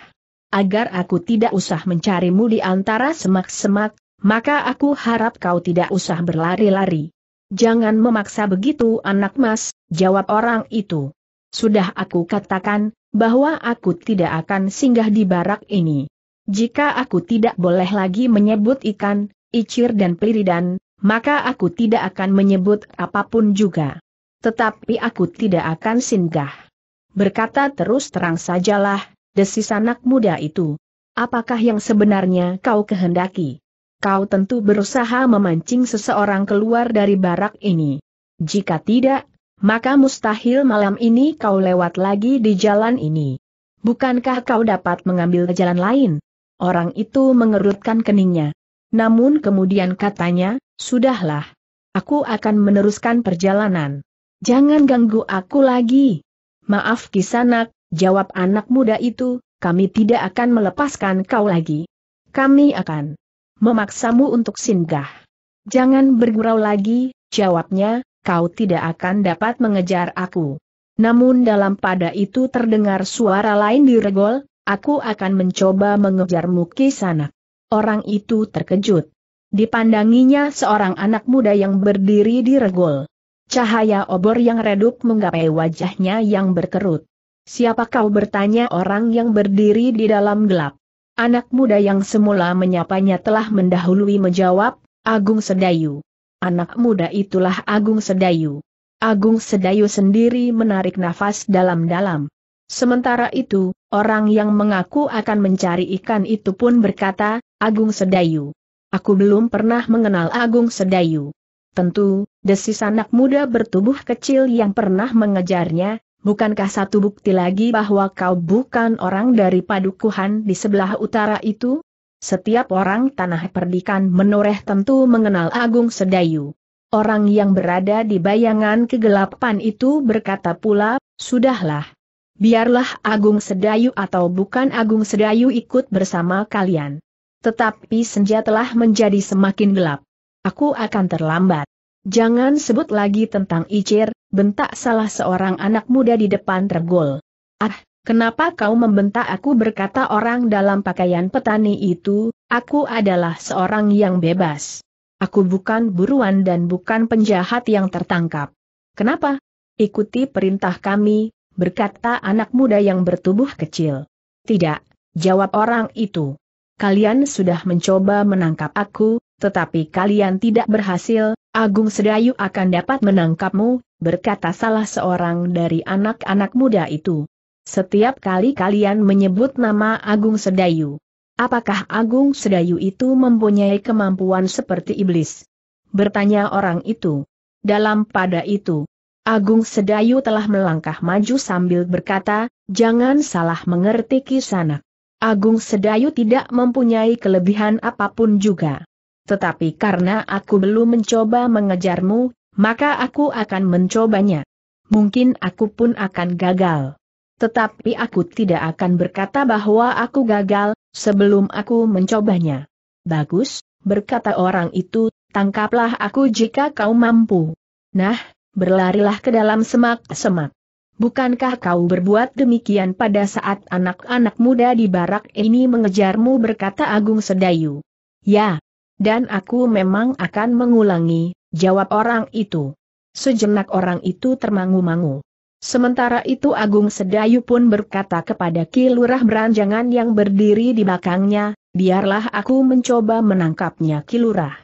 Agar aku tidak usah mencarimu di antara semak-semak, maka aku harap kau tidak usah berlari-lari. Jangan memaksa begitu anak mas, jawab orang itu. Sudah aku katakan, bahwa aku tidak akan singgah di barak ini. Jika aku tidak boleh lagi menyebut ikan, icir dan peliridan, maka aku tidak akan menyebut apapun juga. Tetapi aku tidak akan singgah. Berkata terus terang sajalah, desis anak muda itu. Apakah yang sebenarnya kau kehendaki? kau tentu berusaha memancing seseorang keluar dari barak ini. Jika tidak, maka mustahil malam ini kau lewat lagi di jalan ini. Bukankah kau dapat mengambil jalan lain? Orang itu mengerutkan keningnya. Namun kemudian katanya, sudahlah. Aku akan meneruskan perjalanan. Jangan ganggu aku lagi. Maaf kisanak, jawab anak muda itu, kami tidak akan melepaskan kau lagi. Kami akan memaksamu untuk singgah. Jangan bergurau lagi, jawabnya, kau tidak akan dapat mengejar aku. Namun dalam pada itu terdengar suara lain di regol. aku akan mencoba mengejarmu ke sana. Orang itu terkejut. Dipandanginya seorang anak muda yang berdiri di regol. Cahaya obor yang redup menggapai wajahnya yang berkerut. Siapa kau bertanya orang yang berdiri di dalam gelap? Anak muda yang semula menyapanya telah mendahului menjawab, Agung Sedayu. Anak muda itulah Agung Sedayu. Agung Sedayu sendiri menarik nafas dalam-dalam. Sementara itu, orang yang mengaku akan mencari ikan itu pun berkata, Agung Sedayu. Aku belum pernah mengenal Agung Sedayu. Tentu, desis anak muda bertubuh kecil yang pernah mengejarnya, bukankah satu bukti lagi bahwa kau bukan orang dari padukuhan di sebelah utara itu? Setiap orang tanah perdikan menoreh tentu mengenal Agung Sedayu. Orang yang berada di bayangan kegelapan itu berkata pula, sudahlah. Biarlah Agung Sedayu atau bukan Agung Sedayu ikut bersama kalian. Tetapi senja telah menjadi semakin gelap. Aku akan terlambat. Jangan sebut lagi tentang Icir, bentak salah seorang anak muda di depan tergol. Ah, kenapa kau membentak aku berkata orang dalam pakaian petani itu, aku adalah seorang yang bebas. Aku bukan buruan dan bukan penjahat yang tertangkap. Kenapa? Ikuti perintah kami, berkata anak muda yang bertubuh kecil. Tidak, jawab orang itu. Kalian sudah mencoba menangkap aku, tetapi kalian tidak berhasil, Agung Sedayu akan dapat menangkapmu, berkata salah seorang dari anak-anak muda itu. Setiap kali kalian menyebut nama Agung Sedayu. Apakah Agung Sedayu itu mempunyai kemampuan seperti iblis? Bertanya orang itu. Dalam pada itu, Agung Sedayu telah melangkah maju sambil berkata, jangan salah mengerti kisana. Agung Sedayu tidak mempunyai kelebihan apapun juga. Tetapi karena aku belum mencoba mengejarmu, maka aku akan mencobanya. Mungkin aku pun akan gagal. Tetapi aku tidak akan berkata bahwa aku gagal, sebelum aku mencobanya. Bagus, berkata orang itu, tangkaplah aku jika kau mampu. Nah, berlarilah ke dalam semak-semak. Bukankah kau berbuat demikian pada saat anak-anak muda di barak ini mengejarmu berkata Agung Sedayu? Ya, dan aku memang akan mengulangi, jawab orang itu. Sejenak orang itu termangu-mangu. Sementara itu Agung Sedayu pun berkata kepada Ki Lurah Beranjangan yang berdiri di belakangnya, biarlah aku mencoba menangkapnya Ki Lurah.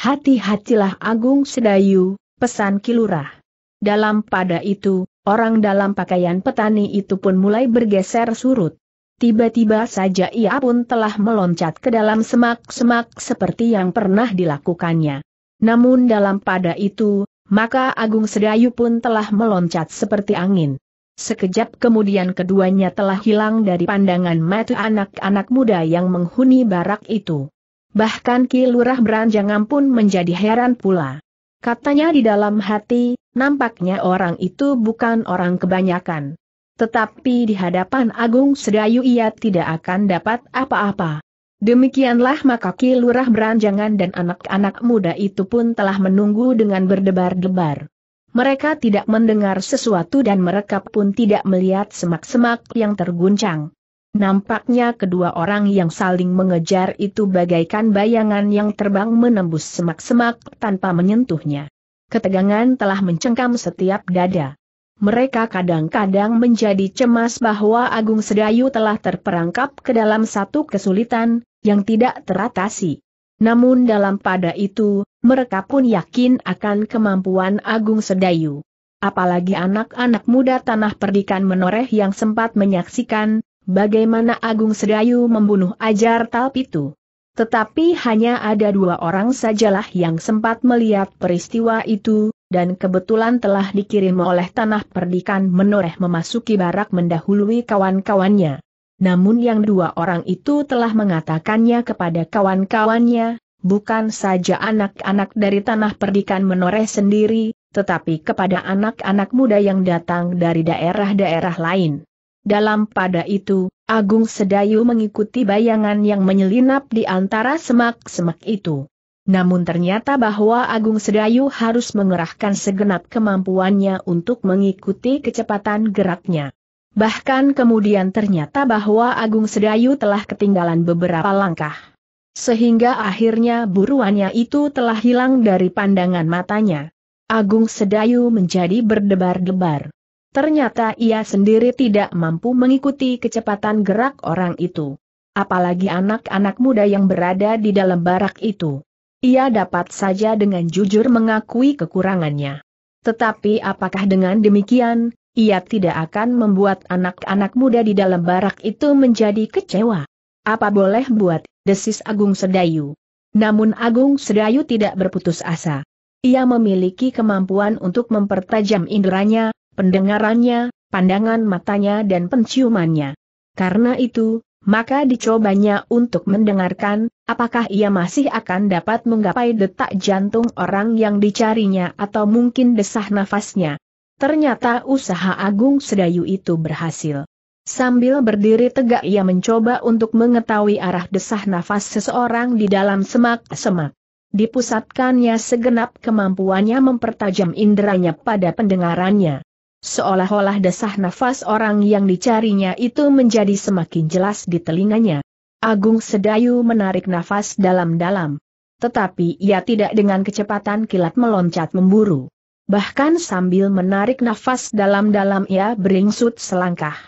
Hati-hatilah Agung Sedayu, pesan Ki Lurah. Dalam pada itu, orang dalam pakaian petani itu pun mulai bergeser surut. Tiba-tiba saja ia pun telah meloncat ke dalam semak-semak seperti yang pernah dilakukannya. Namun dalam pada itu, maka Agung Sedayu pun telah meloncat seperti angin. Sekejap kemudian keduanya telah hilang dari pandangan mata anak-anak muda yang menghuni barak itu. Bahkan Ki Lurah Beranjangan pun menjadi heran pula. Katanya di dalam hati, nampaknya orang itu bukan orang kebanyakan. Tetapi di hadapan Agung Sedayu ia tidak akan dapat apa-apa. Demikianlah maka Ki Lurah Beranjangan dan anak-anak muda itu pun telah menunggu dengan berdebar-debar. Mereka tidak mendengar sesuatu dan mereka pun tidak melihat semak-semak yang terguncang. Nampaknya kedua orang yang saling mengejar itu bagaikan bayangan yang terbang menembus semak-semak tanpa menyentuhnya. Ketegangan telah mencengkam setiap dada mereka kadang-kadang menjadi cemas bahwa Agung Sedayu telah terperangkap ke dalam satu kesulitan, yang tidak teratasi. Namun dalam pada itu, mereka pun yakin akan kemampuan Agung Sedayu. Apalagi anak-anak muda tanah perdikan menoreh yang sempat menyaksikan, bagaimana Agung Sedayu membunuh ajar talp itu. Tetapi hanya ada dua orang sajalah yang sempat melihat peristiwa itu, dan kebetulan telah dikirim oleh tanah perdikan menoreh memasuki barak mendahului kawan-kawannya. Namun yang dua orang itu telah mengatakannya kepada kawan-kawannya, bukan saja anak-anak dari tanah perdikan menoreh sendiri, tetapi kepada anak-anak muda yang datang dari daerah-daerah lain. Dalam pada itu, Agung Sedayu mengikuti bayangan yang menyelinap di antara semak-semak itu. Namun ternyata bahwa Agung Sedayu harus mengerahkan segenap kemampuannya untuk mengikuti kecepatan geraknya. Bahkan kemudian ternyata bahwa Agung Sedayu telah ketinggalan beberapa langkah. Sehingga akhirnya buruannya itu telah hilang dari pandangan matanya. Agung Sedayu menjadi berdebar-debar. Ternyata ia sendiri tidak mampu mengikuti kecepatan gerak orang itu. Apalagi anak-anak muda yang berada di dalam barak itu. Ia dapat saja dengan jujur mengakui kekurangannya. Tetapi apakah dengan demikian, ia tidak akan membuat anak-anak muda di dalam barak itu menjadi kecewa? Apa boleh buat, desis Agung Sedayu. Namun Agung Sedayu tidak berputus asa. Ia memiliki kemampuan untuk mempertajam inderanya, pendengarannya, pandangan matanya dan penciumannya. Karena itu, maka dicobanya untuk mendengarkan, apakah ia masih akan dapat menggapai detak jantung orang yang dicarinya atau mungkin desah nafasnya. Ternyata usaha Agung Sedayu itu berhasil. Sambil berdiri tegak ia mencoba untuk mengetahui arah desah nafas seseorang di dalam semak-semak. Dipusatkannya segenap kemampuannya mempertajam inderanya pada pendengarannya. Seolah-olah desah nafas orang yang dicarinya itu menjadi semakin jelas di telinganya. Agung Sedayu menarik nafas dalam-dalam. Tetapi ia tidak dengan kecepatan kilat meloncat memburu. Bahkan sambil menarik nafas dalam-dalam ia beringsut selangkah.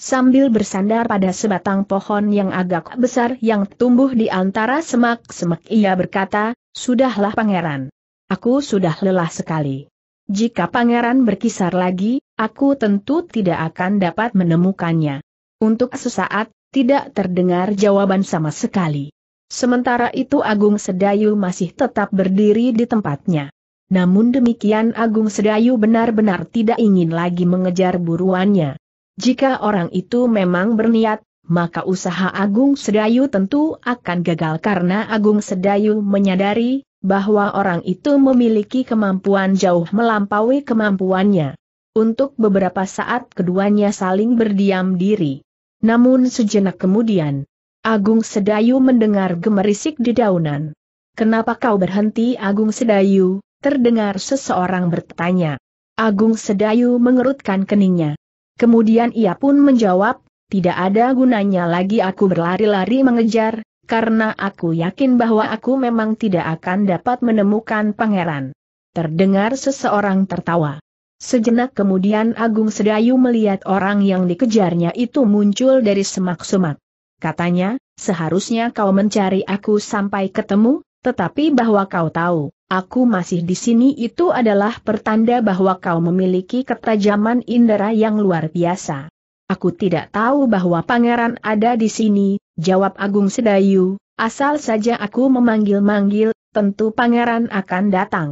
Sambil bersandar pada sebatang pohon yang agak besar yang tumbuh di antara semak-semak ia berkata, Sudahlah pangeran. Aku sudah lelah sekali. Jika pangeran berkisar lagi, aku tentu tidak akan dapat menemukannya. Untuk sesaat, tidak terdengar jawaban sama sekali. Sementara itu Agung Sedayu masih tetap berdiri di tempatnya. Namun demikian Agung Sedayu benar-benar tidak ingin lagi mengejar buruannya. Jika orang itu memang berniat, maka usaha Agung Sedayu tentu akan gagal karena Agung Sedayu menyadari bahwa orang itu memiliki kemampuan jauh melampaui kemampuannya. Untuk beberapa saat keduanya saling berdiam diri. Namun sejenak kemudian, Agung Sedayu mendengar gemerisik di daunan. Kenapa kau berhenti Agung Sedayu? Terdengar seseorang bertanya. Agung Sedayu mengerutkan keningnya. Kemudian ia pun menjawab, tidak ada gunanya lagi aku berlari-lari mengejar, karena aku yakin bahwa aku memang tidak akan dapat menemukan pangeran. Terdengar seseorang tertawa. Sejenak kemudian Agung Sedayu melihat orang yang dikejarnya itu muncul dari semak-semak. Katanya, seharusnya kau mencari aku sampai ketemu, tetapi bahwa kau tahu, aku masih di sini itu adalah pertanda bahwa kau memiliki ketajaman indera yang luar biasa. Aku tidak tahu bahwa pangeran ada di sini, jawab Agung Sedayu, asal saja aku memanggil-manggil, tentu pangeran akan datang.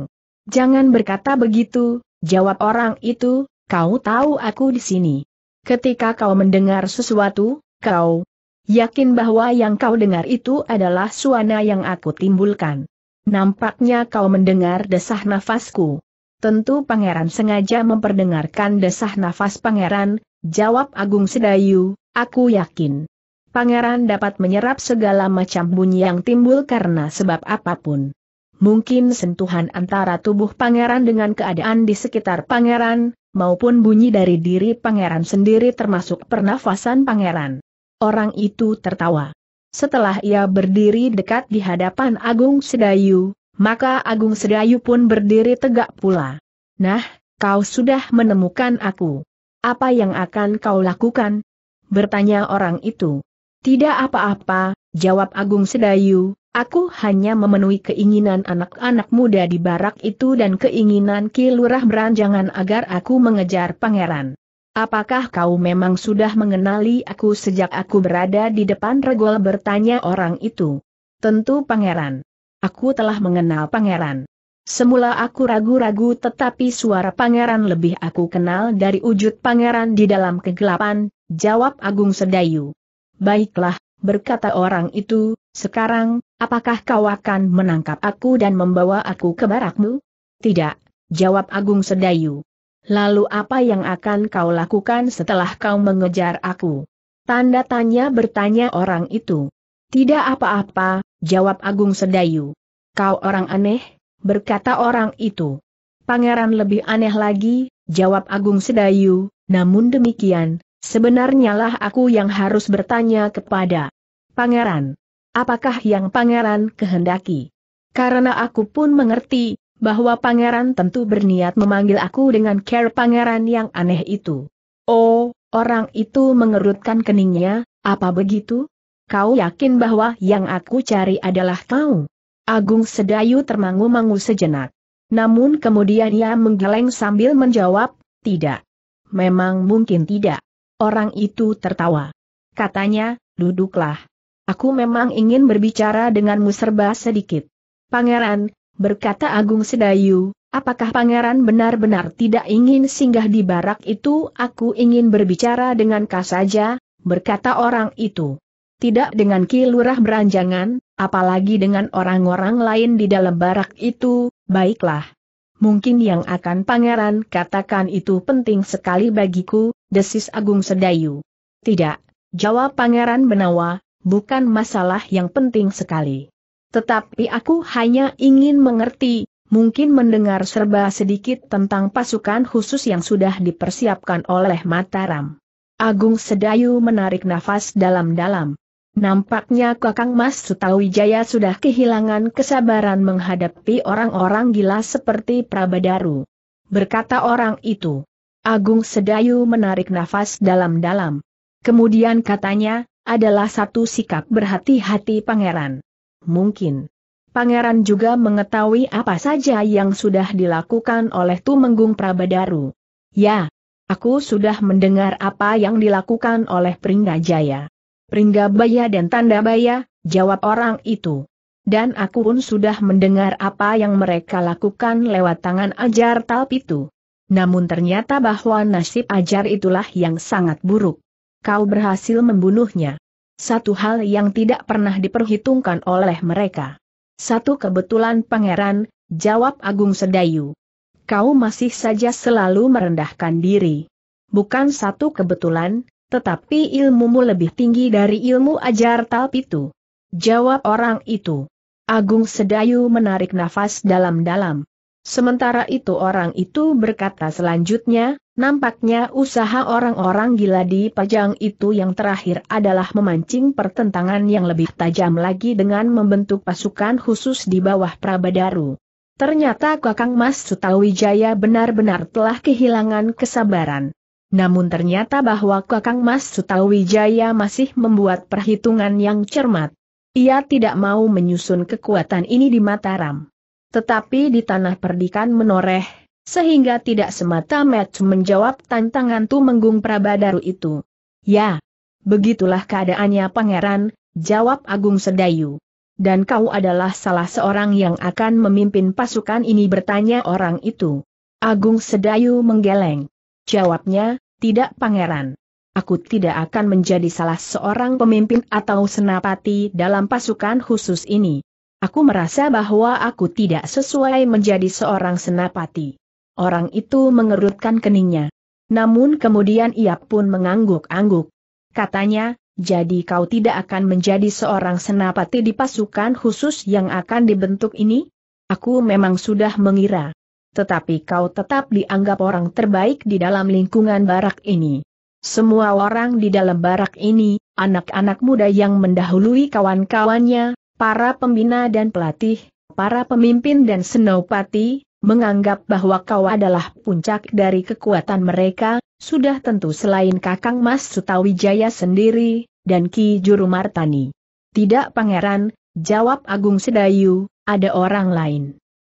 Jangan berkata begitu, jawab orang itu, kau tahu aku di sini. Ketika kau mendengar sesuatu, kau yakin bahwa yang kau dengar itu adalah suara yang aku timbulkan. Nampaknya kau mendengar desah nafasku. Tentu pangeran sengaja memperdengarkan desah nafas pangeran, jawab Agung Sedayu, aku yakin pangeran dapat menyerap segala macam bunyi yang timbul karena sebab apapun. Mungkin sentuhan antara tubuh pangeran dengan keadaan di sekitar pangeran, maupun bunyi dari diri pangeran sendiri termasuk pernafasan pangeran. Orang itu tertawa. Setelah ia berdiri dekat di hadapan Agung Sedayu, maka Agung Sedayu pun berdiri tegak pula. Nah, kau sudah menemukan aku. Apa yang akan kau lakukan? Bertanya orang itu. Tidak apa-apa, jawab Agung Sedayu, aku hanya memenuhi keinginan anak-anak muda di barak itu dan keinginan kilurah Beranjangan agar aku mengejar pangeran. Apakah kau memang sudah mengenali aku sejak aku berada di depan regol bertanya orang itu? Tentu pangeran. Aku telah mengenal pangeran. Semula aku ragu-ragu tetapi suara pangeran lebih aku kenal dari wujud pangeran di dalam kegelapan, jawab Agung Sedayu. Baiklah, berkata orang itu, sekarang, apakah kau akan menangkap aku dan membawa aku ke barakmu? Tidak, jawab Agung Sedayu. Lalu apa yang akan kau lakukan setelah kau mengejar aku? Tanda tanya bertanya orang itu. Tidak apa-apa, jawab Agung Sedayu. Kau orang aneh, berkata orang itu. Pangeran lebih aneh lagi, jawab Agung Sedayu, namun demikian, Sebenarnya lah aku yang harus bertanya kepada pangeran. Apakah yang pangeran kehendaki? Karena aku pun mengerti, bahwa pangeran tentu berniat memanggil aku dengan care pangeran yang aneh itu. Oh, orang itu mengerutkan keningnya, apa begitu? Kau yakin bahwa yang aku cari adalah kau? Agung Sedayu termangu-mangu sejenak. Namun kemudian ia menggeleng sambil menjawab, tidak. Memang mungkin tidak. Orang itu tertawa. Katanya, duduklah. Aku memang ingin berbicara denganmu serba sedikit. Pangeran, berkata Agung Sedayu, apakah pangeran benar-benar tidak ingin singgah di barak itu? Aku ingin berbicara dengan kau saja, berkata orang itu. Tidak dengan Ki Lurah Beranjangan, apalagi dengan orang-orang lain di dalam barak itu, baiklah mungkin yang akan pangeran katakan itu penting sekali bagiku, desis Agung Sedayu. Tidak, jawab pangeran Benawa, bukan masalah yang penting sekali. Tetapi aku hanya ingin mengerti, mungkin mendengar serba sedikit tentang pasukan khusus yang sudah dipersiapkan oleh Mataram. Agung Sedayu menarik nafas dalam-dalam, Nampaknya Kakang Mas Sutawijaya sudah kehilangan kesabaran menghadapi orang-orang gila seperti Prabadaru. Berkata orang itu. Agung Sedayu menarik nafas dalam-dalam. Kemudian katanya, adalah satu sikap berhati-hati pangeran. Mungkin. Pangeran juga mengetahui apa saja yang sudah dilakukan oleh Tumenggung Prabadaru. Ya, aku sudah mendengar apa yang dilakukan oleh Pringgajaya. Baya dan Tanda Tandabaya, jawab orang itu. Dan aku pun sudah mendengar apa yang mereka lakukan lewat tangan ajar itu. Namun ternyata bahwa nasib ajar itulah yang sangat buruk. Kau berhasil membunuhnya. Satu hal yang tidak pernah diperhitungkan oleh mereka. Satu kebetulan pangeran, jawab Agung Sedayu. Kau masih saja selalu merendahkan diri. Bukan satu kebetulan, tetapi ilmumu lebih tinggi dari ilmu ajar talpitu. Jawab orang itu. Agung Sedayu menarik nafas dalam-dalam. Sementara itu orang itu berkata selanjutnya, nampaknya usaha orang-orang gila di pajang itu yang terakhir adalah memancing pertentangan yang lebih tajam lagi dengan membentuk pasukan khusus di bawah Prabadaru. Ternyata Kakang Mas Sutawijaya benar-benar telah kehilangan kesabaran. Namun ternyata bahwa Kakang Mas Sutawijaya masih membuat perhitungan yang cermat. Ia tidak mau menyusun kekuatan ini di Mataram. Tetapi di tanah perdikan menoreh, sehingga tidak semata-mata menjawab tantangan Tu Tumenggung Prabadaru itu. Ya, begitulah keadaannya pangeran, jawab Agung Sedayu. Dan kau adalah salah seorang yang akan memimpin pasukan ini bertanya orang itu. Agung Sedayu menggeleng. Jawabnya, tidak pangeran. Aku tidak akan menjadi salah seorang pemimpin atau senapati dalam pasukan khusus ini. Aku merasa bahwa aku tidak sesuai menjadi seorang senapati. Orang itu mengerutkan keningnya. Namun kemudian ia pun mengangguk-angguk. Katanya, jadi kau tidak akan menjadi seorang senapati di pasukan khusus yang akan dibentuk ini? Aku memang sudah mengira tetapi kau tetap dianggap orang terbaik di dalam lingkungan barak ini. Semua orang di dalam barak ini, anak-anak muda yang mendahului kawan-kawannya, para pembina dan pelatih, para pemimpin dan senopati, menganggap bahwa kau adalah puncak dari kekuatan mereka, sudah tentu selain Kakang Mas Sutawijaya sendiri, dan Ki Juru Martani. Tidak pangeran, jawab Agung Sedayu, ada orang lain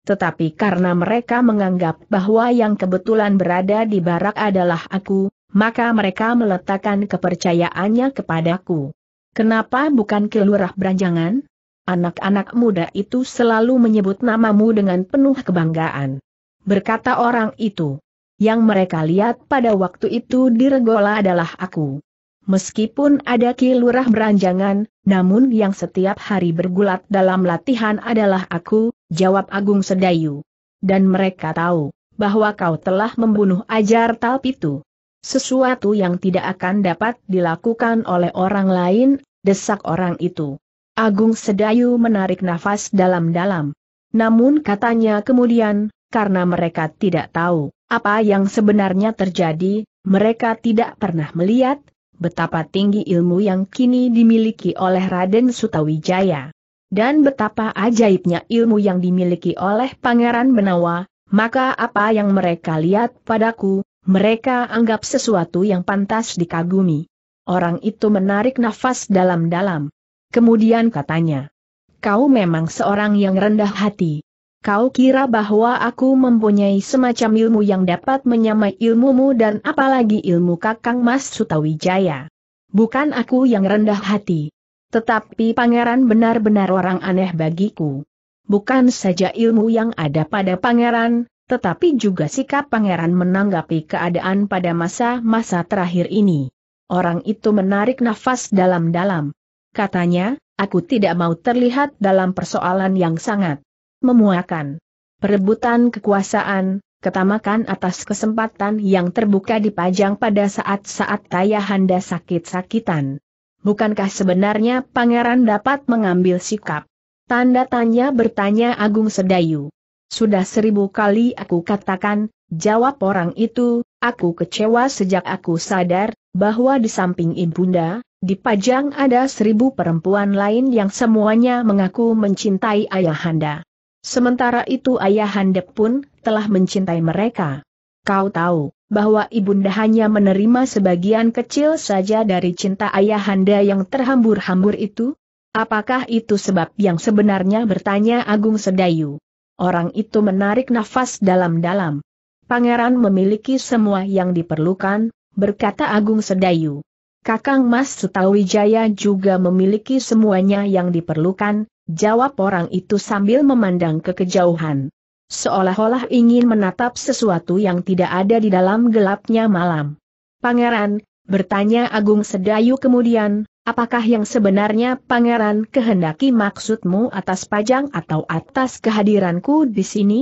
tetapi karena mereka menganggap bahwa yang kebetulan berada di barak adalah aku, maka mereka meletakkan kepercayaannya kepadaku. Kenapa bukan kelurah beranjangan? Anak-anak muda itu selalu menyebut namamu dengan penuh kebanggaan. Berkata orang itu, yang mereka lihat pada waktu itu di Regola adalah aku. Meskipun ada kilurah beranjangan, namun yang setiap hari bergulat dalam latihan adalah aku, jawab Agung Sedayu. Dan mereka tahu, bahwa kau telah membunuh ajar itu. Sesuatu yang tidak akan dapat dilakukan oleh orang lain, desak orang itu. Agung Sedayu menarik nafas dalam-dalam. Namun katanya kemudian, karena mereka tidak tahu apa yang sebenarnya terjadi, mereka tidak pernah melihat, betapa tinggi ilmu yang kini dimiliki oleh Raden Sutawijaya. Dan betapa ajaibnya ilmu yang dimiliki oleh Pangeran Benawa, maka apa yang mereka lihat padaku, mereka anggap sesuatu yang pantas dikagumi. Orang itu menarik nafas dalam-dalam. Kemudian katanya, kau memang seorang yang rendah hati. Kau kira bahwa aku mempunyai semacam ilmu yang dapat menyamai ilmumu dan apalagi ilmu kakang Mas Sutawijaya. Bukan aku yang rendah hati. Tetapi pangeran benar-benar orang aneh bagiku. Bukan saja ilmu yang ada pada pangeran, tetapi juga sikap pangeran menanggapi keadaan pada masa-masa terakhir ini. Orang itu menarik nafas dalam-dalam. Katanya, aku tidak mau terlihat dalam persoalan yang sangat memuakan. Perebutan kekuasaan, ketamakan atas kesempatan yang terbuka dipajang pada saat-saat handa sakit-sakitan. Bukankah sebenarnya pangeran dapat mengambil sikap? Tanda tanya bertanya Agung Sedayu. Sudah seribu kali aku katakan, jawab orang itu, aku kecewa sejak aku sadar, bahwa di samping ibunda, dipajang ada seribu perempuan lain yang semuanya mengaku mencintai ayahanda. Sementara itu ayah Handep pun telah mencintai mereka. Kau tahu, bahwa ibunda hanya menerima sebagian kecil saja dari cinta ayah ayahanda yang terhambur-hambur itu? Apakah itu sebab yang sebenarnya bertanya Agung Sedayu? Orang itu menarik nafas dalam-dalam. Pangeran memiliki semua yang diperlukan, berkata Agung Sedayu. Kakang Mas Sutawijaya juga memiliki semuanya yang diperlukan, Jawab orang itu sambil memandang ke kejauhan. Seolah-olah ingin menatap sesuatu yang tidak ada di dalam gelapnya malam. Pangeran, bertanya Agung Sedayu kemudian, apakah yang sebenarnya pangeran kehendaki maksudmu atas pajang atau atas kehadiranku di sini?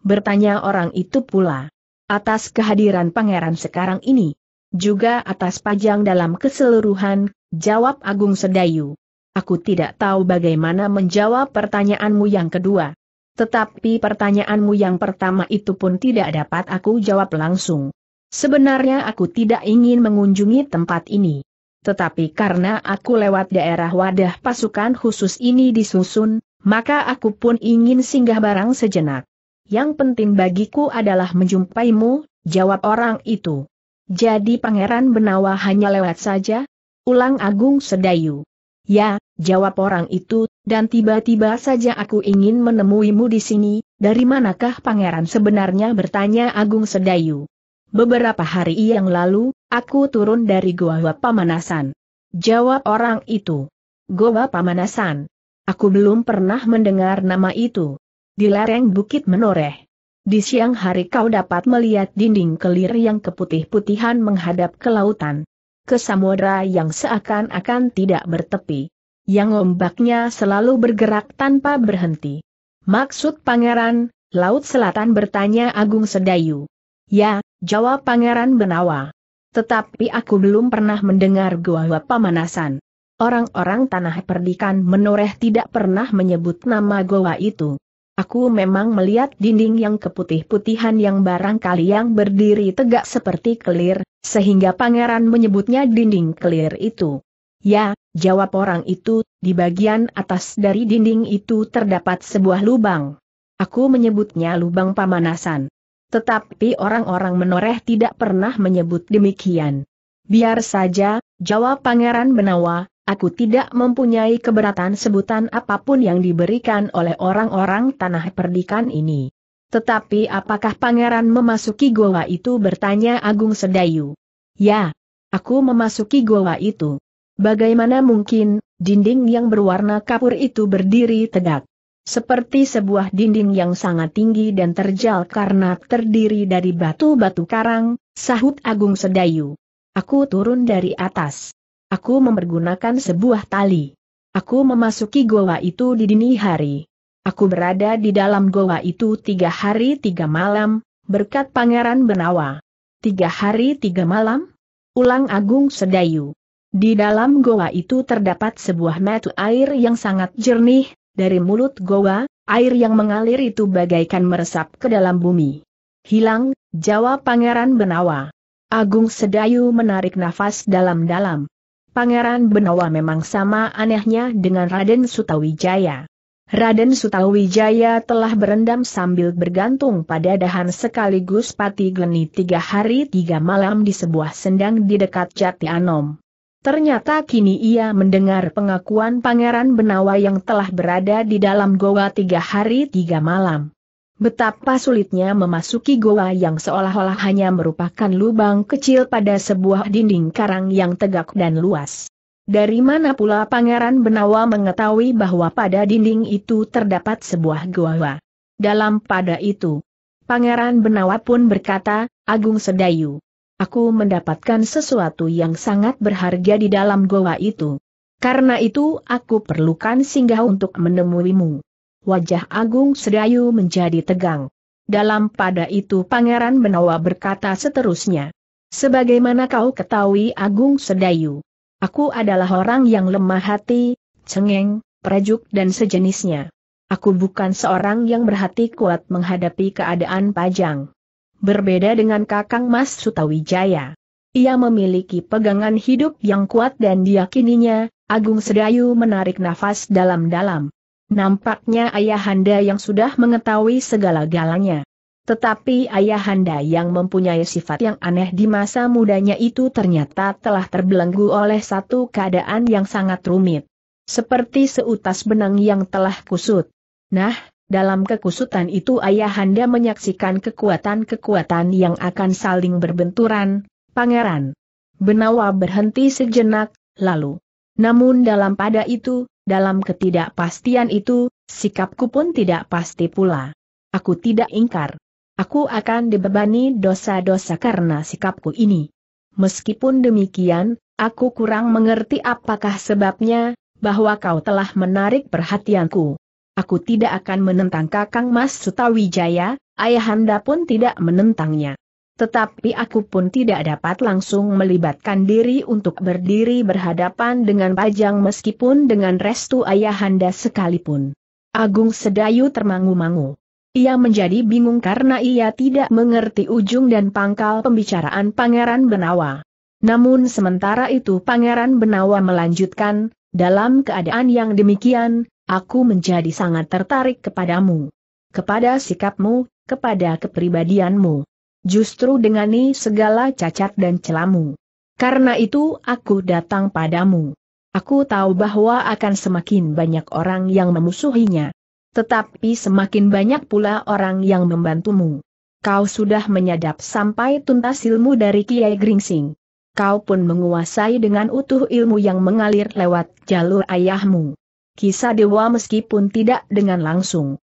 Bertanya orang itu pula. Atas kehadiran pangeran sekarang ini. Juga atas pajang dalam keseluruhan, jawab Agung Sedayu. Aku tidak tahu bagaimana menjawab pertanyaanmu yang kedua. Tetapi pertanyaanmu yang pertama itu pun tidak dapat aku jawab langsung. Sebenarnya aku tidak ingin mengunjungi tempat ini. Tetapi karena aku lewat daerah wadah pasukan khusus ini disusun, maka aku pun ingin singgah barang sejenak. Yang penting bagiku adalah menjumpaimu, jawab orang itu. Jadi Pangeran Benawa hanya lewat saja? Ulang Agung Sedayu. Ya, jawab orang itu, dan tiba-tiba saja aku ingin menemuimu di sini, dari manakah pangeran sebenarnya bertanya Agung Sedayu. Beberapa hari yang lalu, aku turun dari Goa Pamanasan. Jawab orang itu. Goa Pamanasan. Aku belum pernah mendengar nama itu. Di lereng Bukit Menoreh. Di siang hari kau dapat melihat dinding kelir yang keputih-putihan menghadap ke lautan ke samudera yang seakan-akan tidak bertepi. Yang ombaknya selalu bergerak tanpa berhenti. Maksud pangeran, Laut Selatan bertanya Agung Sedayu. Ya, jawab pangeran Benawa. Tetapi aku belum pernah mendengar gua gua pamanasan. Orang-orang tanah perdikan menoreh tidak pernah menyebut nama gua itu. Aku memang melihat dinding yang keputih-putihan yang barangkali yang berdiri tegak seperti kelir, sehingga pangeran menyebutnya dinding kelir itu. Ya, jawab orang itu, di bagian atas dari dinding itu terdapat sebuah lubang. Aku menyebutnya lubang pamanasan. Tetapi orang-orang menoreh tidak pernah menyebut demikian. Biar saja, jawab pangeran Benawa, Aku tidak mempunyai keberatan sebutan apapun yang diberikan oleh orang-orang tanah perdikan ini. Tetapi apakah pangeran memasuki goa itu bertanya Agung Sedayu? Ya, aku memasuki goa itu. Bagaimana mungkin, dinding yang berwarna kapur itu berdiri tegak. Seperti sebuah dinding yang sangat tinggi dan terjal karena terdiri dari batu-batu karang, sahut Agung Sedayu. Aku turun dari atas. Aku mempergunakan sebuah tali. Aku memasuki goa itu di dini hari. Aku berada di dalam goa itu tiga hari tiga malam, berkat Pangeran Benawa. Tiga hari tiga malam? Ulang Agung Sedayu. Di dalam goa itu terdapat sebuah metu air yang sangat jernih, dari mulut goa, air yang mengalir itu bagaikan meresap ke dalam bumi. Hilang, jawab Pangeran Benawa. Agung Sedayu menarik nafas dalam-dalam. Pangeran Benawa memang sama anehnya dengan Raden Sutawijaya. Raden Sutawijaya telah berendam sambil bergantung pada dahan sekaligus pati geni tiga hari tiga malam di sebuah sendang di dekat Jati Anom. Ternyata kini ia mendengar pengakuan Pangeran Benawa yang telah berada di dalam goa tiga hari tiga malam. Betapa sulitnya memasuki goa yang seolah-olah hanya merupakan lubang kecil pada sebuah dinding karang yang tegak dan luas. Dari mana pula Pangeran Benawa mengetahui bahwa pada dinding itu terdapat sebuah goa? Dalam pada itu, Pangeran Benawa pun berkata, Agung Sedayu, aku mendapatkan sesuatu yang sangat berharga di dalam goa itu. Karena itu aku perlukan singgah untuk menemuimu wajah Agung Sedayu menjadi tegang. Dalam pada itu Pangeran Benawa berkata seterusnya. Sebagaimana kau ketahui Agung Sedayu, aku adalah orang yang lemah hati, cengeng, prajuk dan sejenisnya. Aku bukan seorang yang berhati kuat menghadapi keadaan pajang. Berbeda dengan kakang Mas Sutawijaya. Ia memiliki pegangan hidup yang kuat dan diyakininya, Agung Sedayu menarik nafas dalam-dalam. Nampaknya ayahanda yang sudah mengetahui segala-galanya. Tetapi ayahanda yang mempunyai sifat yang aneh di masa mudanya itu ternyata telah terbelenggu oleh satu keadaan yang sangat rumit. Seperti seutas benang yang telah kusut. Nah, dalam kekusutan itu ayahanda menyaksikan kekuatan-kekuatan yang akan saling berbenturan, pangeran. Benawa berhenti sejenak, lalu. Namun dalam pada itu, dalam ketidakpastian itu, sikapku pun tidak pasti pula. Aku tidak ingkar. Aku akan dibebani dosa-dosa karena sikapku ini. Meskipun demikian, aku kurang mengerti apakah sebabnya, bahwa kau telah menarik perhatianku. Aku tidak akan menentang Kakang Mas Sutawijaya, ayahanda pun tidak menentangnya. Tetapi aku pun tidak dapat langsung melibatkan diri untuk berdiri berhadapan dengan Pajang meskipun dengan restu ayahanda sekalipun. Agung Sedayu termangu-mangu. Ia menjadi bingung karena ia tidak mengerti ujung dan pangkal pembicaraan Pangeran Benawa. Namun sementara itu Pangeran Benawa melanjutkan, dalam keadaan yang demikian, aku menjadi sangat tertarik kepadamu. Kepada sikapmu, kepada kepribadianmu justru dengan dengani segala cacat dan celamu. Karena itu aku datang padamu. Aku tahu bahwa akan semakin banyak orang yang memusuhinya. Tetapi semakin banyak pula orang yang membantumu. Kau sudah menyadap sampai tuntas ilmu dari Kiai Gringsing. Kau pun menguasai dengan utuh ilmu yang mengalir lewat jalur ayahmu. Kisah dewa meskipun tidak dengan langsung,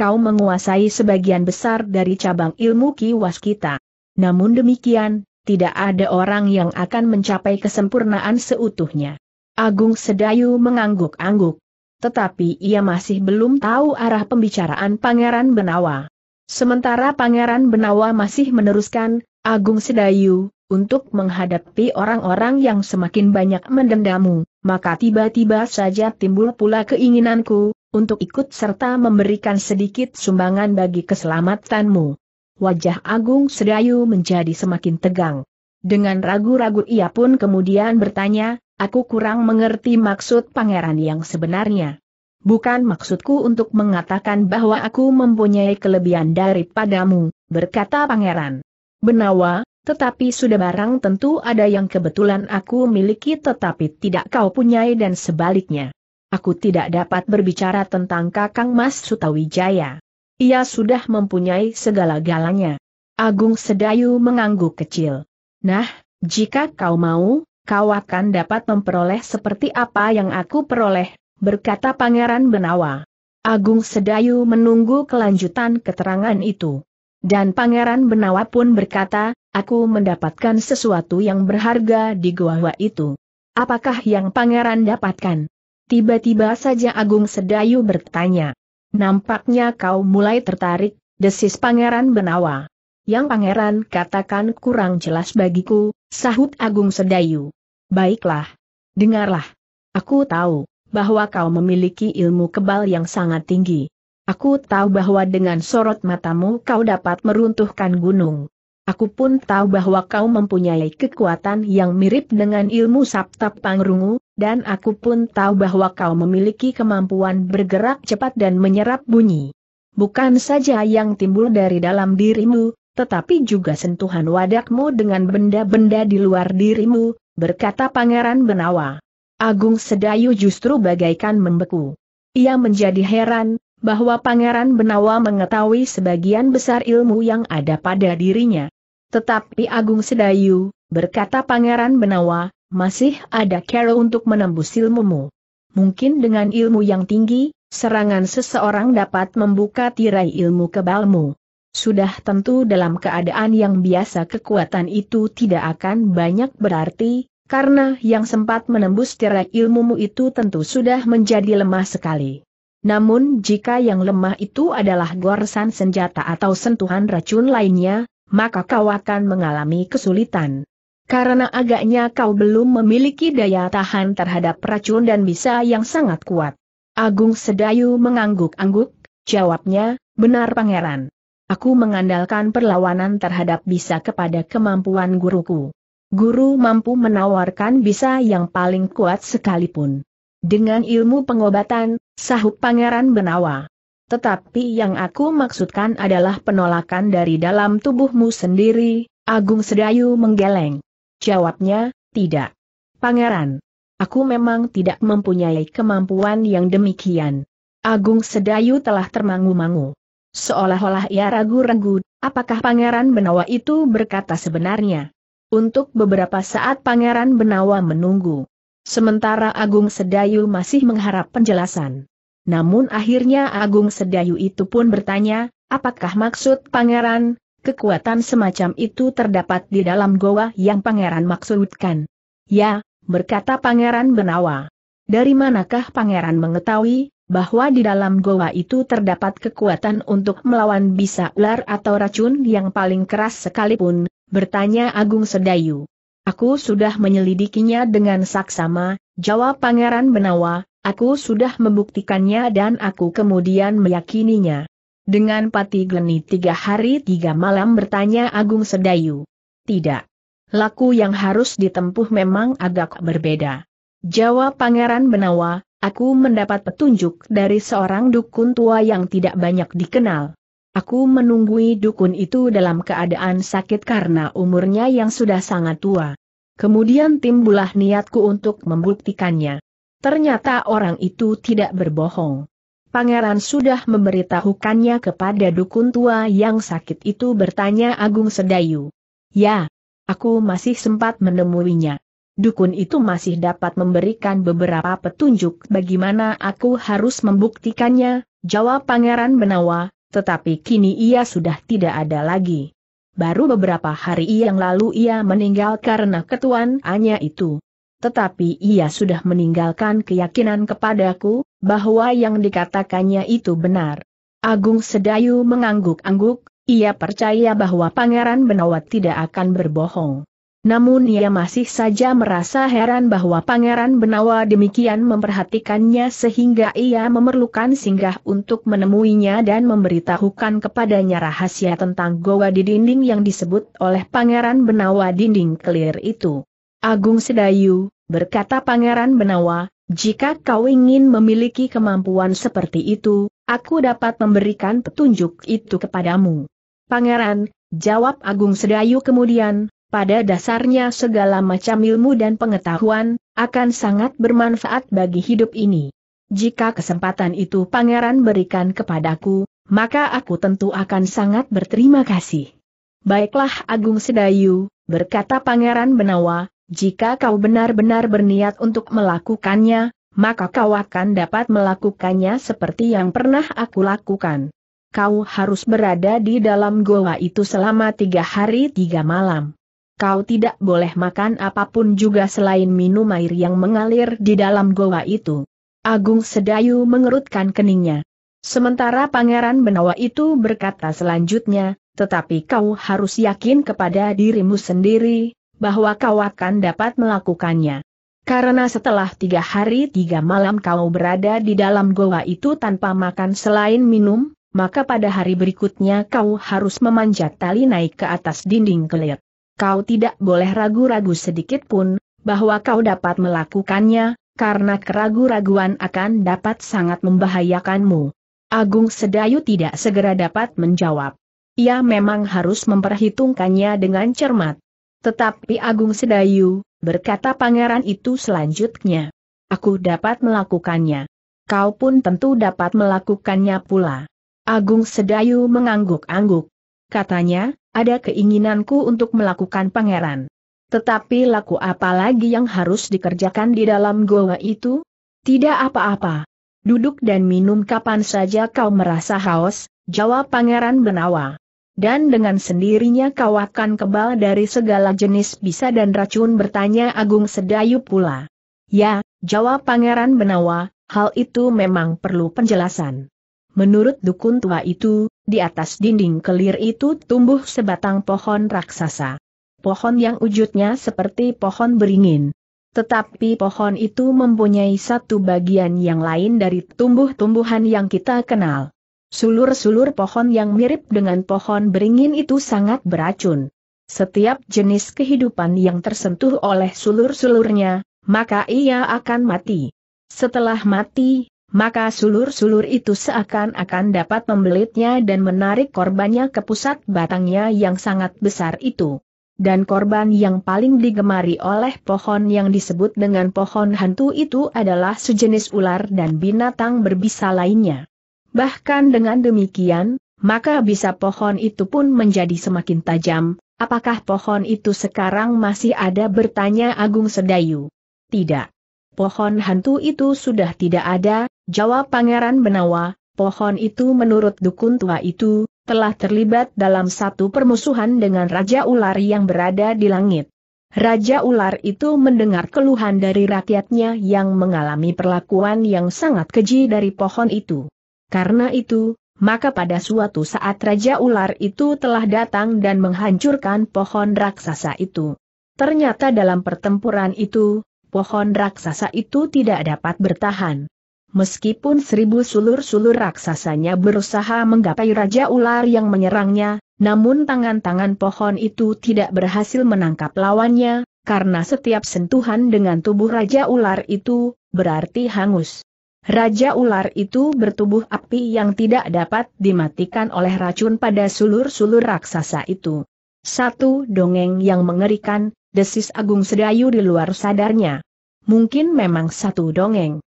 kau menguasai sebagian besar dari cabang ilmu kiwas kita. Namun demikian, tidak ada orang yang akan mencapai kesempurnaan seutuhnya. Agung Sedayu mengangguk-angguk. Tetapi ia masih belum tahu arah pembicaraan Pangeran Benawa. Sementara Pangeran Benawa masih meneruskan, Agung Sedayu, untuk menghadapi orang-orang yang semakin banyak mendendamu, maka tiba-tiba saja timbul pula keinginanku, untuk ikut serta memberikan sedikit sumbangan bagi keselamatanmu. Wajah Agung Sedayu menjadi semakin tegang. Dengan ragu-ragu ia pun kemudian bertanya, aku kurang mengerti maksud pangeran yang sebenarnya. Bukan maksudku untuk mengatakan bahwa aku mempunyai kelebihan daripadamu, berkata pangeran. Benawa, tetapi sudah barang tentu ada yang kebetulan aku miliki tetapi tidak kau punyai dan sebaliknya. Aku tidak dapat berbicara tentang Kakang Mas Sutawijaya. Ia sudah mempunyai segala-galanya. Agung Sedayu mengangguk kecil. Nah, jika kau mau, kau akan dapat memperoleh seperti apa yang aku peroleh, berkata Pangeran Benawa. Agung Sedayu menunggu kelanjutan keterangan itu. Dan Pangeran Benawa pun berkata, aku mendapatkan sesuatu yang berharga di goa itu. Apakah yang Pangeran dapatkan? Tiba-tiba saja Agung Sedayu bertanya. Nampaknya kau mulai tertarik, desis Pangeran Benawa. Yang Pangeran katakan kurang jelas bagiku, sahut Agung Sedayu. Baiklah. Dengarlah. Aku tahu, bahwa kau memiliki ilmu kebal yang sangat tinggi. Aku tahu bahwa dengan sorot matamu kau dapat meruntuhkan gunung. Aku pun tahu bahwa kau mempunyai kekuatan yang mirip dengan ilmu Sabta Pangrungu, dan aku pun tahu bahwa kau memiliki kemampuan bergerak cepat dan menyerap bunyi. Bukan saja yang timbul dari dalam dirimu, tetapi juga sentuhan wadakmu dengan benda-benda di luar dirimu, berkata Pangeran Benawa. Agung Sedayu justru bagaikan membeku. Ia menjadi heran, bahwa Pangeran Benawa mengetahui sebagian besar ilmu yang ada pada dirinya. Tetapi Agung Sedayu, berkata Pangeran Benawa, masih ada cara untuk menembus ilmumu. Mungkin dengan ilmu yang tinggi, serangan seseorang dapat membuka tirai ilmu kebalmu. Sudah tentu dalam keadaan yang biasa kekuatan itu tidak akan banyak berarti, karena yang sempat menembus tirai ilmumu itu tentu sudah menjadi lemah sekali. Namun jika yang lemah itu adalah gorsan senjata atau sentuhan racun lainnya, maka kau akan mengalami kesulitan. Karena agaknya kau belum memiliki daya tahan terhadap racun dan bisa yang sangat kuat. Agung Sedayu mengangguk-angguk, jawabnya, benar pangeran. Aku mengandalkan perlawanan terhadap bisa kepada kemampuan guruku. Guru mampu menawarkan bisa yang paling kuat sekalipun. Dengan ilmu pengobatan, sahut Pangeran Benawa. Tetapi yang aku maksudkan adalah penolakan dari dalam tubuhmu sendiri, Agung Sedayu menggeleng. Jawabnya, tidak. Pangeran, aku memang tidak mempunyai kemampuan yang demikian. Agung Sedayu telah termangu-mangu. Seolah-olah ia ragu-ragu, apakah Pangeran Benawa itu berkata sebenarnya. Untuk beberapa saat Pangeran Benawa menunggu sementara Agung Sedayu masih mengharap penjelasan. Namun akhirnya Agung Sedayu itu pun bertanya, apakah maksud pangeran, kekuatan semacam itu terdapat di dalam goa yang pangeran maksudkan? Ya, berkata pangeran Benawa. Dari manakah pangeran mengetahui, bahwa di dalam goa itu terdapat kekuatan untuk melawan bisa ular atau racun yang paling keras sekalipun, bertanya Agung Sedayu. Aku sudah menyelidikinya dengan saksama, jawab Pangeran Benawa, aku sudah membuktikannya dan aku kemudian meyakininya. Dengan pati geni tiga hari tiga malam bertanya Agung Sedayu. Tidak. Laku yang harus ditempuh memang agak berbeda. Jawab Pangeran Benawa, aku mendapat petunjuk dari seorang dukun tua yang tidak banyak dikenal. Aku menunggui dukun itu dalam keadaan sakit karena umurnya yang sudah sangat tua. Kemudian timbullah niatku untuk membuktikannya. Ternyata orang itu tidak berbohong. Pangeran sudah memberitahukannya kepada dukun tua yang sakit itu bertanya Agung Sedayu. Ya, aku masih sempat menemuinya. Dukun itu masih dapat memberikan beberapa petunjuk bagaimana aku harus membuktikannya, jawab Pangeran Benawa, tetapi kini ia sudah tidak ada lagi baru beberapa hari yang lalu ia meninggal karena ketuaannya itu. Tetapi ia sudah meninggalkan keyakinan kepadaku, bahwa yang dikatakannya itu benar. Agung Sedayu mengangguk-angguk, ia percaya bahwa Pangeran Benawat tidak akan berbohong. Namun ia masih saja merasa heran bahwa Pangeran Benawa demikian memperhatikannya sehingga ia memerlukan singgah untuk menemuinya dan memberitahukan kepadanya rahasia tentang goa di dinding yang disebut oleh Pangeran Benawa dinding kelir itu. Agung Sedayu, berkata Pangeran Benawa, jika kau ingin memiliki kemampuan seperti itu, aku dapat memberikan petunjuk itu kepadamu. Pangeran, jawab Agung Sedayu kemudian, pada dasarnya segala macam ilmu dan pengetahuan, akan sangat bermanfaat bagi hidup ini. Jika kesempatan itu pangeran berikan kepadaku, maka aku tentu akan sangat berterima kasih. Baiklah Agung Sedayu, berkata pangeran Benawa, jika kau benar-benar berniat untuk melakukannya, maka kau akan dapat melakukannya seperti yang pernah aku lakukan. Kau harus berada di dalam goa itu selama tiga hari tiga malam kau tidak boleh makan apapun juga selain minum air yang mengalir di dalam goa itu. Agung Sedayu mengerutkan keningnya. Sementara Pangeran Benawa itu berkata selanjutnya, tetapi kau harus yakin kepada dirimu sendiri, bahwa kau akan dapat melakukannya. Karena setelah tiga hari tiga malam kau berada di dalam goa itu tanpa makan selain minum, maka pada hari berikutnya kau harus memanjat tali naik ke atas dinding kelir kau tidak boleh ragu-ragu sedikit pun, bahwa kau dapat melakukannya, karena keragu-raguan akan dapat sangat membahayakanmu. Agung Sedayu tidak segera dapat menjawab. Ia memang harus memperhitungkannya dengan cermat. Tetapi Agung Sedayu, berkata pangeran itu selanjutnya. Aku dapat melakukannya. Kau pun tentu dapat melakukannya pula. Agung Sedayu mengangguk-angguk. Katanya, ada keinginanku untuk melakukan pangeran. Tetapi laku apa lagi yang harus dikerjakan di dalam goa itu? Tidak apa-apa. Duduk dan minum kapan saja kau merasa haus, jawab pangeran Benawa. Dan dengan sendirinya kau akan kebal dari segala jenis bisa dan racun bertanya Agung Sedayu pula. Ya, jawab pangeran Benawa, hal itu memang perlu penjelasan. Menurut dukun tua itu, di atas dinding kelir itu tumbuh sebatang pohon raksasa. Pohon yang wujudnya seperti pohon beringin. Tetapi pohon itu mempunyai satu bagian yang lain dari tumbuh-tumbuhan yang kita kenal. Sulur-sulur pohon yang mirip dengan pohon beringin itu sangat beracun. Setiap jenis kehidupan yang tersentuh oleh sulur-sulurnya, maka ia akan mati. Setelah mati, maka sulur-sulur itu seakan-akan dapat membelitnya dan menarik korbannya ke pusat batangnya yang sangat besar itu. Dan korban yang paling digemari oleh pohon yang disebut dengan pohon hantu itu adalah sejenis ular dan binatang berbisa lainnya. Bahkan dengan demikian, maka bisa pohon itu pun menjadi semakin tajam, apakah pohon itu sekarang masih ada bertanya Agung Sedayu? Tidak. Pohon hantu itu sudah tidak ada, Jawab Pangeran Benawa, pohon itu menurut dukun tua itu, telah terlibat dalam satu permusuhan dengan Raja Ular yang berada di langit. Raja Ular itu mendengar keluhan dari rakyatnya yang mengalami perlakuan yang sangat keji dari pohon itu. Karena itu, maka pada suatu saat Raja Ular itu telah datang dan menghancurkan pohon raksasa itu. Ternyata dalam pertempuran itu, pohon raksasa itu tidak dapat bertahan. Meskipun seribu sulur-sulur raksasanya berusaha menggapai Raja Ular yang menyerangnya, namun tangan-tangan pohon itu tidak berhasil menangkap lawannya, karena setiap sentuhan dengan tubuh Raja Ular itu, berarti hangus. Raja Ular itu bertubuh api yang tidak dapat dimatikan oleh racun pada sulur-sulur raksasa itu. Satu dongeng yang mengerikan, desis Agung Sedayu di luar sadarnya. Mungkin memang satu dongeng.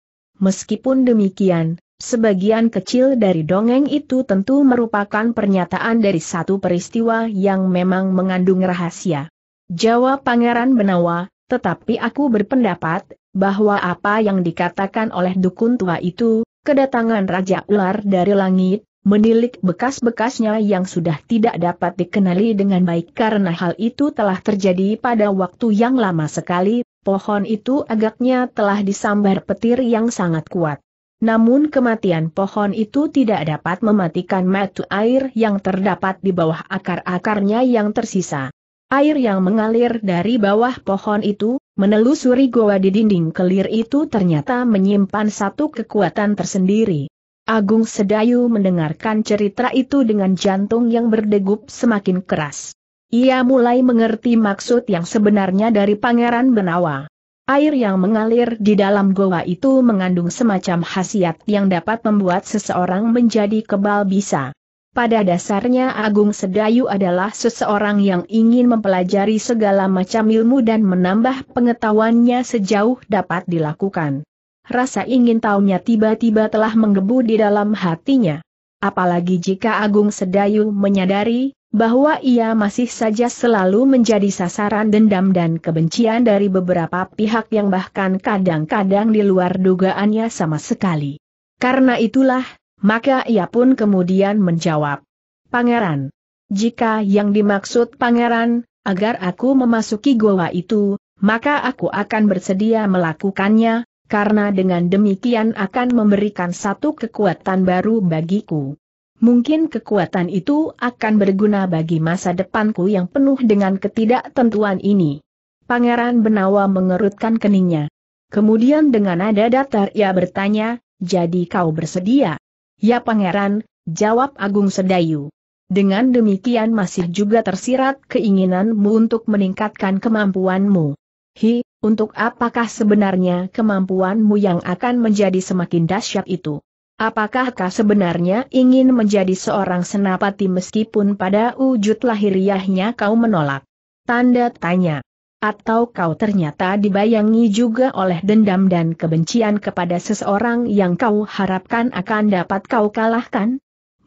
Meskipun demikian, sebagian kecil dari dongeng itu tentu merupakan pernyataan dari satu peristiwa yang memang mengandung rahasia. Jawab Pangeran Benawa, tetapi aku berpendapat, bahwa apa yang dikatakan oleh dukun tua itu, kedatangan Raja Ular dari langit, menilik bekas-bekasnya yang sudah tidak dapat dikenali dengan baik karena hal itu telah terjadi pada waktu yang lama sekali, pohon itu agaknya telah disambar petir yang sangat kuat. Namun kematian pohon itu tidak dapat mematikan mata air yang terdapat di bawah akar-akarnya yang tersisa. Air yang mengalir dari bawah pohon itu, menelusuri goa di dinding kelir itu ternyata menyimpan satu kekuatan tersendiri. Agung Sedayu mendengarkan cerita itu dengan jantung yang berdegup semakin keras. Ia mulai mengerti maksud yang sebenarnya dari Pangeran Benawa. Air yang mengalir di dalam goa itu mengandung semacam khasiat yang dapat membuat seseorang menjadi kebal bisa. Pada dasarnya Agung Sedayu adalah seseorang yang ingin mempelajari segala macam ilmu dan menambah pengetahuannya sejauh dapat dilakukan. Rasa ingin tahunya tiba-tiba telah menggebu di dalam hatinya. Apalagi jika Agung Sedayu menyadari bahwa ia masih saja selalu menjadi sasaran dendam dan kebencian dari beberapa pihak yang bahkan kadang-kadang di luar dugaannya sama sekali. Karena itulah, maka ia pun kemudian menjawab, Pangeran, jika yang dimaksud pangeran, agar aku memasuki goa itu, maka aku akan bersedia melakukannya, karena dengan demikian akan memberikan satu kekuatan baru bagiku. Mungkin kekuatan itu akan berguna bagi masa depanku yang penuh dengan ketidaktentuan ini. Pangeran Benawa mengerutkan keningnya. Kemudian dengan nada datar ia bertanya, jadi kau bersedia? Ya pangeran, jawab Agung Sedayu. Dengan demikian masih juga tersirat keinginanmu untuk meningkatkan kemampuanmu. Hi, untuk apakah sebenarnya kemampuanmu yang akan menjadi semakin dahsyat itu? Apakah kau sebenarnya ingin menjadi seorang senapati meskipun pada wujud lahiriahnya kau menolak? Tanda tanya. Atau kau ternyata dibayangi juga oleh dendam dan kebencian kepada seseorang yang kau harapkan akan dapat kau kalahkan?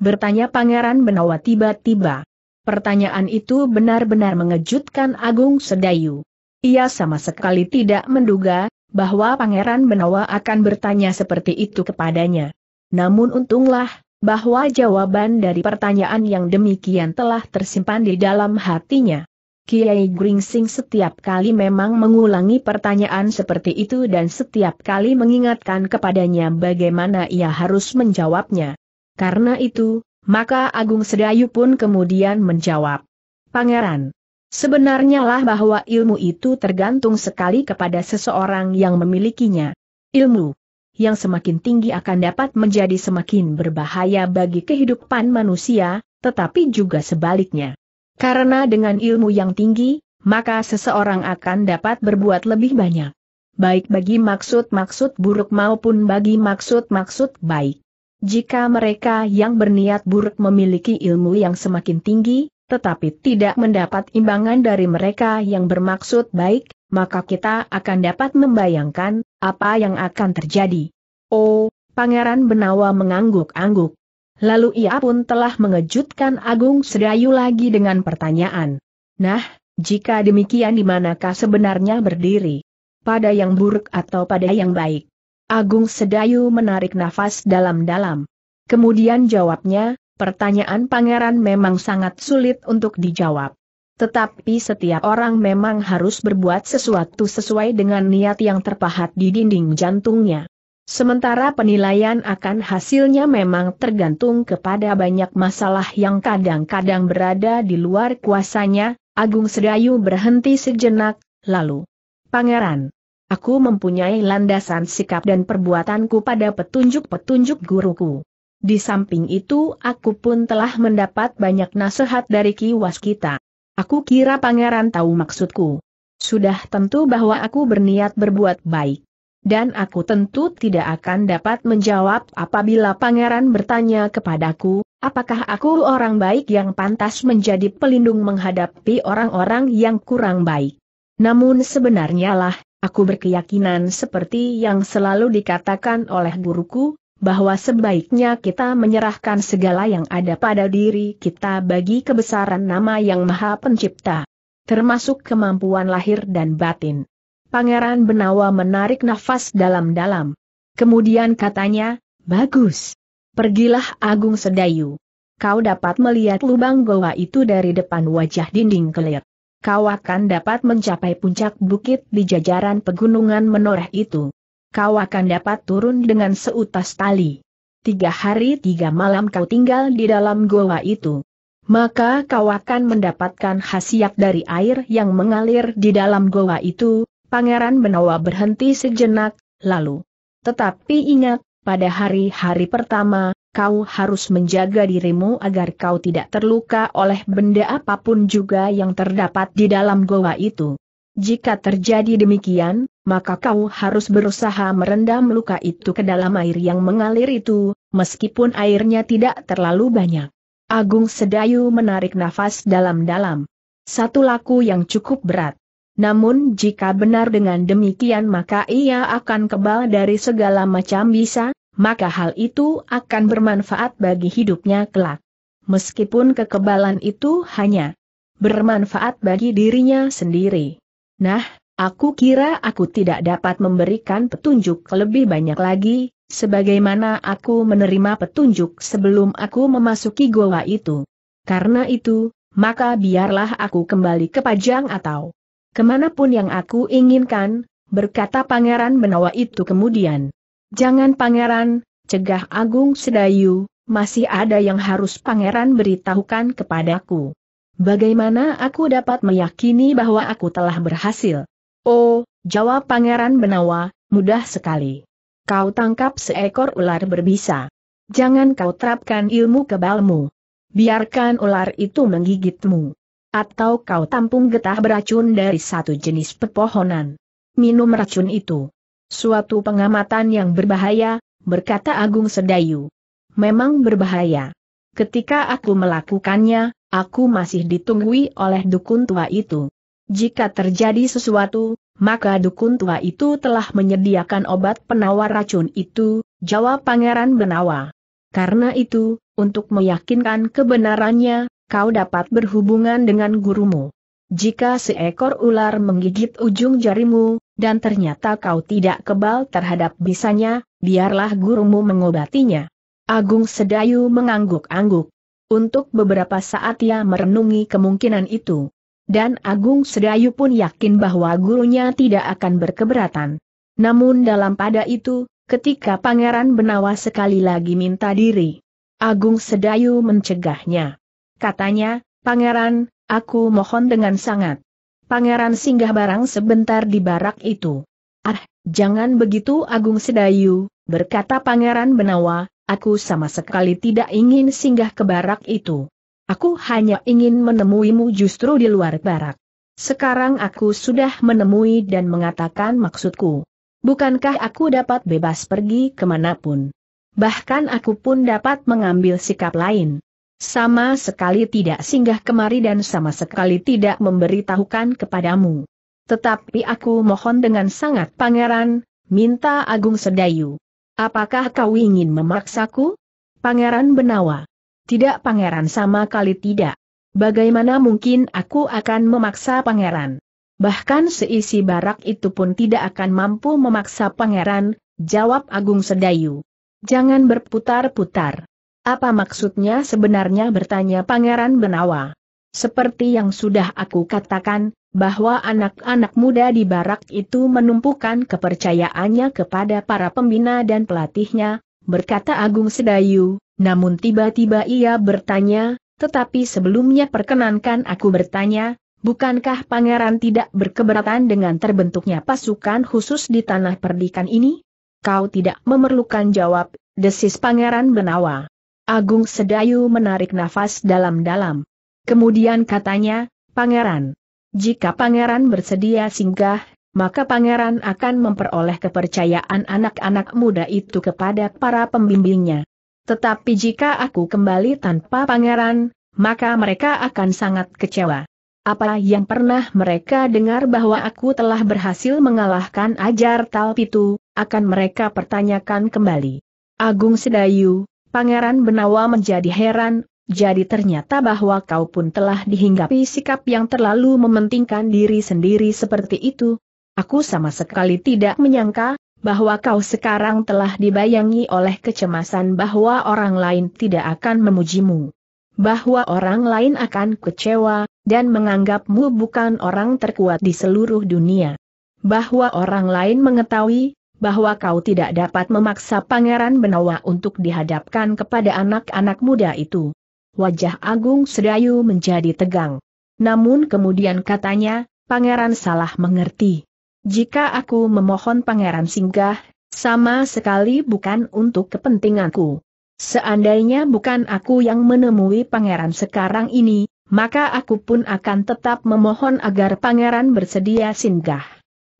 Bertanya Pangeran Benawa tiba-tiba. Pertanyaan itu benar-benar mengejutkan Agung Sedayu. Ia sama sekali tidak menduga bahwa Pangeran Benawa akan bertanya seperti itu kepadanya. Namun untunglah, bahwa jawaban dari pertanyaan yang demikian telah tersimpan di dalam hatinya. Kiai Gringsing setiap kali memang mengulangi pertanyaan seperti itu dan setiap kali mengingatkan kepadanya bagaimana ia harus menjawabnya. Karena itu, maka Agung Sedayu pun kemudian menjawab. Pangeran, sebenarnya lah bahwa ilmu itu tergantung sekali kepada seseorang yang memilikinya. Ilmu yang semakin tinggi akan dapat menjadi semakin berbahaya bagi kehidupan manusia, tetapi juga sebaliknya. Karena dengan ilmu yang tinggi, maka seseorang akan dapat berbuat lebih banyak. Baik bagi maksud-maksud buruk maupun bagi maksud-maksud baik. Jika mereka yang berniat buruk memiliki ilmu yang semakin tinggi, tetapi tidak mendapat imbangan dari mereka yang bermaksud baik, maka kita akan dapat membayangkan apa yang akan terjadi. Oh, Pangeran Benawa mengangguk-angguk. Lalu ia pun telah mengejutkan Agung Sedayu lagi dengan pertanyaan. Nah, jika demikian di manakah sebenarnya berdiri? Pada yang buruk atau pada yang baik? Agung Sedayu menarik nafas dalam-dalam. Kemudian jawabnya, pertanyaan pangeran memang sangat sulit untuk dijawab. Tetapi setiap orang memang harus berbuat sesuatu sesuai dengan niat yang terpahat di dinding jantungnya. Sementara penilaian akan hasilnya memang tergantung kepada banyak masalah yang kadang-kadang berada di luar kuasanya, Agung Sedayu berhenti sejenak, lalu, Pangeran, aku mempunyai landasan sikap dan perbuatanku pada petunjuk-petunjuk guruku. Di samping itu aku pun telah mendapat banyak nasihat dari kiwas kita. Aku kira pangeran tahu maksudku. Sudah tentu bahwa aku berniat berbuat baik. Dan aku tentu tidak akan dapat menjawab apabila pangeran bertanya kepadaku, apakah aku orang baik yang pantas menjadi pelindung menghadapi orang-orang yang kurang baik. Namun sebenarnya lah, aku berkeyakinan seperti yang selalu dikatakan oleh guruku, bahwa sebaiknya kita menyerahkan segala yang ada pada diri kita bagi kebesaran nama yang maha pencipta, termasuk kemampuan lahir dan batin. Pangeran Benawa menarik nafas dalam-dalam. Kemudian katanya, bagus. Pergilah Agung Sedayu. Kau dapat melihat lubang goa itu dari depan wajah dinding kelir. Kau akan dapat mencapai puncak bukit di jajaran pegunungan menoreh itu kau akan dapat turun dengan seutas tali. Tiga hari tiga malam kau tinggal di dalam goa itu. Maka kau akan mendapatkan khasiat dari air yang mengalir di dalam goa itu, Pangeran Benawa berhenti sejenak, lalu. Tetapi ingat, pada hari-hari pertama, kau harus menjaga dirimu agar kau tidak terluka oleh benda apapun juga yang terdapat di dalam goa itu. Jika terjadi demikian, maka kau harus berusaha merendam luka itu ke dalam air yang mengalir itu, meskipun airnya tidak terlalu banyak. Agung Sedayu menarik nafas dalam-dalam. Satu laku yang cukup berat. Namun jika benar dengan demikian maka ia akan kebal dari segala macam bisa, maka hal itu akan bermanfaat bagi hidupnya kelak. Meskipun kekebalan itu hanya bermanfaat bagi dirinya sendiri. Nah, aku kira aku tidak dapat memberikan petunjuk lebih banyak lagi, sebagaimana aku menerima petunjuk sebelum aku memasuki goa itu. Karena itu, maka biarlah aku kembali ke Pajang atau kemanapun yang aku inginkan, berkata Pangeran Menawa itu kemudian. Jangan Pangeran, cegah Agung Sedayu, masih ada yang harus Pangeran beritahukan kepadaku. Bagaimana aku dapat meyakini bahwa aku telah berhasil? Oh, jawab Pangeran Benawa, mudah sekali. Kau tangkap seekor ular berbisa. Jangan kau terapkan ilmu kebalmu. Biarkan ular itu menggigitmu. Atau kau tampung getah beracun dari satu jenis pepohonan. Minum racun itu. Suatu pengamatan yang berbahaya, berkata Agung Sedayu. Memang berbahaya. Ketika aku melakukannya, Aku masih ditunggui oleh dukun tua itu. Jika terjadi sesuatu, maka dukun tua itu telah menyediakan obat penawar racun itu, jawab Pangeran Benawa. Karena itu, untuk meyakinkan kebenarannya, kau dapat berhubungan dengan gurumu. Jika seekor ular menggigit ujung jarimu, dan ternyata kau tidak kebal terhadap bisanya, biarlah gurumu mengobatinya. Agung Sedayu mengangguk-angguk. Untuk beberapa saat ia merenungi kemungkinan itu. Dan Agung Sedayu pun yakin bahwa gurunya tidak akan berkeberatan. Namun dalam pada itu, ketika Pangeran Benawa sekali lagi minta diri, Agung Sedayu mencegahnya. Katanya, Pangeran, aku mohon dengan sangat. Pangeran singgah barang sebentar di barak itu. Ah, jangan begitu Agung Sedayu, berkata Pangeran Benawa, Aku sama sekali tidak ingin singgah ke barak itu. Aku hanya ingin menemuimu justru di luar barak. Sekarang aku sudah menemui dan mengatakan maksudku. Bukankah aku dapat bebas pergi kemanapun? Bahkan aku pun dapat mengambil sikap lain. Sama sekali tidak singgah kemari dan sama sekali tidak memberitahukan kepadamu. Tetapi aku mohon dengan sangat pangeran, minta Agung Sedayu. Apakah kau ingin memaksaku? Pangeran Benawa. Tidak pangeran sama kali tidak. Bagaimana mungkin aku akan memaksa pangeran? Bahkan seisi barak itu pun tidak akan mampu memaksa pangeran, jawab Agung Sedayu. Jangan berputar-putar. Apa maksudnya sebenarnya bertanya Pangeran Benawa? Seperti yang sudah aku katakan, bahwa anak-anak muda di barak itu menumpukan kepercayaannya kepada para pembina dan pelatihnya, berkata Agung Sedayu, namun tiba-tiba ia bertanya, tetapi sebelumnya perkenankan aku bertanya, bukankah pangeran tidak berkeberatan dengan terbentuknya pasukan khusus di tanah perdikan ini? Kau tidak memerlukan jawab, desis pangeran Benawa. Agung Sedayu menarik nafas dalam-dalam. Kemudian katanya, Pangeran, jika pangeran bersedia singgah, maka pangeran akan memperoleh kepercayaan anak-anak muda itu kepada para pembimbingnya. Tetapi jika aku kembali tanpa pangeran, maka mereka akan sangat kecewa. Apa yang pernah mereka dengar bahwa aku telah berhasil mengalahkan ajar Talpitu, akan mereka pertanyakan kembali. Agung Sedayu, Pangeran Benawa menjadi heran, jadi ternyata bahwa kau pun telah dihinggapi sikap yang terlalu mementingkan diri sendiri seperti itu. Aku sama sekali tidak menyangka, bahwa kau sekarang telah dibayangi oleh kecemasan bahwa orang lain tidak akan memujimu. Bahwa orang lain akan kecewa, dan menganggapmu bukan orang terkuat di seluruh dunia. Bahwa orang lain mengetahui, bahwa kau tidak dapat memaksa Pangeran Benawa untuk dihadapkan kepada anak-anak muda itu wajah Agung Sedayu menjadi tegang. Namun kemudian katanya, pangeran salah mengerti. Jika aku memohon pangeran singgah, sama sekali bukan untuk kepentinganku. Seandainya bukan aku yang menemui pangeran sekarang ini, maka aku pun akan tetap memohon agar pangeran bersedia singgah.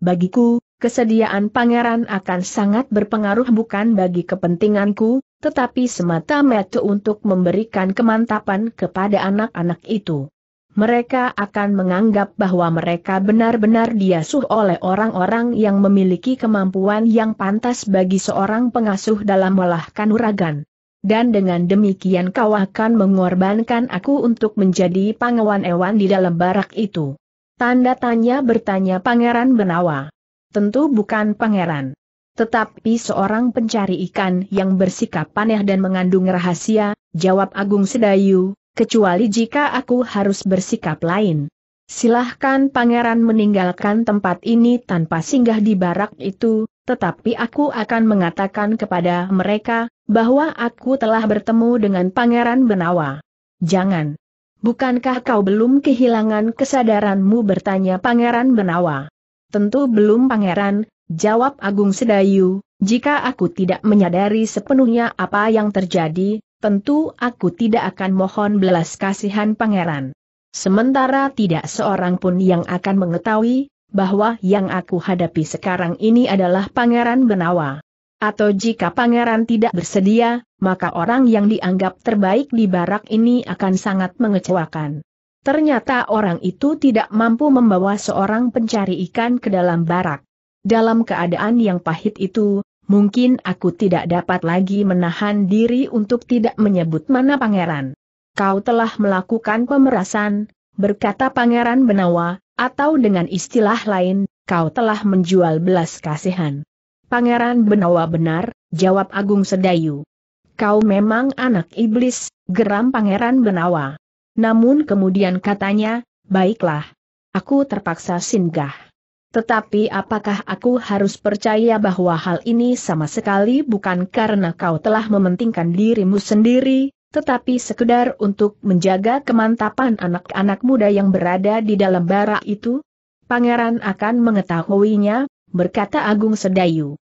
Bagiku, kesediaan pangeran akan sangat berpengaruh bukan bagi kepentinganku, tetapi semata-mata untuk memberikan kemantapan kepada anak-anak itu. Mereka akan menganggap bahwa mereka benar-benar diasuh oleh orang-orang yang memiliki kemampuan yang pantas bagi seorang pengasuh dalam olah kanuragan. Dan dengan demikian kau akan mengorbankan aku untuk menjadi pangeran ewan di dalam barak itu. Tanda tanya bertanya pangeran Benawa. Tentu bukan pangeran. Tetapi seorang pencari ikan yang bersikap paneh dan mengandung rahasia, jawab Agung Sedayu, kecuali jika aku harus bersikap lain. Silahkan pangeran meninggalkan tempat ini tanpa singgah di barak itu, tetapi aku akan mengatakan kepada mereka, bahwa aku telah bertemu dengan pangeran Benawa. Jangan. Bukankah kau belum kehilangan kesadaranmu bertanya pangeran Benawa? Tentu belum pangeran, Jawab Agung Sedayu, jika aku tidak menyadari sepenuhnya apa yang terjadi, tentu aku tidak akan mohon belas kasihan pangeran. Sementara tidak seorang pun yang akan mengetahui, bahwa yang aku hadapi sekarang ini adalah pangeran Benawa. Atau jika pangeran tidak bersedia, maka orang yang dianggap terbaik di barak ini akan sangat mengecewakan. Ternyata orang itu tidak mampu membawa seorang pencari ikan ke dalam barak. Dalam keadaan yang pahit itu, mungkin aku tidak dapat lagi menahan diri untuk tidak menyebut mana pangeran. Kau telah melakukan pemerasan, berkata pangeran Benawa, atau dengan istilah lain, kau telah menjual belas kasihan. Pangeran Benawa benar, jawab Agung Sedayu. Kau memang anak iblis, geram pangeran Benawa. Namun kemudian katanya, baiklah. Aku terpaksa singgah. Tetapi apakah aku harus percaya bahwa hal ini sama sekali bukan karena kau telah mementingkan dirimu sendiri, tetapi sekedar untuk menjaga kemantapan anak-anak muda yang berada di dalam bara itu? Pangeran akan mengetahuinya, berkata Agung Sedayu.